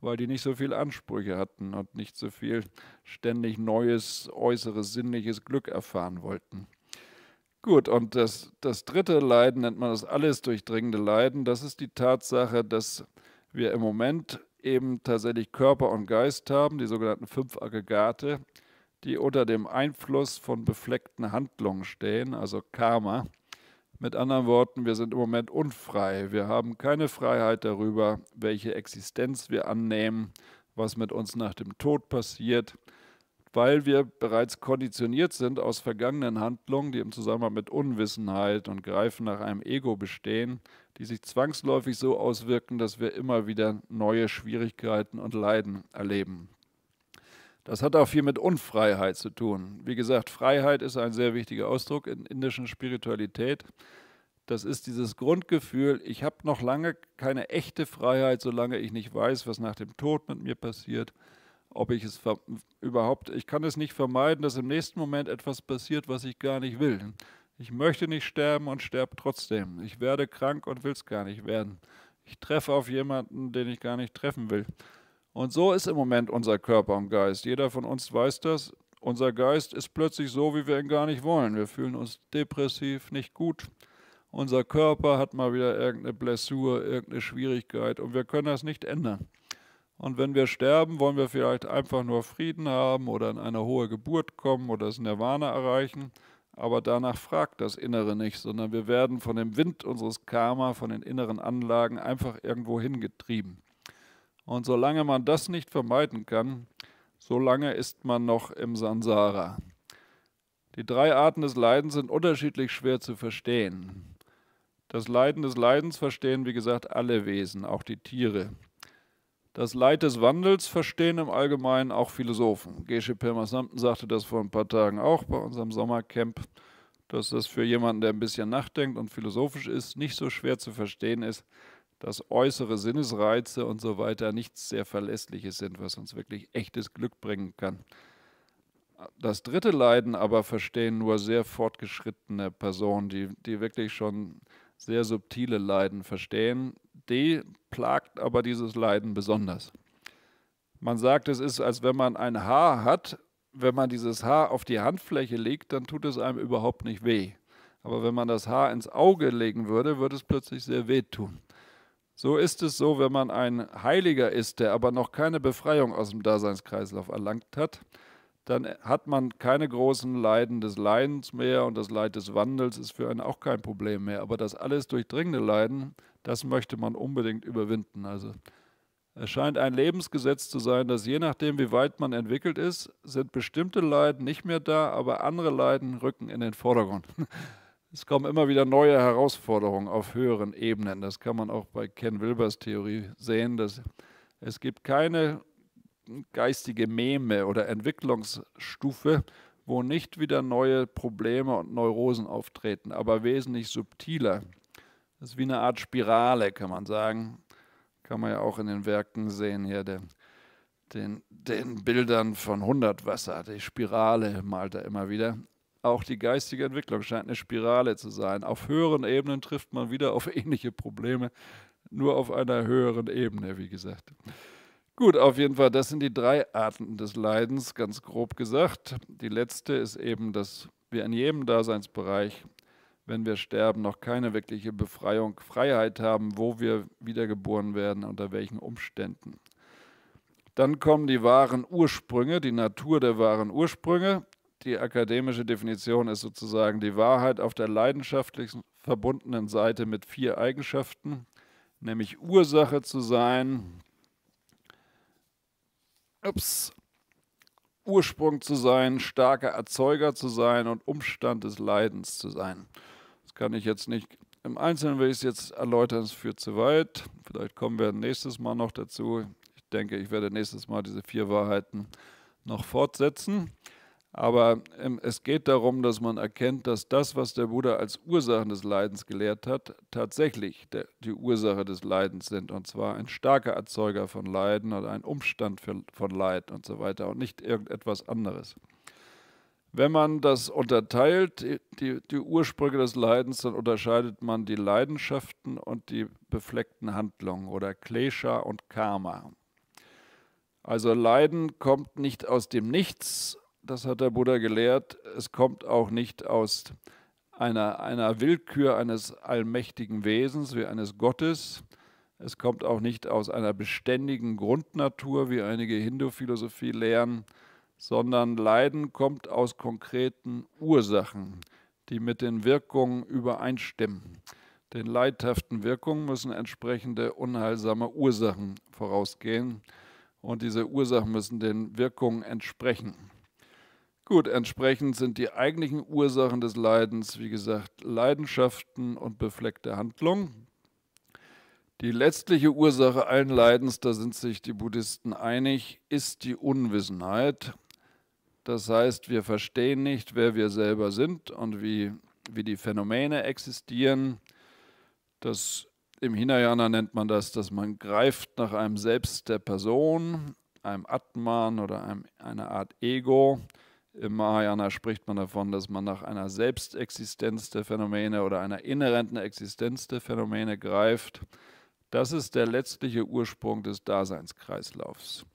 weil die nicht so viel Ansprüche hatten und nicht so viel ständig neues, äußeres, sinnliches Glück erfahren wollten. Gut, und das, das dritte Leiden nennt man das alles durchdringende Leiden. Das ist die Tatsache, dass wir im Moment eben tatsächlich Körper und Geist haben, die sogenannten fünf Aggregate, die unter dem Einfluss von befleckten Handlungen stehen, also Karma. Mit anderen Worten, wir sind im Moment unfrei. Wir haben keine Freiheit darüber, welche Existenz wir annehmen, was mit uns nach dem Tod passiert, weil wir bereits konditioniert sind aus vergangenen Handlungen, die im Zusammenhang mit Unwissenheit und Greifen nach einem Ego bestehen, die sich zwangsläufig so auswirken, dass wir immer wieder neue Schwierigkeiten und Leiden erleben. Das hat auch viel mit Unfreiheit zu tun. Wie gesagt, Freiheit ist ein sehr wichtiger Ausdruck in indischen Spiritualität. Das ist dieses Grundgefühl, ich habe noch lange keine echte Freiheit, solange ich nicht weiß, was nach dem Tod mit mir passiert, ob ich es überhaupt, ich kann es nicht vermeiden, dass im nächsten Moment etwas passiert, was ich gar nicht will. Ich möchte nicht sterben und sterbe trotzdem. Ich werde krank und will es gar nicht werden. Ich treffe auf jemanden, den ich gar nicht treffen will. Und so ist im Moment unser Körper und Geist. Jeder von uns weiß das. Unser Geist ist plötzlich so, wie wir ihn gar nicht wollen. Wir fühlen uns depressiv, nicht gut. Unser Körper hat mal wieder irgendeine Blessur, irgendeine Schwierigkeit und wir können das nicht ändern. Und wenn wir sterben, wollen wir vielleicht einfach nur Frieden haben oder in eine hohe Geburt kommen oder das Nirvana erreichen. Aber danach fragt das Innere nicht, sondern wir werden von dem Wind unseres Karma, von den inneren Anlagen einfach irgendwo hingetrieben. Und solange man das nicht vermeiden kann, solange ist man noch im Sansara. Die drei Arten des Leidens sind unterschiedlich schwer zu verstehen. Das Leiden des Leidens verstehen, wie gesagt, alle Wesen, auch die Tiere. Das Leid des Wandels verstehen im Allgemeinen auch Philosophen. Geshe Pirmasamten sagte das vor ein paar Tagen auch bei unserem Sommercamp, dass das für jemanden, der ein bisschen nachdenkt und philosophisch ist, nicht so schwer zu verstehen ist, dass äußere Sinnesreize und so weiter nichts sehr Verlässliches sind, was uns wirklich echtes Glück bringen kann. Das dritte Leiden aber verstehen nur sehr fortgeschrittene Personen, die, die wirklich schon sehr subtile Leiden verstehen. Die plagt aber dieses Leiden besonders. Man sagt, es ist, als wenn man ein Haar hat. Wenn man dieses Haar auf die Handfläche legt, dann tut es einem überhaupt nicht weh. Aber wenn man das Haar ins Auge legen würde, würde es plötzlich sehr weh tun. So ist es so, wenn man ein Heiliger ist, der aber noch keine Befreiung aus dem Daseinskreislauf erlangt hat, dann hat man keine großen Leiden des Leidens mehr und das Leid des Wandels ist für einen auch kein Problem mehr. Aber das alles durchdringende Leiden, das möchte man unbedingt überwinden. Also es scheint ein Lebensgesetz zu sein, dass je nachdem, wie weit man entwickelt ist, sind bestimmte Leiden nicht mehr da, aber andere Leiden rücken in den Vordergrund. Es kommen immer wieder neue Herausforderungen auf höheren Ebenen. Das kann man auch bei Ken Wilbers Theorie sehen, dass es gibt keine geistige Meme oder Entwicklungsstufe, wo nicht wieder neue Probleme und Neurosen auftreten, aber wesentlich subtiler. Das ist wie eine Art Spirale, kann man sagen. Kann man ja auch in den Werken sehen hier, den, den, den Bildern von 100 Wasser. Die Spirale malt er immer wieder. Auch die geistige Entwicklung scheint eine Spirale zu sein. Auf höheren Ebenen trifft man wieder auf ähnliche Probleme, nur auf einer höheren Ebene, wie gesagt. Gut, auf jeden Fall, das sind die drei Arten des Leidens, ganz grob gesagt. Die letzte ist eben, dass wir in jedem Daseinsbereich, wenn wir sterben, noch keine wirkliche Befreiung, Freiheit haben, wo wir wiedergeboren werden, unter welchen Umständen. Dann kommen die wahren Ursprünge, die Natur der wahren Ursprünge die akademische Definition ist sozusagen die Wahrheit auf der leidenschaftlich verbundenen Seite mit vier Eigenschaften, nämlich Ursache zu sein, ups, Ursprung zu sein, starker Erzeuger zu sein und Umstand des Leidens zu sein. Das kann ich jetzt nicht im Einzelnen, will ich es jetzt erläutern, es führt zu weit. Vielleicht kommen wir nächstes Mal noch dazu. Ich denke, ich werde nächstes Mal diese vier Wahrheiten noch fortsetzen. Aber ähm, es geht darum, dass man erkennt, dass das, was der Buddha als Ursachen des Leidens gelehrt hat, tatsächlich die Ursache des Leidens sind. Und zwar ein starker Erzeuger von Leiden oder ein Umstand von Leid und so weiter und nicht irgendetwas anderes. Wenn man das unterteilt, die, die, die Ursprünge des Leidens, dann unterscheidet man die Leidenschaften und die befleckten Handlungen oder Klesha und Karma. Also Leiden kommt nicht aus dem Nichts, das hat der Buddha gelehrt, es kommt auch nicht aus einer, einer Willkür eines allmächtigen Wesens wie eines Gottes. Es kommt auch nicht aus einer beständigen Grundnatur, wie einige Hindu-Philosophie lehren, sondern Leiden kommt aus konkreten Ursachen, die mit den Wirkungen übereinstimmen. Den leidhaften Wirkungen müssen entsprechende unheilsame Ursachen vorausgehen und diese Ursachen müssen den Wirkungen entsprechen. Gut, entsprechend sind die eigentlichen Ursachen des Leidens, wie gesagt, Leidenschaften und befleckte Handlung. Die letztliche Ursache allen Leidens, da sind sich die Buddhisten einig, ist die Unwissenheit. Das heißt, wir verstehen nicht, wer wir selber sind und wie, wie die Phänomene existieren. Das, Im Hinayana nennt man das, dass man greift nach einem Selbst der Person, einem Atman oder einem, einer Art Ego. Im Mahayana spricht man davon, dass man nach einer Selbstexistenz der Phänomene oder einer inhärenten Existenz der Phänomene greift. Das ist der letztliche Ursprung des Daseinskreislaufs.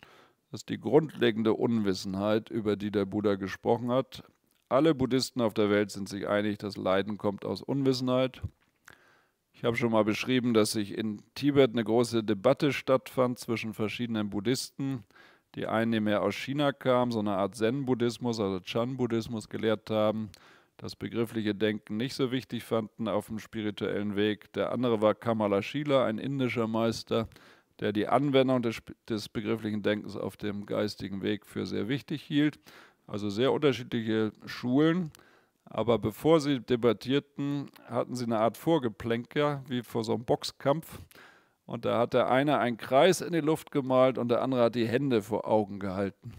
Das ist die grundlegende Unwissenheit, über die der Buddha gesprochen hat. Alle Buddhisten auf der Welt sind sich einig, dass Leiden kommt aus Unwissenheit. Ich habe schon mal beschrieben, dass sich in Tibet eine große Debatte stattfand zwischen verschiedenen Buddhisten die einen, die mehr aus China kamen, so eine Art Zen-Buddhismus, also Chan-Buddhismus gelehrt haben, das begriffliche Denken nicht so wichtig fanden auf dem spirituellen Weg. Der andere war Kamala Shila, ein indischer Meister, der die Anwendung des, des begrifflichen Denkens auf dem geistigen Weg für sehr wichtig hielt. Also sehr unterschiedliche Schulen. Aber bevor sie debattierten, hatten sie eine Art Vorgeplänker, wie vor so einem Boxkampf. Und da hat der eine einen Kreis in die Luft gemalt und der andere hat die Hände vor Augen gehalten.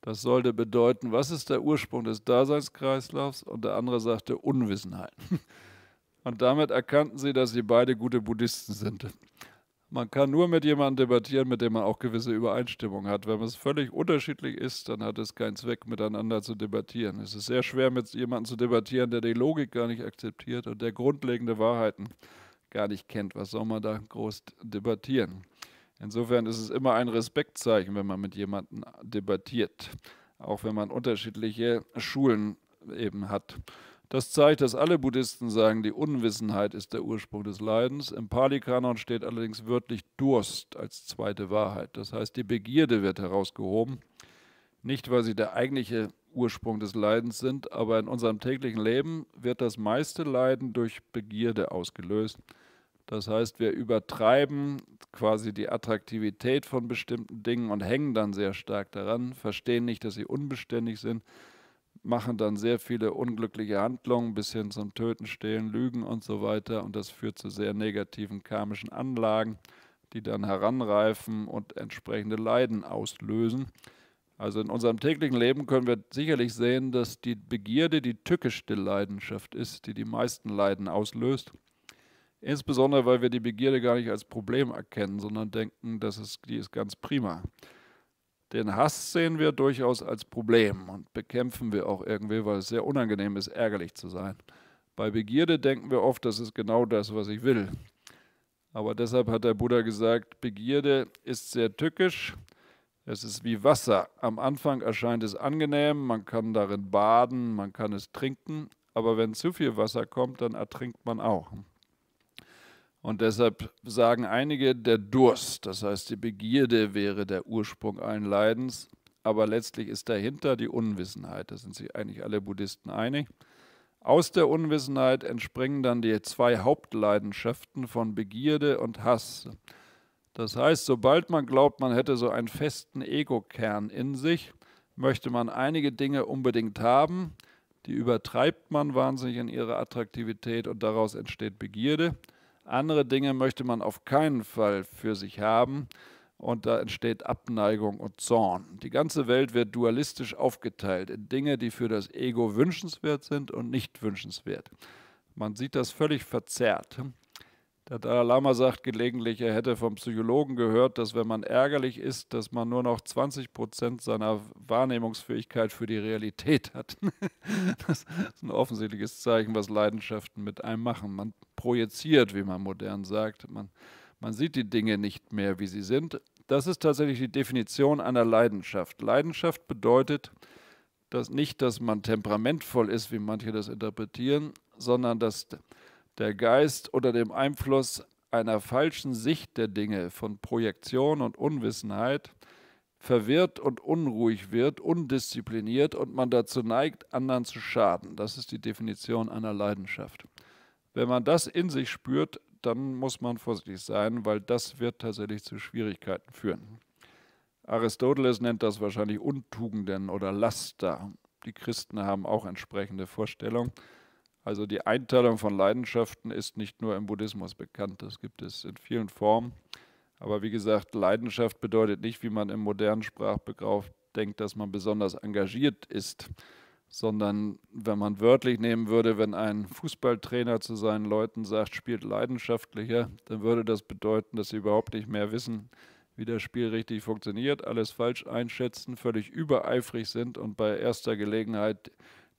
Das sollte bedeuten, was ist der Ursprung des Daseinskreislaufs? Und der andere sagte Unwissenheit. [LAUGHS] Und damit erkannten sie, dass sie beide gute Buddhisten sind. Man kann nur mit jemandem debattieren, mit dem man auch gewisse Übereinstimmung hat. Wenn es völlig unterschiedlich ist, dann hat es keinen Zweck, miteinander zu debattieren. Es ist sehr schwer, mit jemandem zu debattieren, der die Logik gar nicht akzeptiert und der grundlegende Wahrheiten gar nicht kennt. Was soll man da groß debattieren? Insofern ist es immer ein Respektzeichen, wenn man mit jemandem debattiert, auch wenn man unterschiedliche Schulen eben hat. Das zeigt, dass alle Buddhisten sagen, die Unwissenheit ist der Ursprung des Leidens. Im Pali-Kanon steht allerdings wörtlich Durst als zweite Wahrheit. Das heißt, die Begierde wird herausgehoben, nicht weil sie der eigentliche Ursprung des Leidens sind, aber in unserem täglichen Leben wird das meiste Leiden durch Begierde ausgelöst. Das heißt, wir übertreiben quasi die Attraktivität von bestimmten Dingen und hängen dann sehr stark daran, verstehen nicht, dass sie unbeständig sind, machen dann sehr viele unglückliche Handlungen bis hin zum Töten, Stehlen, Lügen und so weiter. Und das führt zu sehr negativen karmischen Anlagen, die dann heranreifen und entsprechende Leiden auslösen. Also in unserem täglichen Leben können wir sicherlich sehen, dass die Begierde die tückische Leidenschaft ist, die die meisten Leiden auslöst. Insbesondere, weil wir die Begierde gar nicht als Problem erkennen, sondern denken, dass es, die ist ganz prima. Den Hass sehen wir durchaus als Problem und bekämpfen wir auch irgendwie, weil es sehr unangenehm ist, ärgerlich zu sein. Bei Begierde denken wir oft, das ist genau das, was ich will. Aber deshalb hat der Buddha gesagt, Begierde ist sehr tückisch. Es ist wie Wasser. Am Anfang erscheint es angenehm, man kann darin baden, man kann es trinken, aber wenn zu viel Wasser kommt, dann ertrinkt man auch. Und deshalb sagen einige, der Durst, das heißt die Begierde wäre der Ursprung allen Leidens, aber letztlich ist dahinter die Unwissenheit, da sind sich eigentlich alle Buddhisten einig. Aus der Unwissenheit entspringen dann die zwei Hauptleidenschaften von Begierde und Hass. Das heißt, sobald man glaubt, man hätte so einen festen Ego-Kern in sich, möchte man einige Dinge unbedingt haben, die übertreibt man wahnsinnig in ihrer Attraktivität und daraus entsteht Begierde. Andere Dinge möchte man auf keinen Fall für sich haben und da entsteht Abneigung und Zorn. Die ganze Welt wird dualistisch aufgeteilt in Dinge, die für das Ego wünschenswert sind und nicht wünschenswert. Man sieht das völlig verzerrt. Der Dalai Lama sagt gelegentlich, er hätte vom Psychologen gehört, dass wenn man ärgerlich ist, dass man nur noch 20 Prozent seiner Wahrnehmungsfähigkeit für die Realität hat. [LAUGHS] das ist ein offensichtliches Zeichen, was Leidenschaften mit einem machen. Man projiziert, wie man modern sagt. Man, man sieht die Dinge nicht mehr, wie sie sind. Das ist tatsächlich die Definition einer Leidenschaft. Leidenschaft bedeutet dass nicht, dass man temperamentvoll ist, wie manche das interpretieren, sondern dass der Geist unter dem Einfluss einer falschen Sicht der Dinge von Projektion und Unwissenheit verwirrt und unruhig wird, undiszipliniert und man dazu neigt, anderen zu schaden. Das ist die Definition einer Leidenschaft. Wenn man das in sich spürt, dann muss man vorsichtig sein, weil das wird tatsächlich zu Schwierigkeiten führen. Aristoteles nennt das wahrscheinlich Untugenden oder Laster. Die Christen haben auch entsprechende Vorstellungen. Also die Einteilung von Leidenschaften ist nicht nur im Buddhismus bekannt, das gibt es in vielen Formen. Aber wie gesagt, Leidenschaft bedeutet nicht, wie man im modernen Sprachbegriff denkt, dass man besonders engagiert ist, sondern wenn man wörtlich nehmen würde, wenn ein Fußballtrainer zu seinen Leuten sagt, spielt leidenschaftlicher, dann würde das bedeuten, dass sie überhaupt nicht mehr wissen, wie das Spiel richtig funktioniert, alles falsch einschätzen, völlig übereifrig sind und bei erster Gelegenheit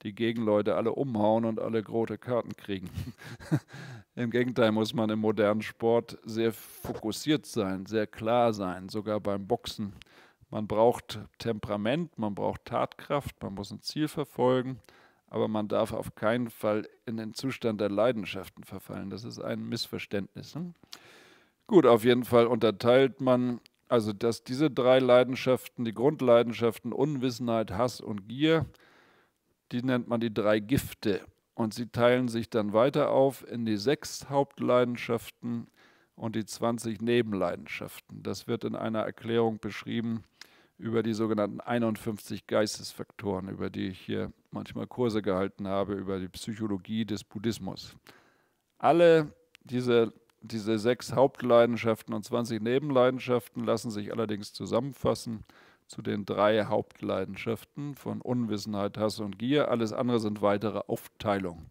die Gegenleute alle umhauen und alle rote Karten kriegen. [LAUGHS] Im Gegenteil muss man im modernen Sport sehr fokussiert sein, sehr klar sein, sogar beim Boxen. Man braucht Temperament, man braucht Tatkraft, man muss ein Ziel verfolgen, aber man darf auf keinen Fall in den Zustand der Leidenschaften verfallen. Das ist ein Missverständnis. Ne? Gut, auf jeden Fall unterteilt man also, dass diese drei Leidenschaften, die Grundleidenschaften Unwissenheit, Hass und Gier, die nennt man die drei Gifte. Und sie teilen sich dann weiter auf in die sechs Hauptleidenschaften und die 20 Nebenleidenschaften. Das wird in einer Erklärung beschrieben über die sogenannten 51 Geistesfaktoren, über die ich hier manchmal Kurse gehalten habe, über die Psychologie des Buddhismus. Alle diese, diese sechs Hauptleidenschaften und 20 Nebenleidenschaften lassen sich allerdings zusammenfassen zu den drei Hauptleidenschaften von Unwissenheit, Hass und Gier. Alles andere sind weitere Aufteilungen.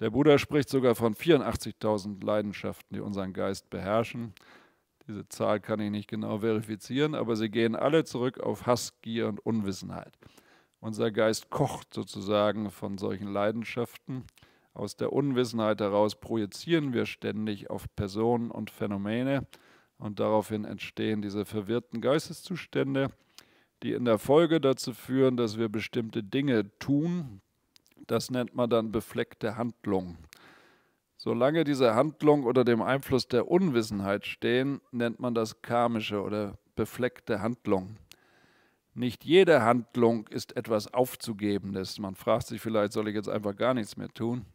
Der Buddha spricht sogar von 84.000 Leidenschaften, die unseren Geist beherrschen. Diese Zahl kann ich nicht genau verifizieren, aber sie gehen alle zurück auf Hass, Gier und Unwissenheit. Unser Geist kocht sozusagen von solchen Leidenschaften. Aus der Unwissenheit heraus projizieren wir ständig auf Personen und Phänomene und daraufhin entstehen diese verwirrten Geisteszustände die in der Folge dazu führen, dass wir bestimmte Dinge tun. Das nennt man dann befleckte Handlung. Solange diese Handlung unter dem Einfluss der Unwissenheit stehen, nennt man das karmische oder befleckte Handlung. Nicht jede Handlung ist etwas Aufzugebendes. Man fragt sich vielleicht, soll ich jetzt einfach gar nichts mehr tun?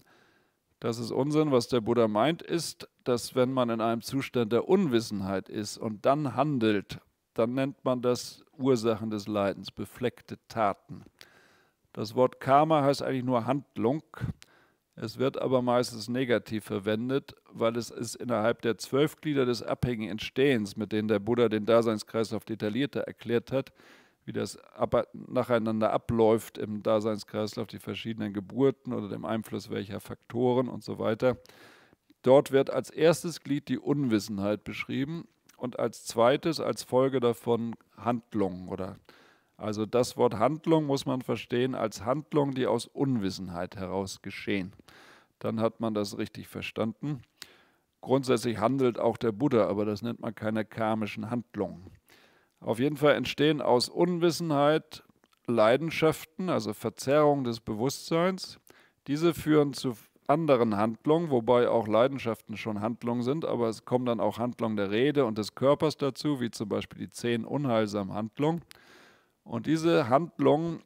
Das ist Unsinn. Was der Buddha meint, ist, dass wenn man in einem Zustand der Unwissenheit ist und dann handelt, dann nennt man das Ursachen des Leidens, befleckte Taten. Das Wort Karma heißt eigentlich nur Handlung. Es wird aber meistens negativ verwendet, weil es ist innerhalb der zwölf Glieder des abhängigen Entstehens, mit denen der Buddha den Daseinskreislauf detaillierter erklärt hat, wie das ab nacheinander abläuft im Daseinskreislauf, die verschiedenen Geburten oder dem Einfluss welcher Faktoren und so weiter. Dort wird als erstes Glied die Unwissenheit beschrieben und als zweites, als Folge davon Handlung oder also das Wort Handlung muss man verstehen als Handlung, die aus Unwissenheit heraus geschehen. Dann hat man das richtig verstanden. Grundsätzlich handelt auch der Buddha, aber das nennt man keine karmischen Handlungen. Auf jeden Fall entstehen aus Unwissenheit Leidenschaften, also Verzerrung des Bewusstseins. Diese führen zu anderen Handlungen, wobei auch Leidenschaften schon Handlungen sind, aber es kommen dann auch Handlungen der Rede und des Körpers dazu, wie zum Beispiel die zehn unheilsamen Handlungen. Und diese Handlungen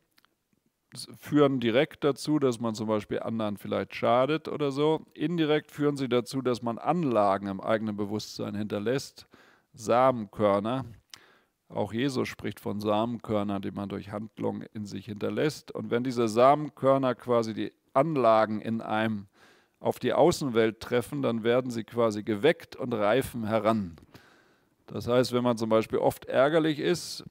führen direkt dazu, dass man zum Beispiel anderen vielleicht schadet oder so. Indirekt führen sie dazu, dass man Anlagen im eigenen Bewusstsein hinterlässt, Samenkörner. Auch Jesus spricht von Samenkörnern, die man durch Handlungen in sich hinterlässt. Und wenn diese Samenkörner quasi die Anlagen in einem auf die Außenwelt treffen, dann werden sie quasi geweckt und reifen heran. Das heißt, wenn man zum Beispiel oft ärgerlich ist,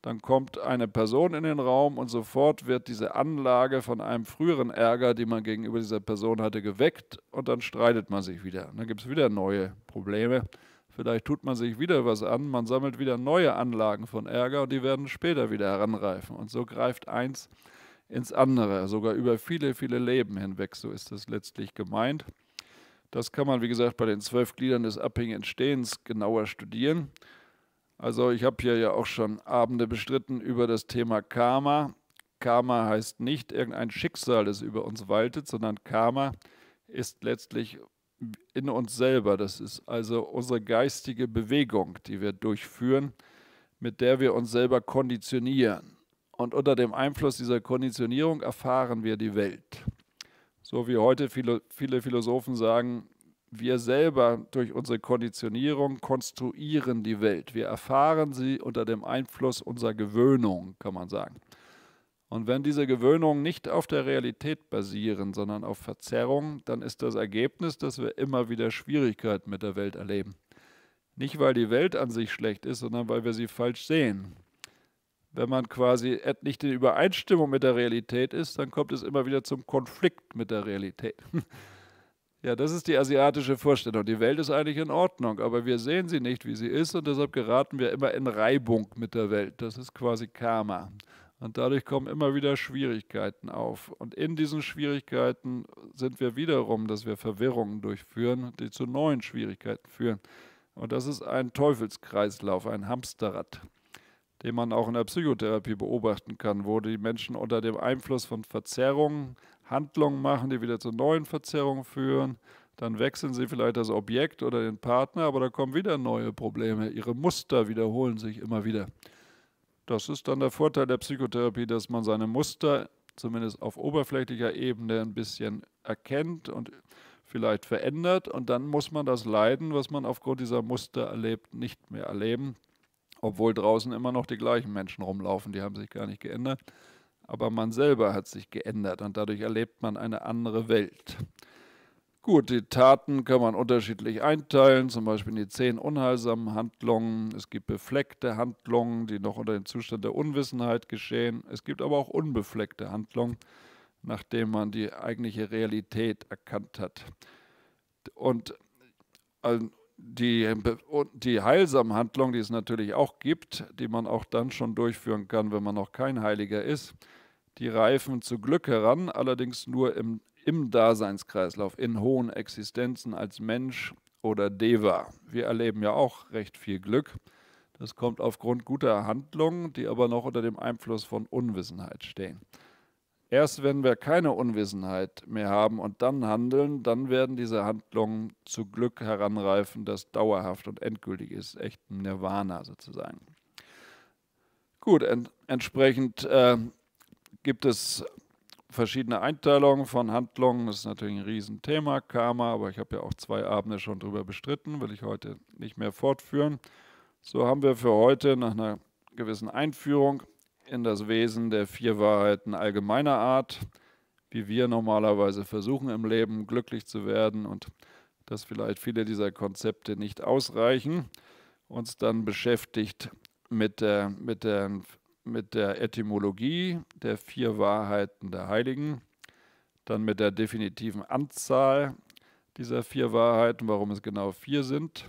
dann kommt eine Person in den Raum und sofort wird diese Anlage von einem früheren Ärger, den man gegenüber dieser Person hatte, geweckt und dann streitet man sich wieder. Und dann gibt es wieder neue Probleme. Vielleicht tut man sich wieder was an, man sammelt wieder neue Anlagen von Ärger und die werden später wieder heranreifen. Und so greift eins ins andere, sogar über viele, viele Leben hinweg. So ist das letztlich gemeint. Das kann man, wie gesagt, bei den zwölf Gliedern des abhängigen Entstehens genauer studieren. Also ich habe hier ja auch schon Abende bestritten über das Thema Karma. Karma heißt nicht irgendein Schicksal, das über uns waltet, sondern Karma ist letztlich in uns selber. Das ist also unsere geistige Bewegung, die wir durchführen, mit der wir uns selber konditionieren und unter dem Einfluss dieser Konditionierung erfahren wir die Welt. So wie heute viele, viele Philosophen sagen, wir selber durch unsere Konditionierung konstruieren die Welt. Wir erfahren sie unter dem Einfluss unserer Gewöhnung, kann man sagen. Und wenn diese Gewöhnungen nicht auf der Realität basieren, sondern auf Verzerrung, dann ist das Ergebnis, dass wir immer wieder Schwierigkeiten mit der Welt erleben. Nicht, weil die Welt an sich schlecht ist, sondern weil wir sie falsch sehen wenn man quasi nicht in Übereinstimmung mit der Realität ist, dann kommt es immer wieder zum Konflikt mit der Realität. [LAUGHS] ja, das ist die asiatische Vorstellung. Die Welt ist eigentlich in Ordnung, aber wir sehen sie nicht, wie sie ist und deshalb geraten wir immer in Reibung mit der Welt. Das ist quasi Karma. Und dadurch kommen immer wieder Schwierigkeiten auf. Und in diesen Schwierigkeiten sind wir wiederum, dass wir Verwirrungen durchführen, die zu neuen Schwierigkeiten führen. Und das ist ein Teufelskreislauf, ein Hamsterrad den man auch in der Psychotherapie beobachten kann, wo die Menschen unter dem Einfluss von Verzerrungen Handlungen machen, die wieder zu neuen Verzerrungen führen. Dann wechseln sie vielleicht das Objekt oder den Partner, aber da kommen wieder neue Probleme. Ihre Muster wiederholen sich immer wieder. Das ist dann der Vorteil der Psychotherapie, dass man seine Muster zumindest auf oberflächlicher Ebene ein bisschen erkennt und vielleicht verändert. Und dann muss man das Leiden, was man aufgrund dieser Muster erlebt, nicht mehr erleben. Obwohl draußen immer noch die gleichen Menschen rumlaufen, die haben sich gar nicht geändert. Aber man selber hat sich geändert und dadurch erlebt man eine andere Welt. Gut, die Taten kann man unterschiedlich einteilen, zum Beispiel in die zehn unheilsamen Handlungen. Es gibt befleckte Handlungen, die noch unter dem Zustand der Unwissenheit geschehen. Es gibt aber auch unbefleckte Handlungen, nachdem man die eigentliche Realität erkannt hat. Und äh, die, die heilsame Handlung, die es natürlich auch gibt, die man auch dann schon durchführen kann, wenn man noch kein Heiliger ist, die reifen zu Glück heran, allerdings nur im, im Daseinskreislauf, in hohen Existenzen als Mensch oder Deva. Wir erleben ja auch recht viel Glück. Das kommt aufgrund guter Handlungen, die aber noch unter dem Einfluss von Unwissenheit stehen. Erst wenn wir keine Unwissenheit mehr haben und dann handeln, dann werden diese Handlungen zu Glück heranreifen, das dauerhaft und endgültig ist, echt ein Nirvana sozusagen. Gut, ent entsprechend äh, gibt es verschiedene Einteilungen von Handlungen. Das ist natürlich ein Riesenthema, Karma, aber ich habe ja auch zwei Abende schon darüber bestritten, will ich heute nicht mehr fortführen. So haben wir für heute nach einer gewissen Einführung in das Wesen der vier Wahrheiten allgemeiner Art, wie wir normalerweise versuchen im Leben glücklich zu werden und dass vielleicht viele dieser Konzepte nicht ausreichen, uns dann beschäftigt mit der, mit der, mit der Etymologie der vier Wahrheiten der Heiligen, dann mit der definitiven Anzahl dieser vier Wahrheiten, warum es genau vier sind,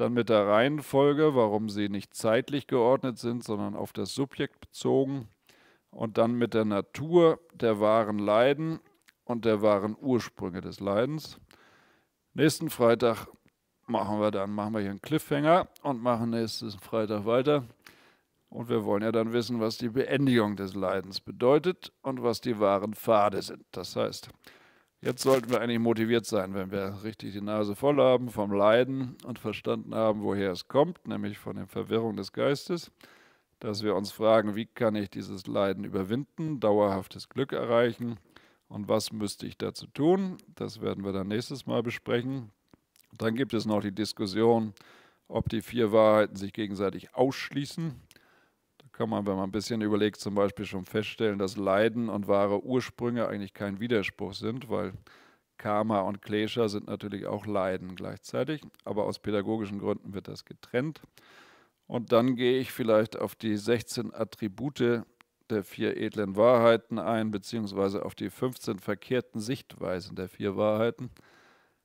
dann mit der Reihenfolge, warum sie nicht zeitlich geordnet sind, sondern auf das Subjekt bezogen. Und dann mit der Natur der wahren Leiden und der wahren Ursprünge des Leidens. Nächsten Freitag machen wir dann, machen wir hier einen Cliffhanger und machen nächsten Freitag weiter. Und wir wollen ja dann wissen, was die Beendigung des Leidens bedeutet und was die wahren Pfade sind. Das heißt, Jetzt sollten wir eigentlich motiviert sein, wenn wir richtig die Nase voll haben vom Leiden und verstanden haben, woher es kommt, nämlich von der Verwirrung des Geistes, dass wir uns fragen, wie kann ich dieses Leiden überwinden, dauerhaftes Glück erreichen und was müsste ich dazu tun. Das werden wir dann nächstes Mal besprechen. Dann gibt es noch die Diskussion, ob die vier Wahrheiten sich gegenseitig ausschließen kann man, wenn man ein bisschen überlegt, zum Beispiel schon feststellen, dass Leiden und wahre Ursprünge eigentlich kein Widerspruch sind, weil Karma und Klesha sind natürlich auch Leiden gleichzeitig, aber aus pädagogischen Gründen wird das getrennt. Und dann gehe ich vielleicht auf die 16 Attribute der vier edlen Wahrheiten ein, beziehungsweise auf die 15 verkehrten Sichtweisen der vier Wahrheiten.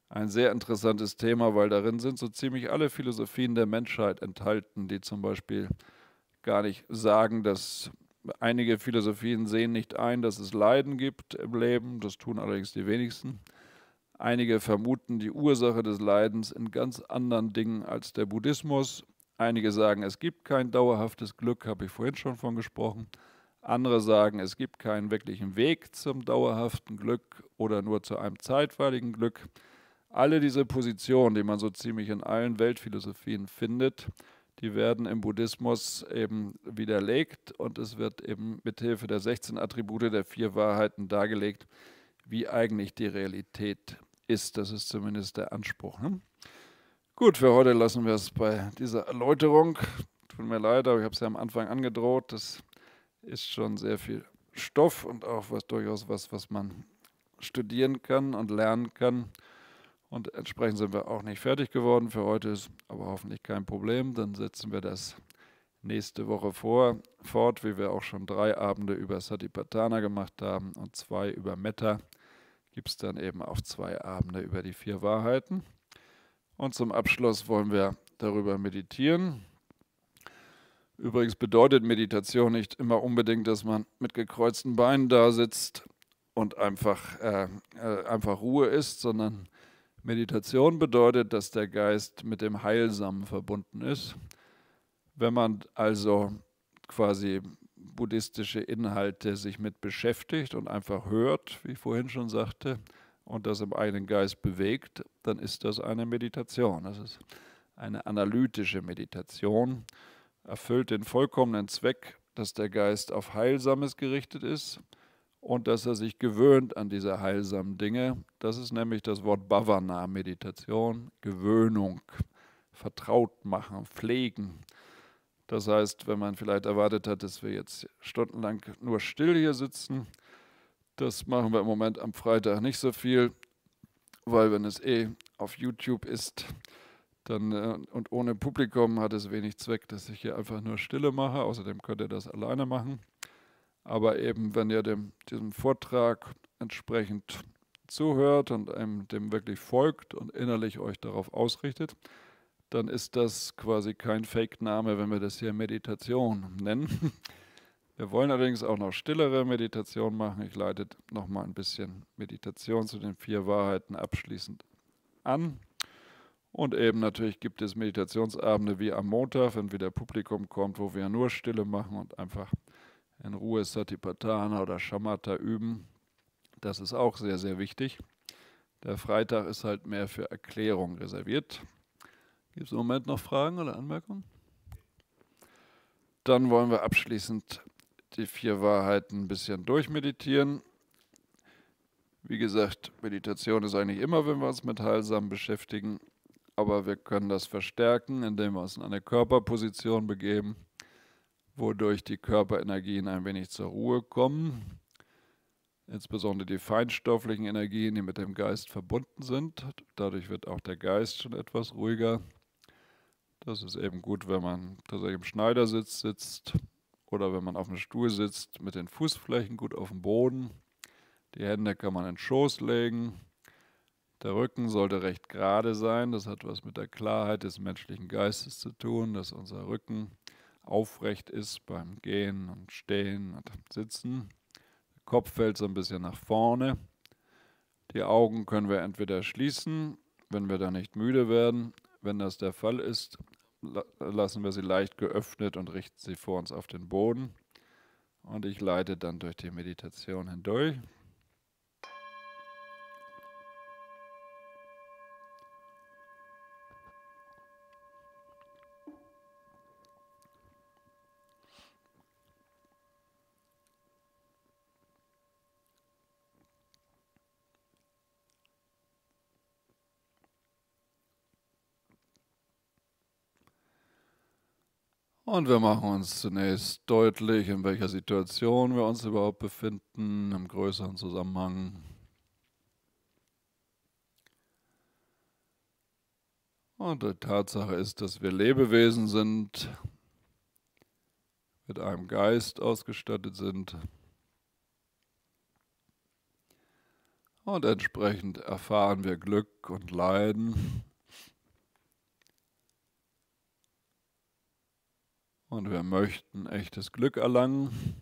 Ein sehr interessantes Thema, weil darin sind so ziemlich alle Philosophien der Menschheit enthalten, die zum Beispiel gar nicht sagen, dass einige Philosophien sehen nicht ein, dass es Leiden gibt im Leben, das tun allerdings die wenigsten. Einige vermuten die Ursache des Leidens in ganz anderen Dingen als der Buddhismus. Einige sagen, es gibt kein dauerhaftes Glück, habe ich vorhin schon von gesprochen. Andere sagen, es gibt keinen wirklichen Weg zum dauerhaften Glück oder nur zu einem zeitweiligen Glück. Alle diese Positionen, die man so ziemlich in allen Weltphilosophien findet, die werden im Buddhismus eben widerlegt und es wird eben mithilfe der 16 Attribute der vier Wahrheiten dargelegt, wie eigentlich die Realität ist. Das ist zumindest der Anspruch. Ne? Gut, für heute lassen wir es bei dieser Erläuterung. Tut mir leid, aber ich habe es ja am Anfang angedroht. Das ist schon sehr viel Stoff und auch was durchaus was, was man studieren kann und lernen kann. Und entsprechend sind wir auch nicht fertig geworden. Für heute ist aber hoffentlich kein Problem. Dann setzen wir das nächste Woche vor, fort, wie wir auch schon drei Abende über Satipatthana gemacht haben und zwei über Metta. Gibt es dann eben auch zwei Abende über die vier Wahrheiten. Und zum Abschluss wollen wir darüber meditieren. Übrigens bedeutet Meditation nicht immer unbedingt, dass man mit gekreuzten Beinen da sitzt und einfach, äh, äh, einfach Ruhe ist, sondern Meditation bedeutet, dass der Geist mit dem Heilsamen verbunden ist. Wenn man also quasi buddhistische Inhalte sich mit beschäftigt und einfach hört, wie ich vorhin schon sagte, und das im eigenen Geist bewegt, dann ist das eine Meditation. Das ist eine analytische Meditation, erfüllt den vollkommenen Zweck, dass der Geist auf Heilsames gerichtet ist und dass er sich gewöhnt an diese heilsamen Dinge. Das ist nämlich das Wort Bhavana, Meditation, Gewöhnung, vertraut machen, pflegen. Das heißt, wenn man vielleicht erwartet hat, dass wir jetzt stundenlang nur still hier sitzen, das machen wir im Moment am Freitag nicht so viel, weil wenn es eh auf YouTube ist, dann äh, und ohne Publikum hat es wenig Zweck, dass ich hier einfach nur Stille mache. Außerdem könnt ihr das alleine machen. Aber eben, wenn ihr dem, diesem Vortrag entsprechend zuhört und einem dem wirklich folgt und innerlich euch darauf ausrichtet, dann ist das quasi kein Fake-Name, wenn wir das hier Meditation nennen. [LAUGHS] Wir wollen allerdings auch noch stillere Meditation machen. Ich leite nochmal ein bisschen Meditation zu den vier Wahrheiten abschließend an. Und eben natürlich gibt es Meditationsabende wie am Montag, wenn wieder Publikum kommt, wo wir nur Stille machen und einfach in Ruhe Satipatthana oder Shamatha üben. Das ist auch sehr, sehr wichtig. Der Freitag ist halt mehr für Erklärung reserviert. Gibt es im Moment noch Fragen oder Anmerkungen? Dann wollen wir abschließend die vier Wahrheiten ein bisschen durchmeditieren. Wie gesagt, Meditation ist eigentlich immer, wenn wir uns mit Heilsam beschäftigen, aber wir können das verstärken, indem wir uns in eine Körperposition begeben wodurch die Körperenergien ein wenig zur Ruhe kommen, insbesondere die feinstofflichen Energien, die mit dem Geist verbunden sind. Dadurch wird auch der Geist schon etwas ruhiger. Das ist eben gut, wenn man tatsächlich im Schneidersitz sitzt oder wenn man auf dem Stuhl sitzt, mit den Fußflächen gut auf dem Boden. Die Hände kann man in den Schoß legen. Der Rücken sollte recht gerade sein. Das hat was mit der Klarheit des menschlichen Geistes zu tun, dass unser Rücken aufrecht ist beim Gehen und Stehen und Sitzen. Der Kopf fällt so ein bisschen nach vorne. Die Augen können wir entweder schließen, wenn wir da nicht müde werden. Wenn das der Fall ist, lassen wir sie leicht geöffnet und richten sie vor uns auf den Boden. Und ich leite dann durch die Meditation hindurch. Und wir machen uns zunächst deutlich, in welcher Situation wir uns überhaupt befinden, im größeren Zusammenhang. Und die Tatsache ist, dass wir Lebewesen sind, mit einem Geist ausgestattet sind und entsprechend erfahren wir Glück und Leiden. und wir möchten echtes Glück erlangen.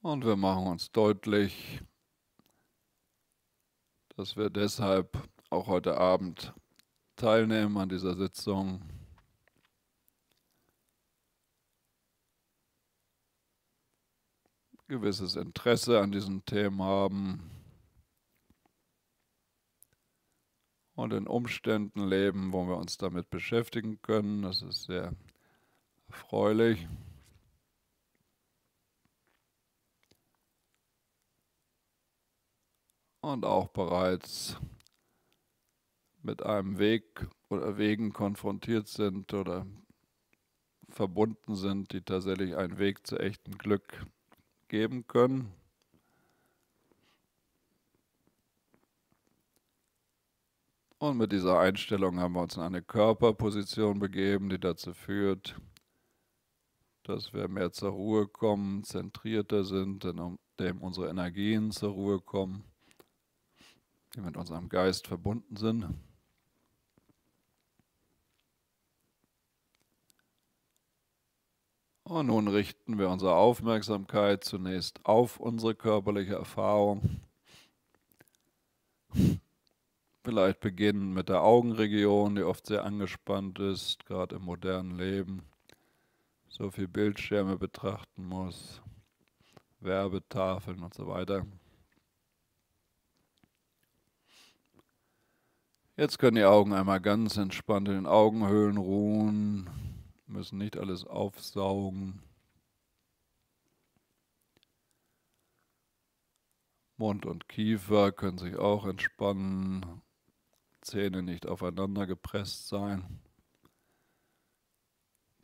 Und wir machen uns deutlich, dass wir deshalb auch heute Abend teilnehmen an dieser Sitzung. Gewisses Interesse an diesem Thema haben. und in Umständen leben, wo wir uns damit beschäftigen können. Das ist sehr erfreulich. Und auch bereits mit einem Weg oder Wegen konfrontiert sind oder verbunden sind, die tatsächlich einen Weg zu echtem Glück geben können. Und mit dieser Einstellung haben wir uns in eine Körperposition begeben, die dazu führt, dass wir mehr zur Ruhe kommen, zentrierter sind, indem unsere Energien zur Ruhe kommen, die mit unserem Geist verbunden sind. Und nun richten wir unsere Aufmerksamkeit zunächst auf unsere körperliche Erfahrung. Vielleicht beginnen mit der Augenregion, die oft sehr angespannt ist, gerade im modernen Leben. So viel Bildschirme betrachten muss, Werbetafeln und so weiter. Jetzt können die Augen einmal ganz entspannt in den Augenhöhlen ruhen, müssen nicht alles aufsaugen. Mund und Kiefer können sich auch entspannen, Zähne nicht aufeinander gepresst sein.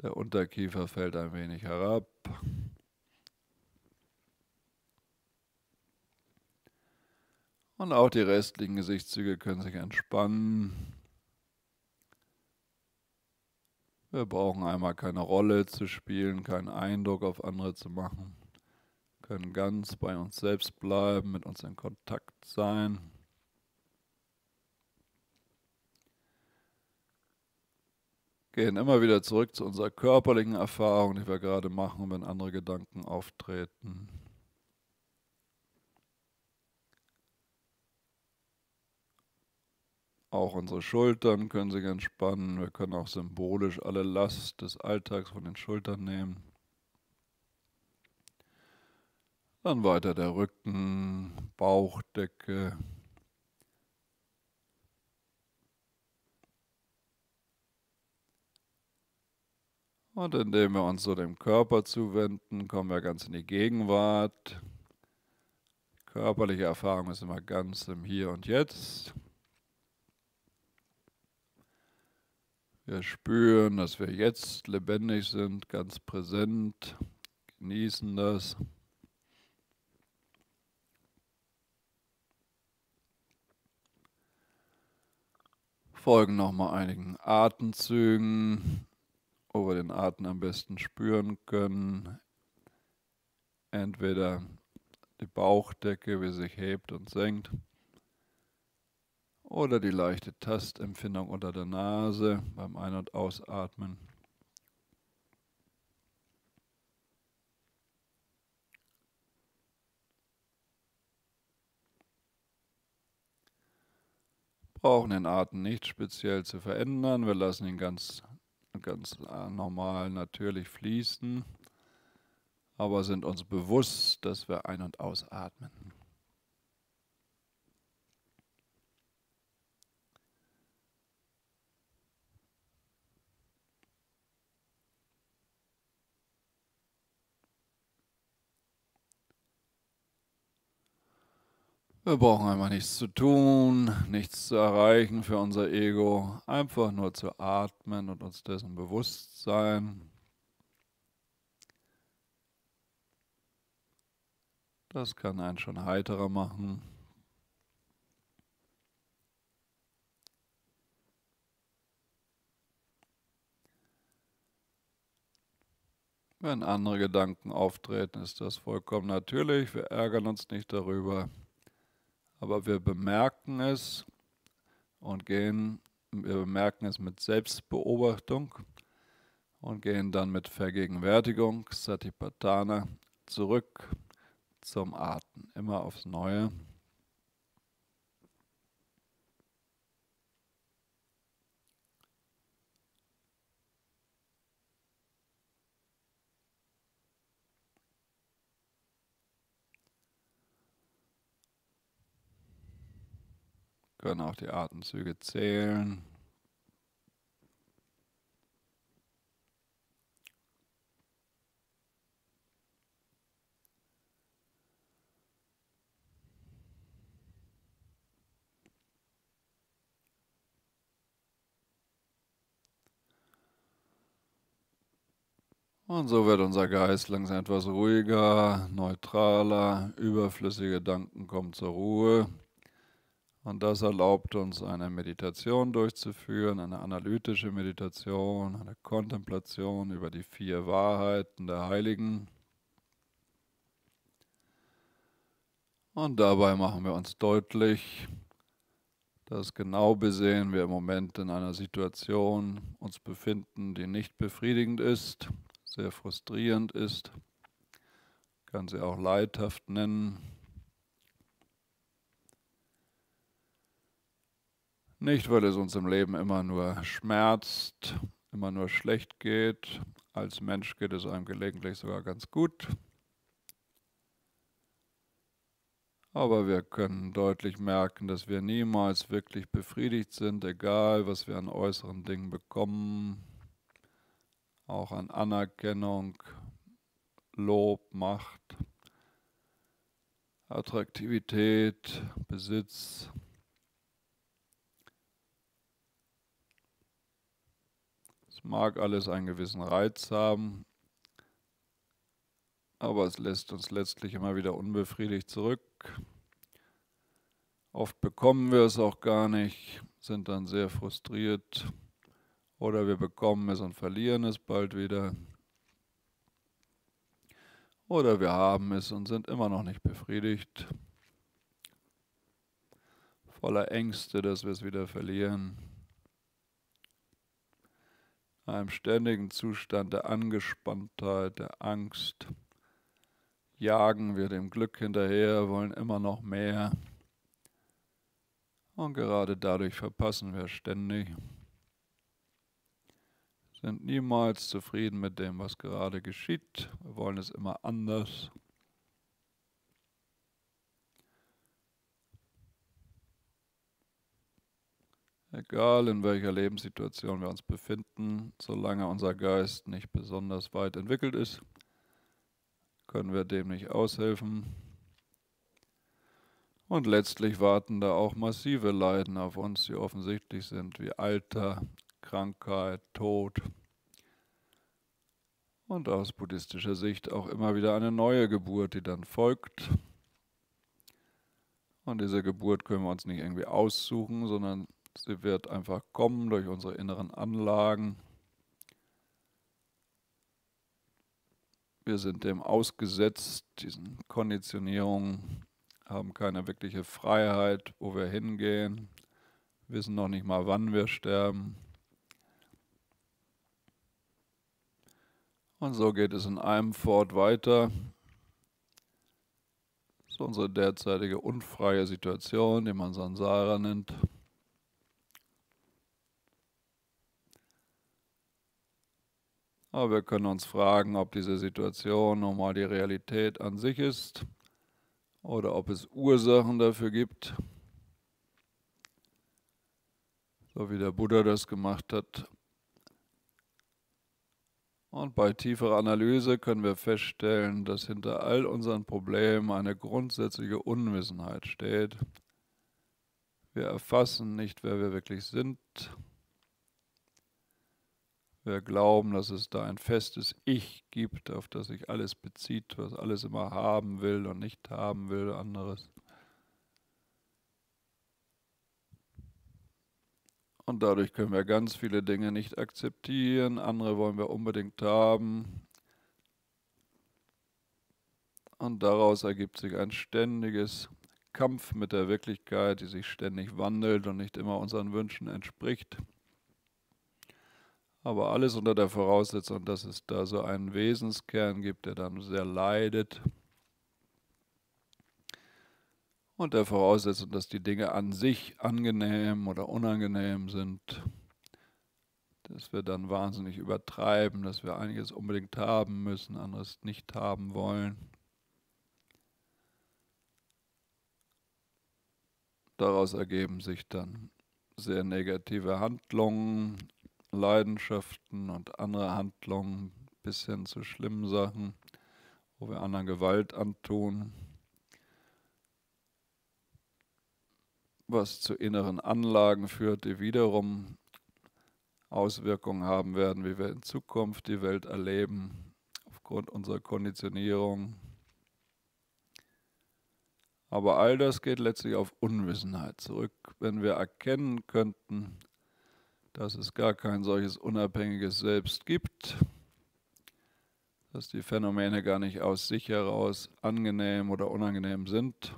Der Unterkiefer fällt ein wenig herab. Und auch die restlichen Gesichtszüge können sich entspannen. Wir brauchen einmal keine Rolle zu spielen, keinen Eindruck auf andere zu machen. Wir können ganz bei uns selbst bleiben, mit uns in Kontakt sein. gehen immer wieder zurück zu unserer körperlichen Erfahrung, die wir gerade machen, wenn andere Gedanken auftreten. Auch unsere Schultern können sich entspannen. Wir können auch symbolisch alle Last des Alltags von den Schultern nehmen. Dann weiter der Rücken, Bauchdecke. Und indem wir uns so dem Körper zuwenden, kommen wir ganz in die Gegenwart. Körperliche Erfahrung ist immer ganz im Hier und Jetzt. Wir spüren, dass wir jetzt lebendig sind, ganz präsent, genießen das. Folgen nochmal einigen Atemzügen wo wir den Atem am besten spüren können. Entweder die Bauchdecke, wie sie sich hebt und senkt, oder die leichte Tastempfindung unter der Nase beim Ein- und Ausatmen. brauchen den Atem nicht speziell zu verändern. Wir lassen ihn ganz ganz äh, normal natürlich fließen, aber sind uns bewusst, dass wir ein- und ausatmen. Wir brauchen einfach nichts zu tun, nichts zu erreichen für unser Ego, einfach nur zu atmen und uns dessen bewusst sein. Das kann einen schon heiterer machen. Wenn andere Gedanken auftreten, ist das vollkommen natürlich. Wir ärgern uns nicht darüber aber wir bemerken es und gehen, wir bemerken es mit Selbstbeobachtung und gehen dann mit Vergegenwärtigung, Satipatthana, zurück zum Atmen, immer aufs Neue. können auch die Atemzüge zählen. Und so wird unser Geist langsam etwas ruhiger, neutraler, überflüssige Gedanken kommen zur Ruhe. Und das erlaubt uns, eine Meditation durchzuführen, eine analytische Meditation, eine Kontemplation über die vier Wahrheiten der Heiligen. Und dabei machen wir uns deutlich, dass genau besehen wir im Moment in einer Situation uns befinden, die nicht befriedigend ist, sehr frustrierend ist, kann sie auch leidhaft nennen. Nicht, weil es uns im Leben immer nur schmerzt, immer nur schlecht geht. Als Mensch geht es einem gelegentlich sogar ganz gut. Aber wir können deutlich merken, dass wir niemals wirklich befriedigt sind, egal was wir an äußeren Dingen bekommen, auch an Anerkennung, Lob, Macht, Attraktivität, Besitz, mag alles einen gewissen Reiz haben, aber es lässt uns letztlich immer wieder unbefriedigt zurück. Oft bekommen wir es auch gar nicht, sind dann sehr frustriert oder wir bekommen es und verlieren es bald wieder. Oder wir haben es und sind immer noch nicht befriedigt, voller Ängste, dass wir es wieder verlieren einem ständigen Zustand der Angespanntheit, der Angst, jagen wir dem Glück hinterher, wollen immer noch mehr. Und gerade dadurch verpassen wir ständig, sind niemals zufrieden mit dem, was gerade geschieht, wir wollen es immer anders. Egal in welcher Lebenssituation wir uns befinden, solange unser Geist nicht besonders weit entwickelt ist, können wir dem nicht aushelfen. Und letztlich warten da auch massive Leiden auf uns, die offensichtlich sind, wie Alter, Krankheit, Tod. Und aus buddhistischer Sicht auch immer wieder eine neue Geburt, die dann folgt. Und diese Geburt können wir uns nicht irgendwie aussuchen, sondern Sie wird einfach kommen durch unsere inneren Anlagen. Wir sind dem ausgesetzt, diesen Konditionierungen, haben keine wirkliche Freiheit, wo wir hingehen, wissen noch nicht mal, wann wir sterben. Und so geht es in einem fort weiter. Das ist unsere derzeitige unfreie Situation, die man Sansara nennt. Aber wir können uns fragen, ob diese Situation nun mal die Realität an sich ist oder ob es Ursachen dafür gibt, so wie der Buddha das gemacht hat. Und bei tieferer Analyse können wir feststellen, dass hinter all unseren Problemen eine grundsätzliche Unwissenheit steht. Wir erfassen nicht, wer wir wirklich sind wir äh, glauben, dass es da ein festes Ich gibt, auf das sich alles bezieht, was alles immer haben will und nicht haben will, anderes. Und dadurch können wir ganz viele Dinge nicht akzeptieren, andere wollen wir unbedingt haben. Und daraus ergibt sich ein ständiges Kampf mit der Wirklichkeit, die sich ständig wandelt und nicht immer unseren Wünschen entspricht. Aber alles unter der Voraussetzung, dass es da so einen Wesenskern gibt, der dann sehr leidet. Und der Voraussetzung, dass die Dinge an sich angenehm oder unangenehm sind. Dass wir dann wahnsinnig übertreiben, dass wir einiges unbedingt haben müssen, anderes nicht haben wollen. Daraus ergeben sich dann sehr negative Handlungen Leidenschaften und andere Handlungen bis hin zu schlimmen Sachen, wo wir anderen Gewalt antun, was zu inneren Anlagen führt, die wiederum Auswirkungen haben werden, wie wir in Zukunft die Welt erleben, aufgrund unserer Konditionierung. Aber all das geht letztlich auf Unwissenheit zurück. Wenn wir erkennen könnten, dass es gar kein solches unabhängiges Selbst gibt, dass die Phänomene gar nicht aus sich heraus angenehm oder unangenehm sind.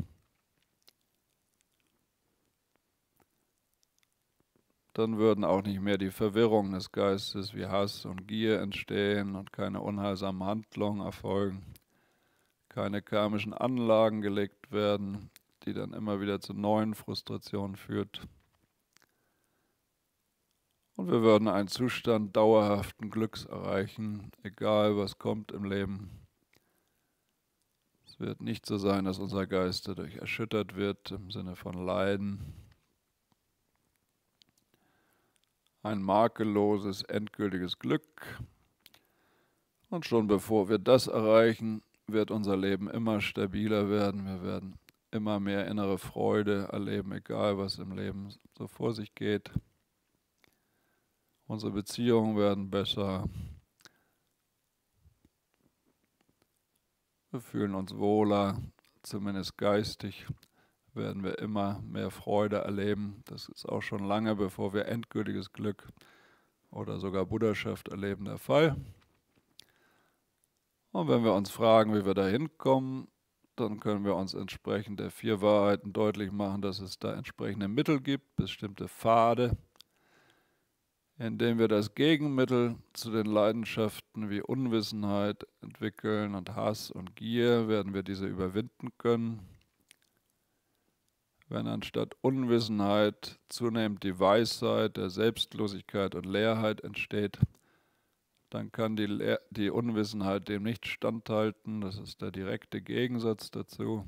Dann würden auch nicht mehr die Verwirrungen des Geistes wie Hass und Gier entstehen und keine unheilsamen Handlungen erfolgen, keine karmischen Anlagen gelegt werden, die dann immer wieder zu neuen Frustrationen führt. Und wir würden einen Zustand dauerhaften Glücks erreichen, egal was kommt im Leben. Es wird nicht so sein, dass unser Geist dadurch erschüttert wird im Sinne von Leiden. Ein makelloses, endgültiges Glück. Und schon bevor wir das erreichen, wird unser Leben immer stabiler werden. Wir werden immer mehr innere Freude erleben, egal was im Leben so vor sich geht unsere Beziehungen werden besser. Wir fühlen uns wohler, zumindest geistig werden wir immer mehr Freude erleben. Das ist auch schon lange, bevor wir endgültiges Glück oder sogar Buddhaschaft erleben, der Fall. Und wenn wir uns fragen, wie wir da hinkommen, dann können wir uns entsprechend der vier Wahrheiten deutlich machen, dass es da entsprechende Mittel gibt, bestimmte Pfade, indem wir das Gegenmittel zu den Leidenschaften wie Unwissenheit entwickeln und Hass und Gier, werden wir diese überwinden können. Wenn anstatt Unwissenheit zunehmend die Weisheit der Selbstlosigkeit und Leerheit entsteht, dann kann die, Le die Unwissenheit dem nicht standhalten. Das ist der direkte Gegensatz dazu.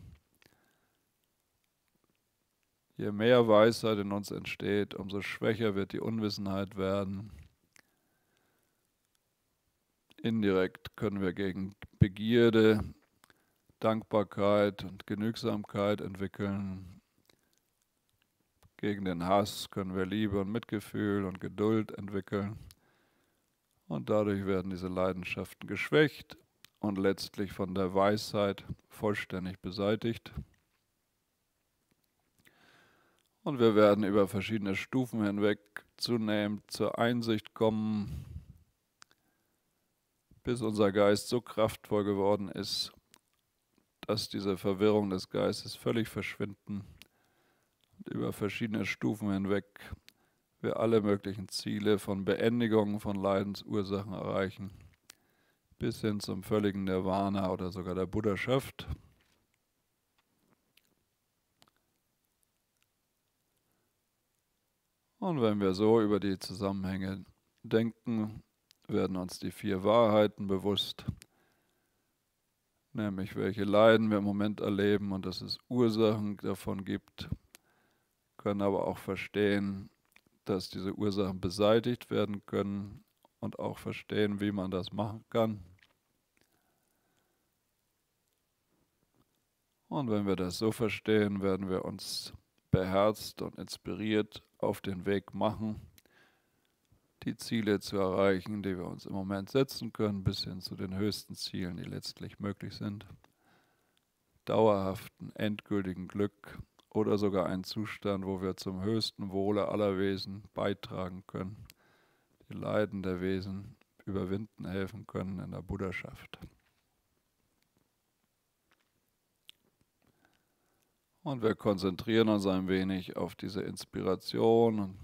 Je mehr Weisheit in uns entsteht, umso schwächer wird die Unwissenheit werden. Indirekt können wir gegen Begierde, Dankbarkeit und Genügsamkeit entwickeln. Gegen den Hass können wir Liebe und Mitgefühl und Geduld entwickeln. Und dadurch werden diese Leidenschaften geschwächt und letztlich von der Weisheit vollständig beseitigt. Und wir werden über verschiedene Stufen hinweg zunehmend zur Einsicht kommen, bis unser Geist so kraftvoll geworden ist, dass diese Verwirrung des Geistes völlig verschwinden und über verschiedene Stufen hinweg wir alle möglichen Ziele von Beendigung von Leidensursachen erreichen, bis hin zum völligen Nirvana oder sogar der Buddhaschaft. Und wenn wir so über die Zusammenhänge denken, werden uns die vier Wahrheiten bewusst, nämlich welche Leiden wir im Moment erleben und dass es Ursachen davon gibt, können aber auch verstehen, dass diese Ursachen beseitigt werden können und auch verstehen, wie man das machen kann. Und wenn wir das so verstehen, werden wir uns beherzt und inspiriert auf den Weg machen, die Ziele zu erreichen, die wir uns im Moment setzen können, bis hin zu den höchsten Zielen, die letztlich möglich sind, dauerhaften, endgültigen Glück oder sogar einen Zustand, wo wir zum höchsten Wohle aller Wesen beitragen können, die Leiden der Wesen überwinden helfen können in der Buddhaschaft. Und wir konzentrieren uns ein wenig auf diese Inspiration und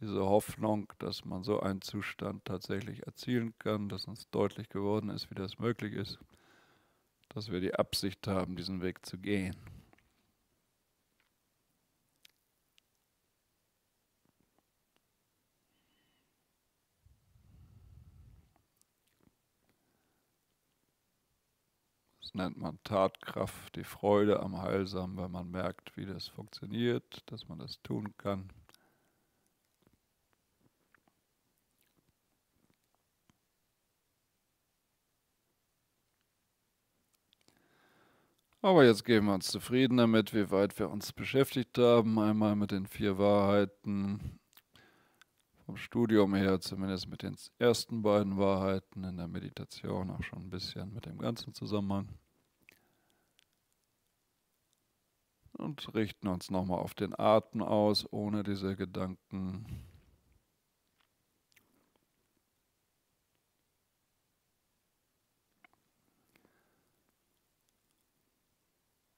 diese Hoffnung, dass man so einen Zustand tatsächlich erzielen kann, dass uns deutlich geworden ist, wie das möglich ist, dass wir die Absicht haben, diesen Weg zu gehen. nennt man Tatkraft, die Freude am Heilsamen, wenn man merkt, wie das funktioniert, dass man das tun kann. Aber jetzt geben wir uns zufrieden damit, wie weit wir uns beschäftigt haben. Einmal mit den vier Wahrheiten, vom Studium her zumindest mit den ersten beiden Wahrheiten, in der Meditation auch schon ein bisschen mit dem ganzen Zusammenhang. und richten uns nochmal auf den Atem aus, ohne diese Gedanken.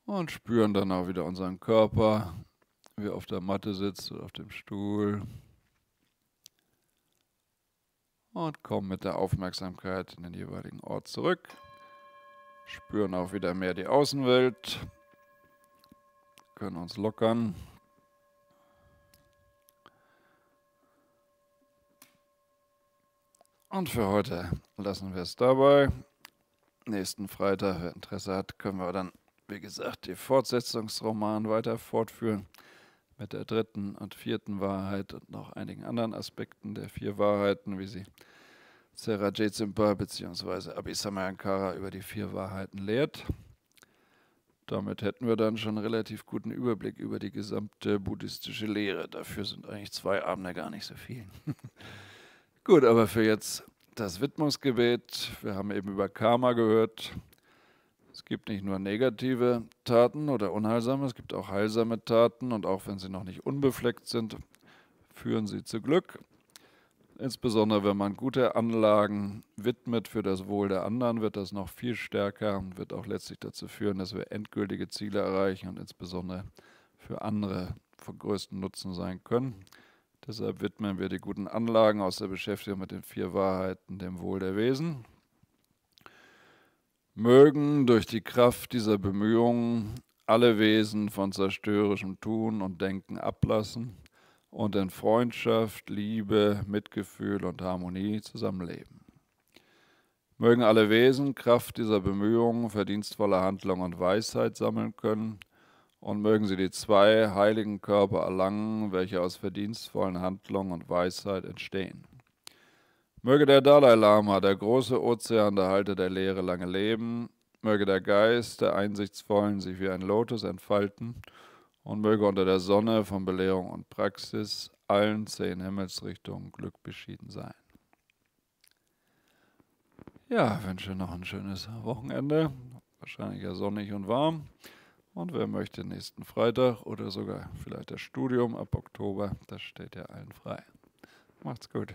Und spüren dann auch wieder unseren Körper, wie er auf der Matte sitzt oder auf dem Stuhl. Und kommen mit der Aufmerksamkeit in den jeweiligen Ort zurück. Spüren auch wieder mehr die Außenwelt können uns lockern. Und für heute lassen wir es dabei. Nächsten Freitag, wer Interesse hat, können wir dann, wie gesagt, die Fortsetzungsroman weiter fortführen mit der dritten und vierten Wahrheit und noch einigen anderen Aspekten der vier Wahrheiten, wie sie Sarah J. Zimper bzw. Abhisamayankara über die vier Wahrheiten lehrt. Damit hätten wir dann schon relativ guten Überblick über die gesamte buddhistische Lehre. Dafür sind eigentlich zwei Abende gar nicht so viel. [LAUGHS] Gut, aber für jetzt das Widmungsgebet. Wir haben eben über Karma gehört. Es gibt nicht nur negative Taten oder unheilsame, es gibt auch heilsame Taten und auch wenn sie noch nicht unbefleckt sind, führen sie zu Glück. Insbesondere wenn man gute Anlagen widmet für das Wohl der anderen, wird das noch viel stärker und wird auch letztlich dazu führen, dass wir endgültige Ziele erreichen und insbesondere für andere von größtem Nutzen sein können. Deshalb widmen wir die guten Anlagen aus der Beschäftigung mit den vier Wahrheiten dem Wohl der Wesen. Mögen durch die Kraft dieser Bemühungen alle Wesen von zerstörerischem Tun und Denken ablassen und in Freundschaft, Liebe, Mitgefühl und Harmonie zusammenleben. Mögen alle Wesen Kraft dieser Bemühungen, verdienstvolle Handlung und Weisheit sammeln können, und mögen sie die zwei heiligen Körper erlangen, welche aus verdienstvollen Handlungen und Weisheit entstehen. Möge der Dalai Lama, der große Ozean der Halter der Lehre, lange leben, möge der Geist der Einsichtsvollen sich wie ein Lotus entfalten, und möge unter der Sonne von Belehrung und Praxis allen zehn Himmelsrichtungen Glück beschieden sein. Ja, wünsche noch ein schönes Wochenende. Wahrscheinlich ja sonnig und warm. Und wer möchte, nächsten Freitag oder sogar vielleicht das Studium ab Oktober, das steht ja allen frei. Macht's gut.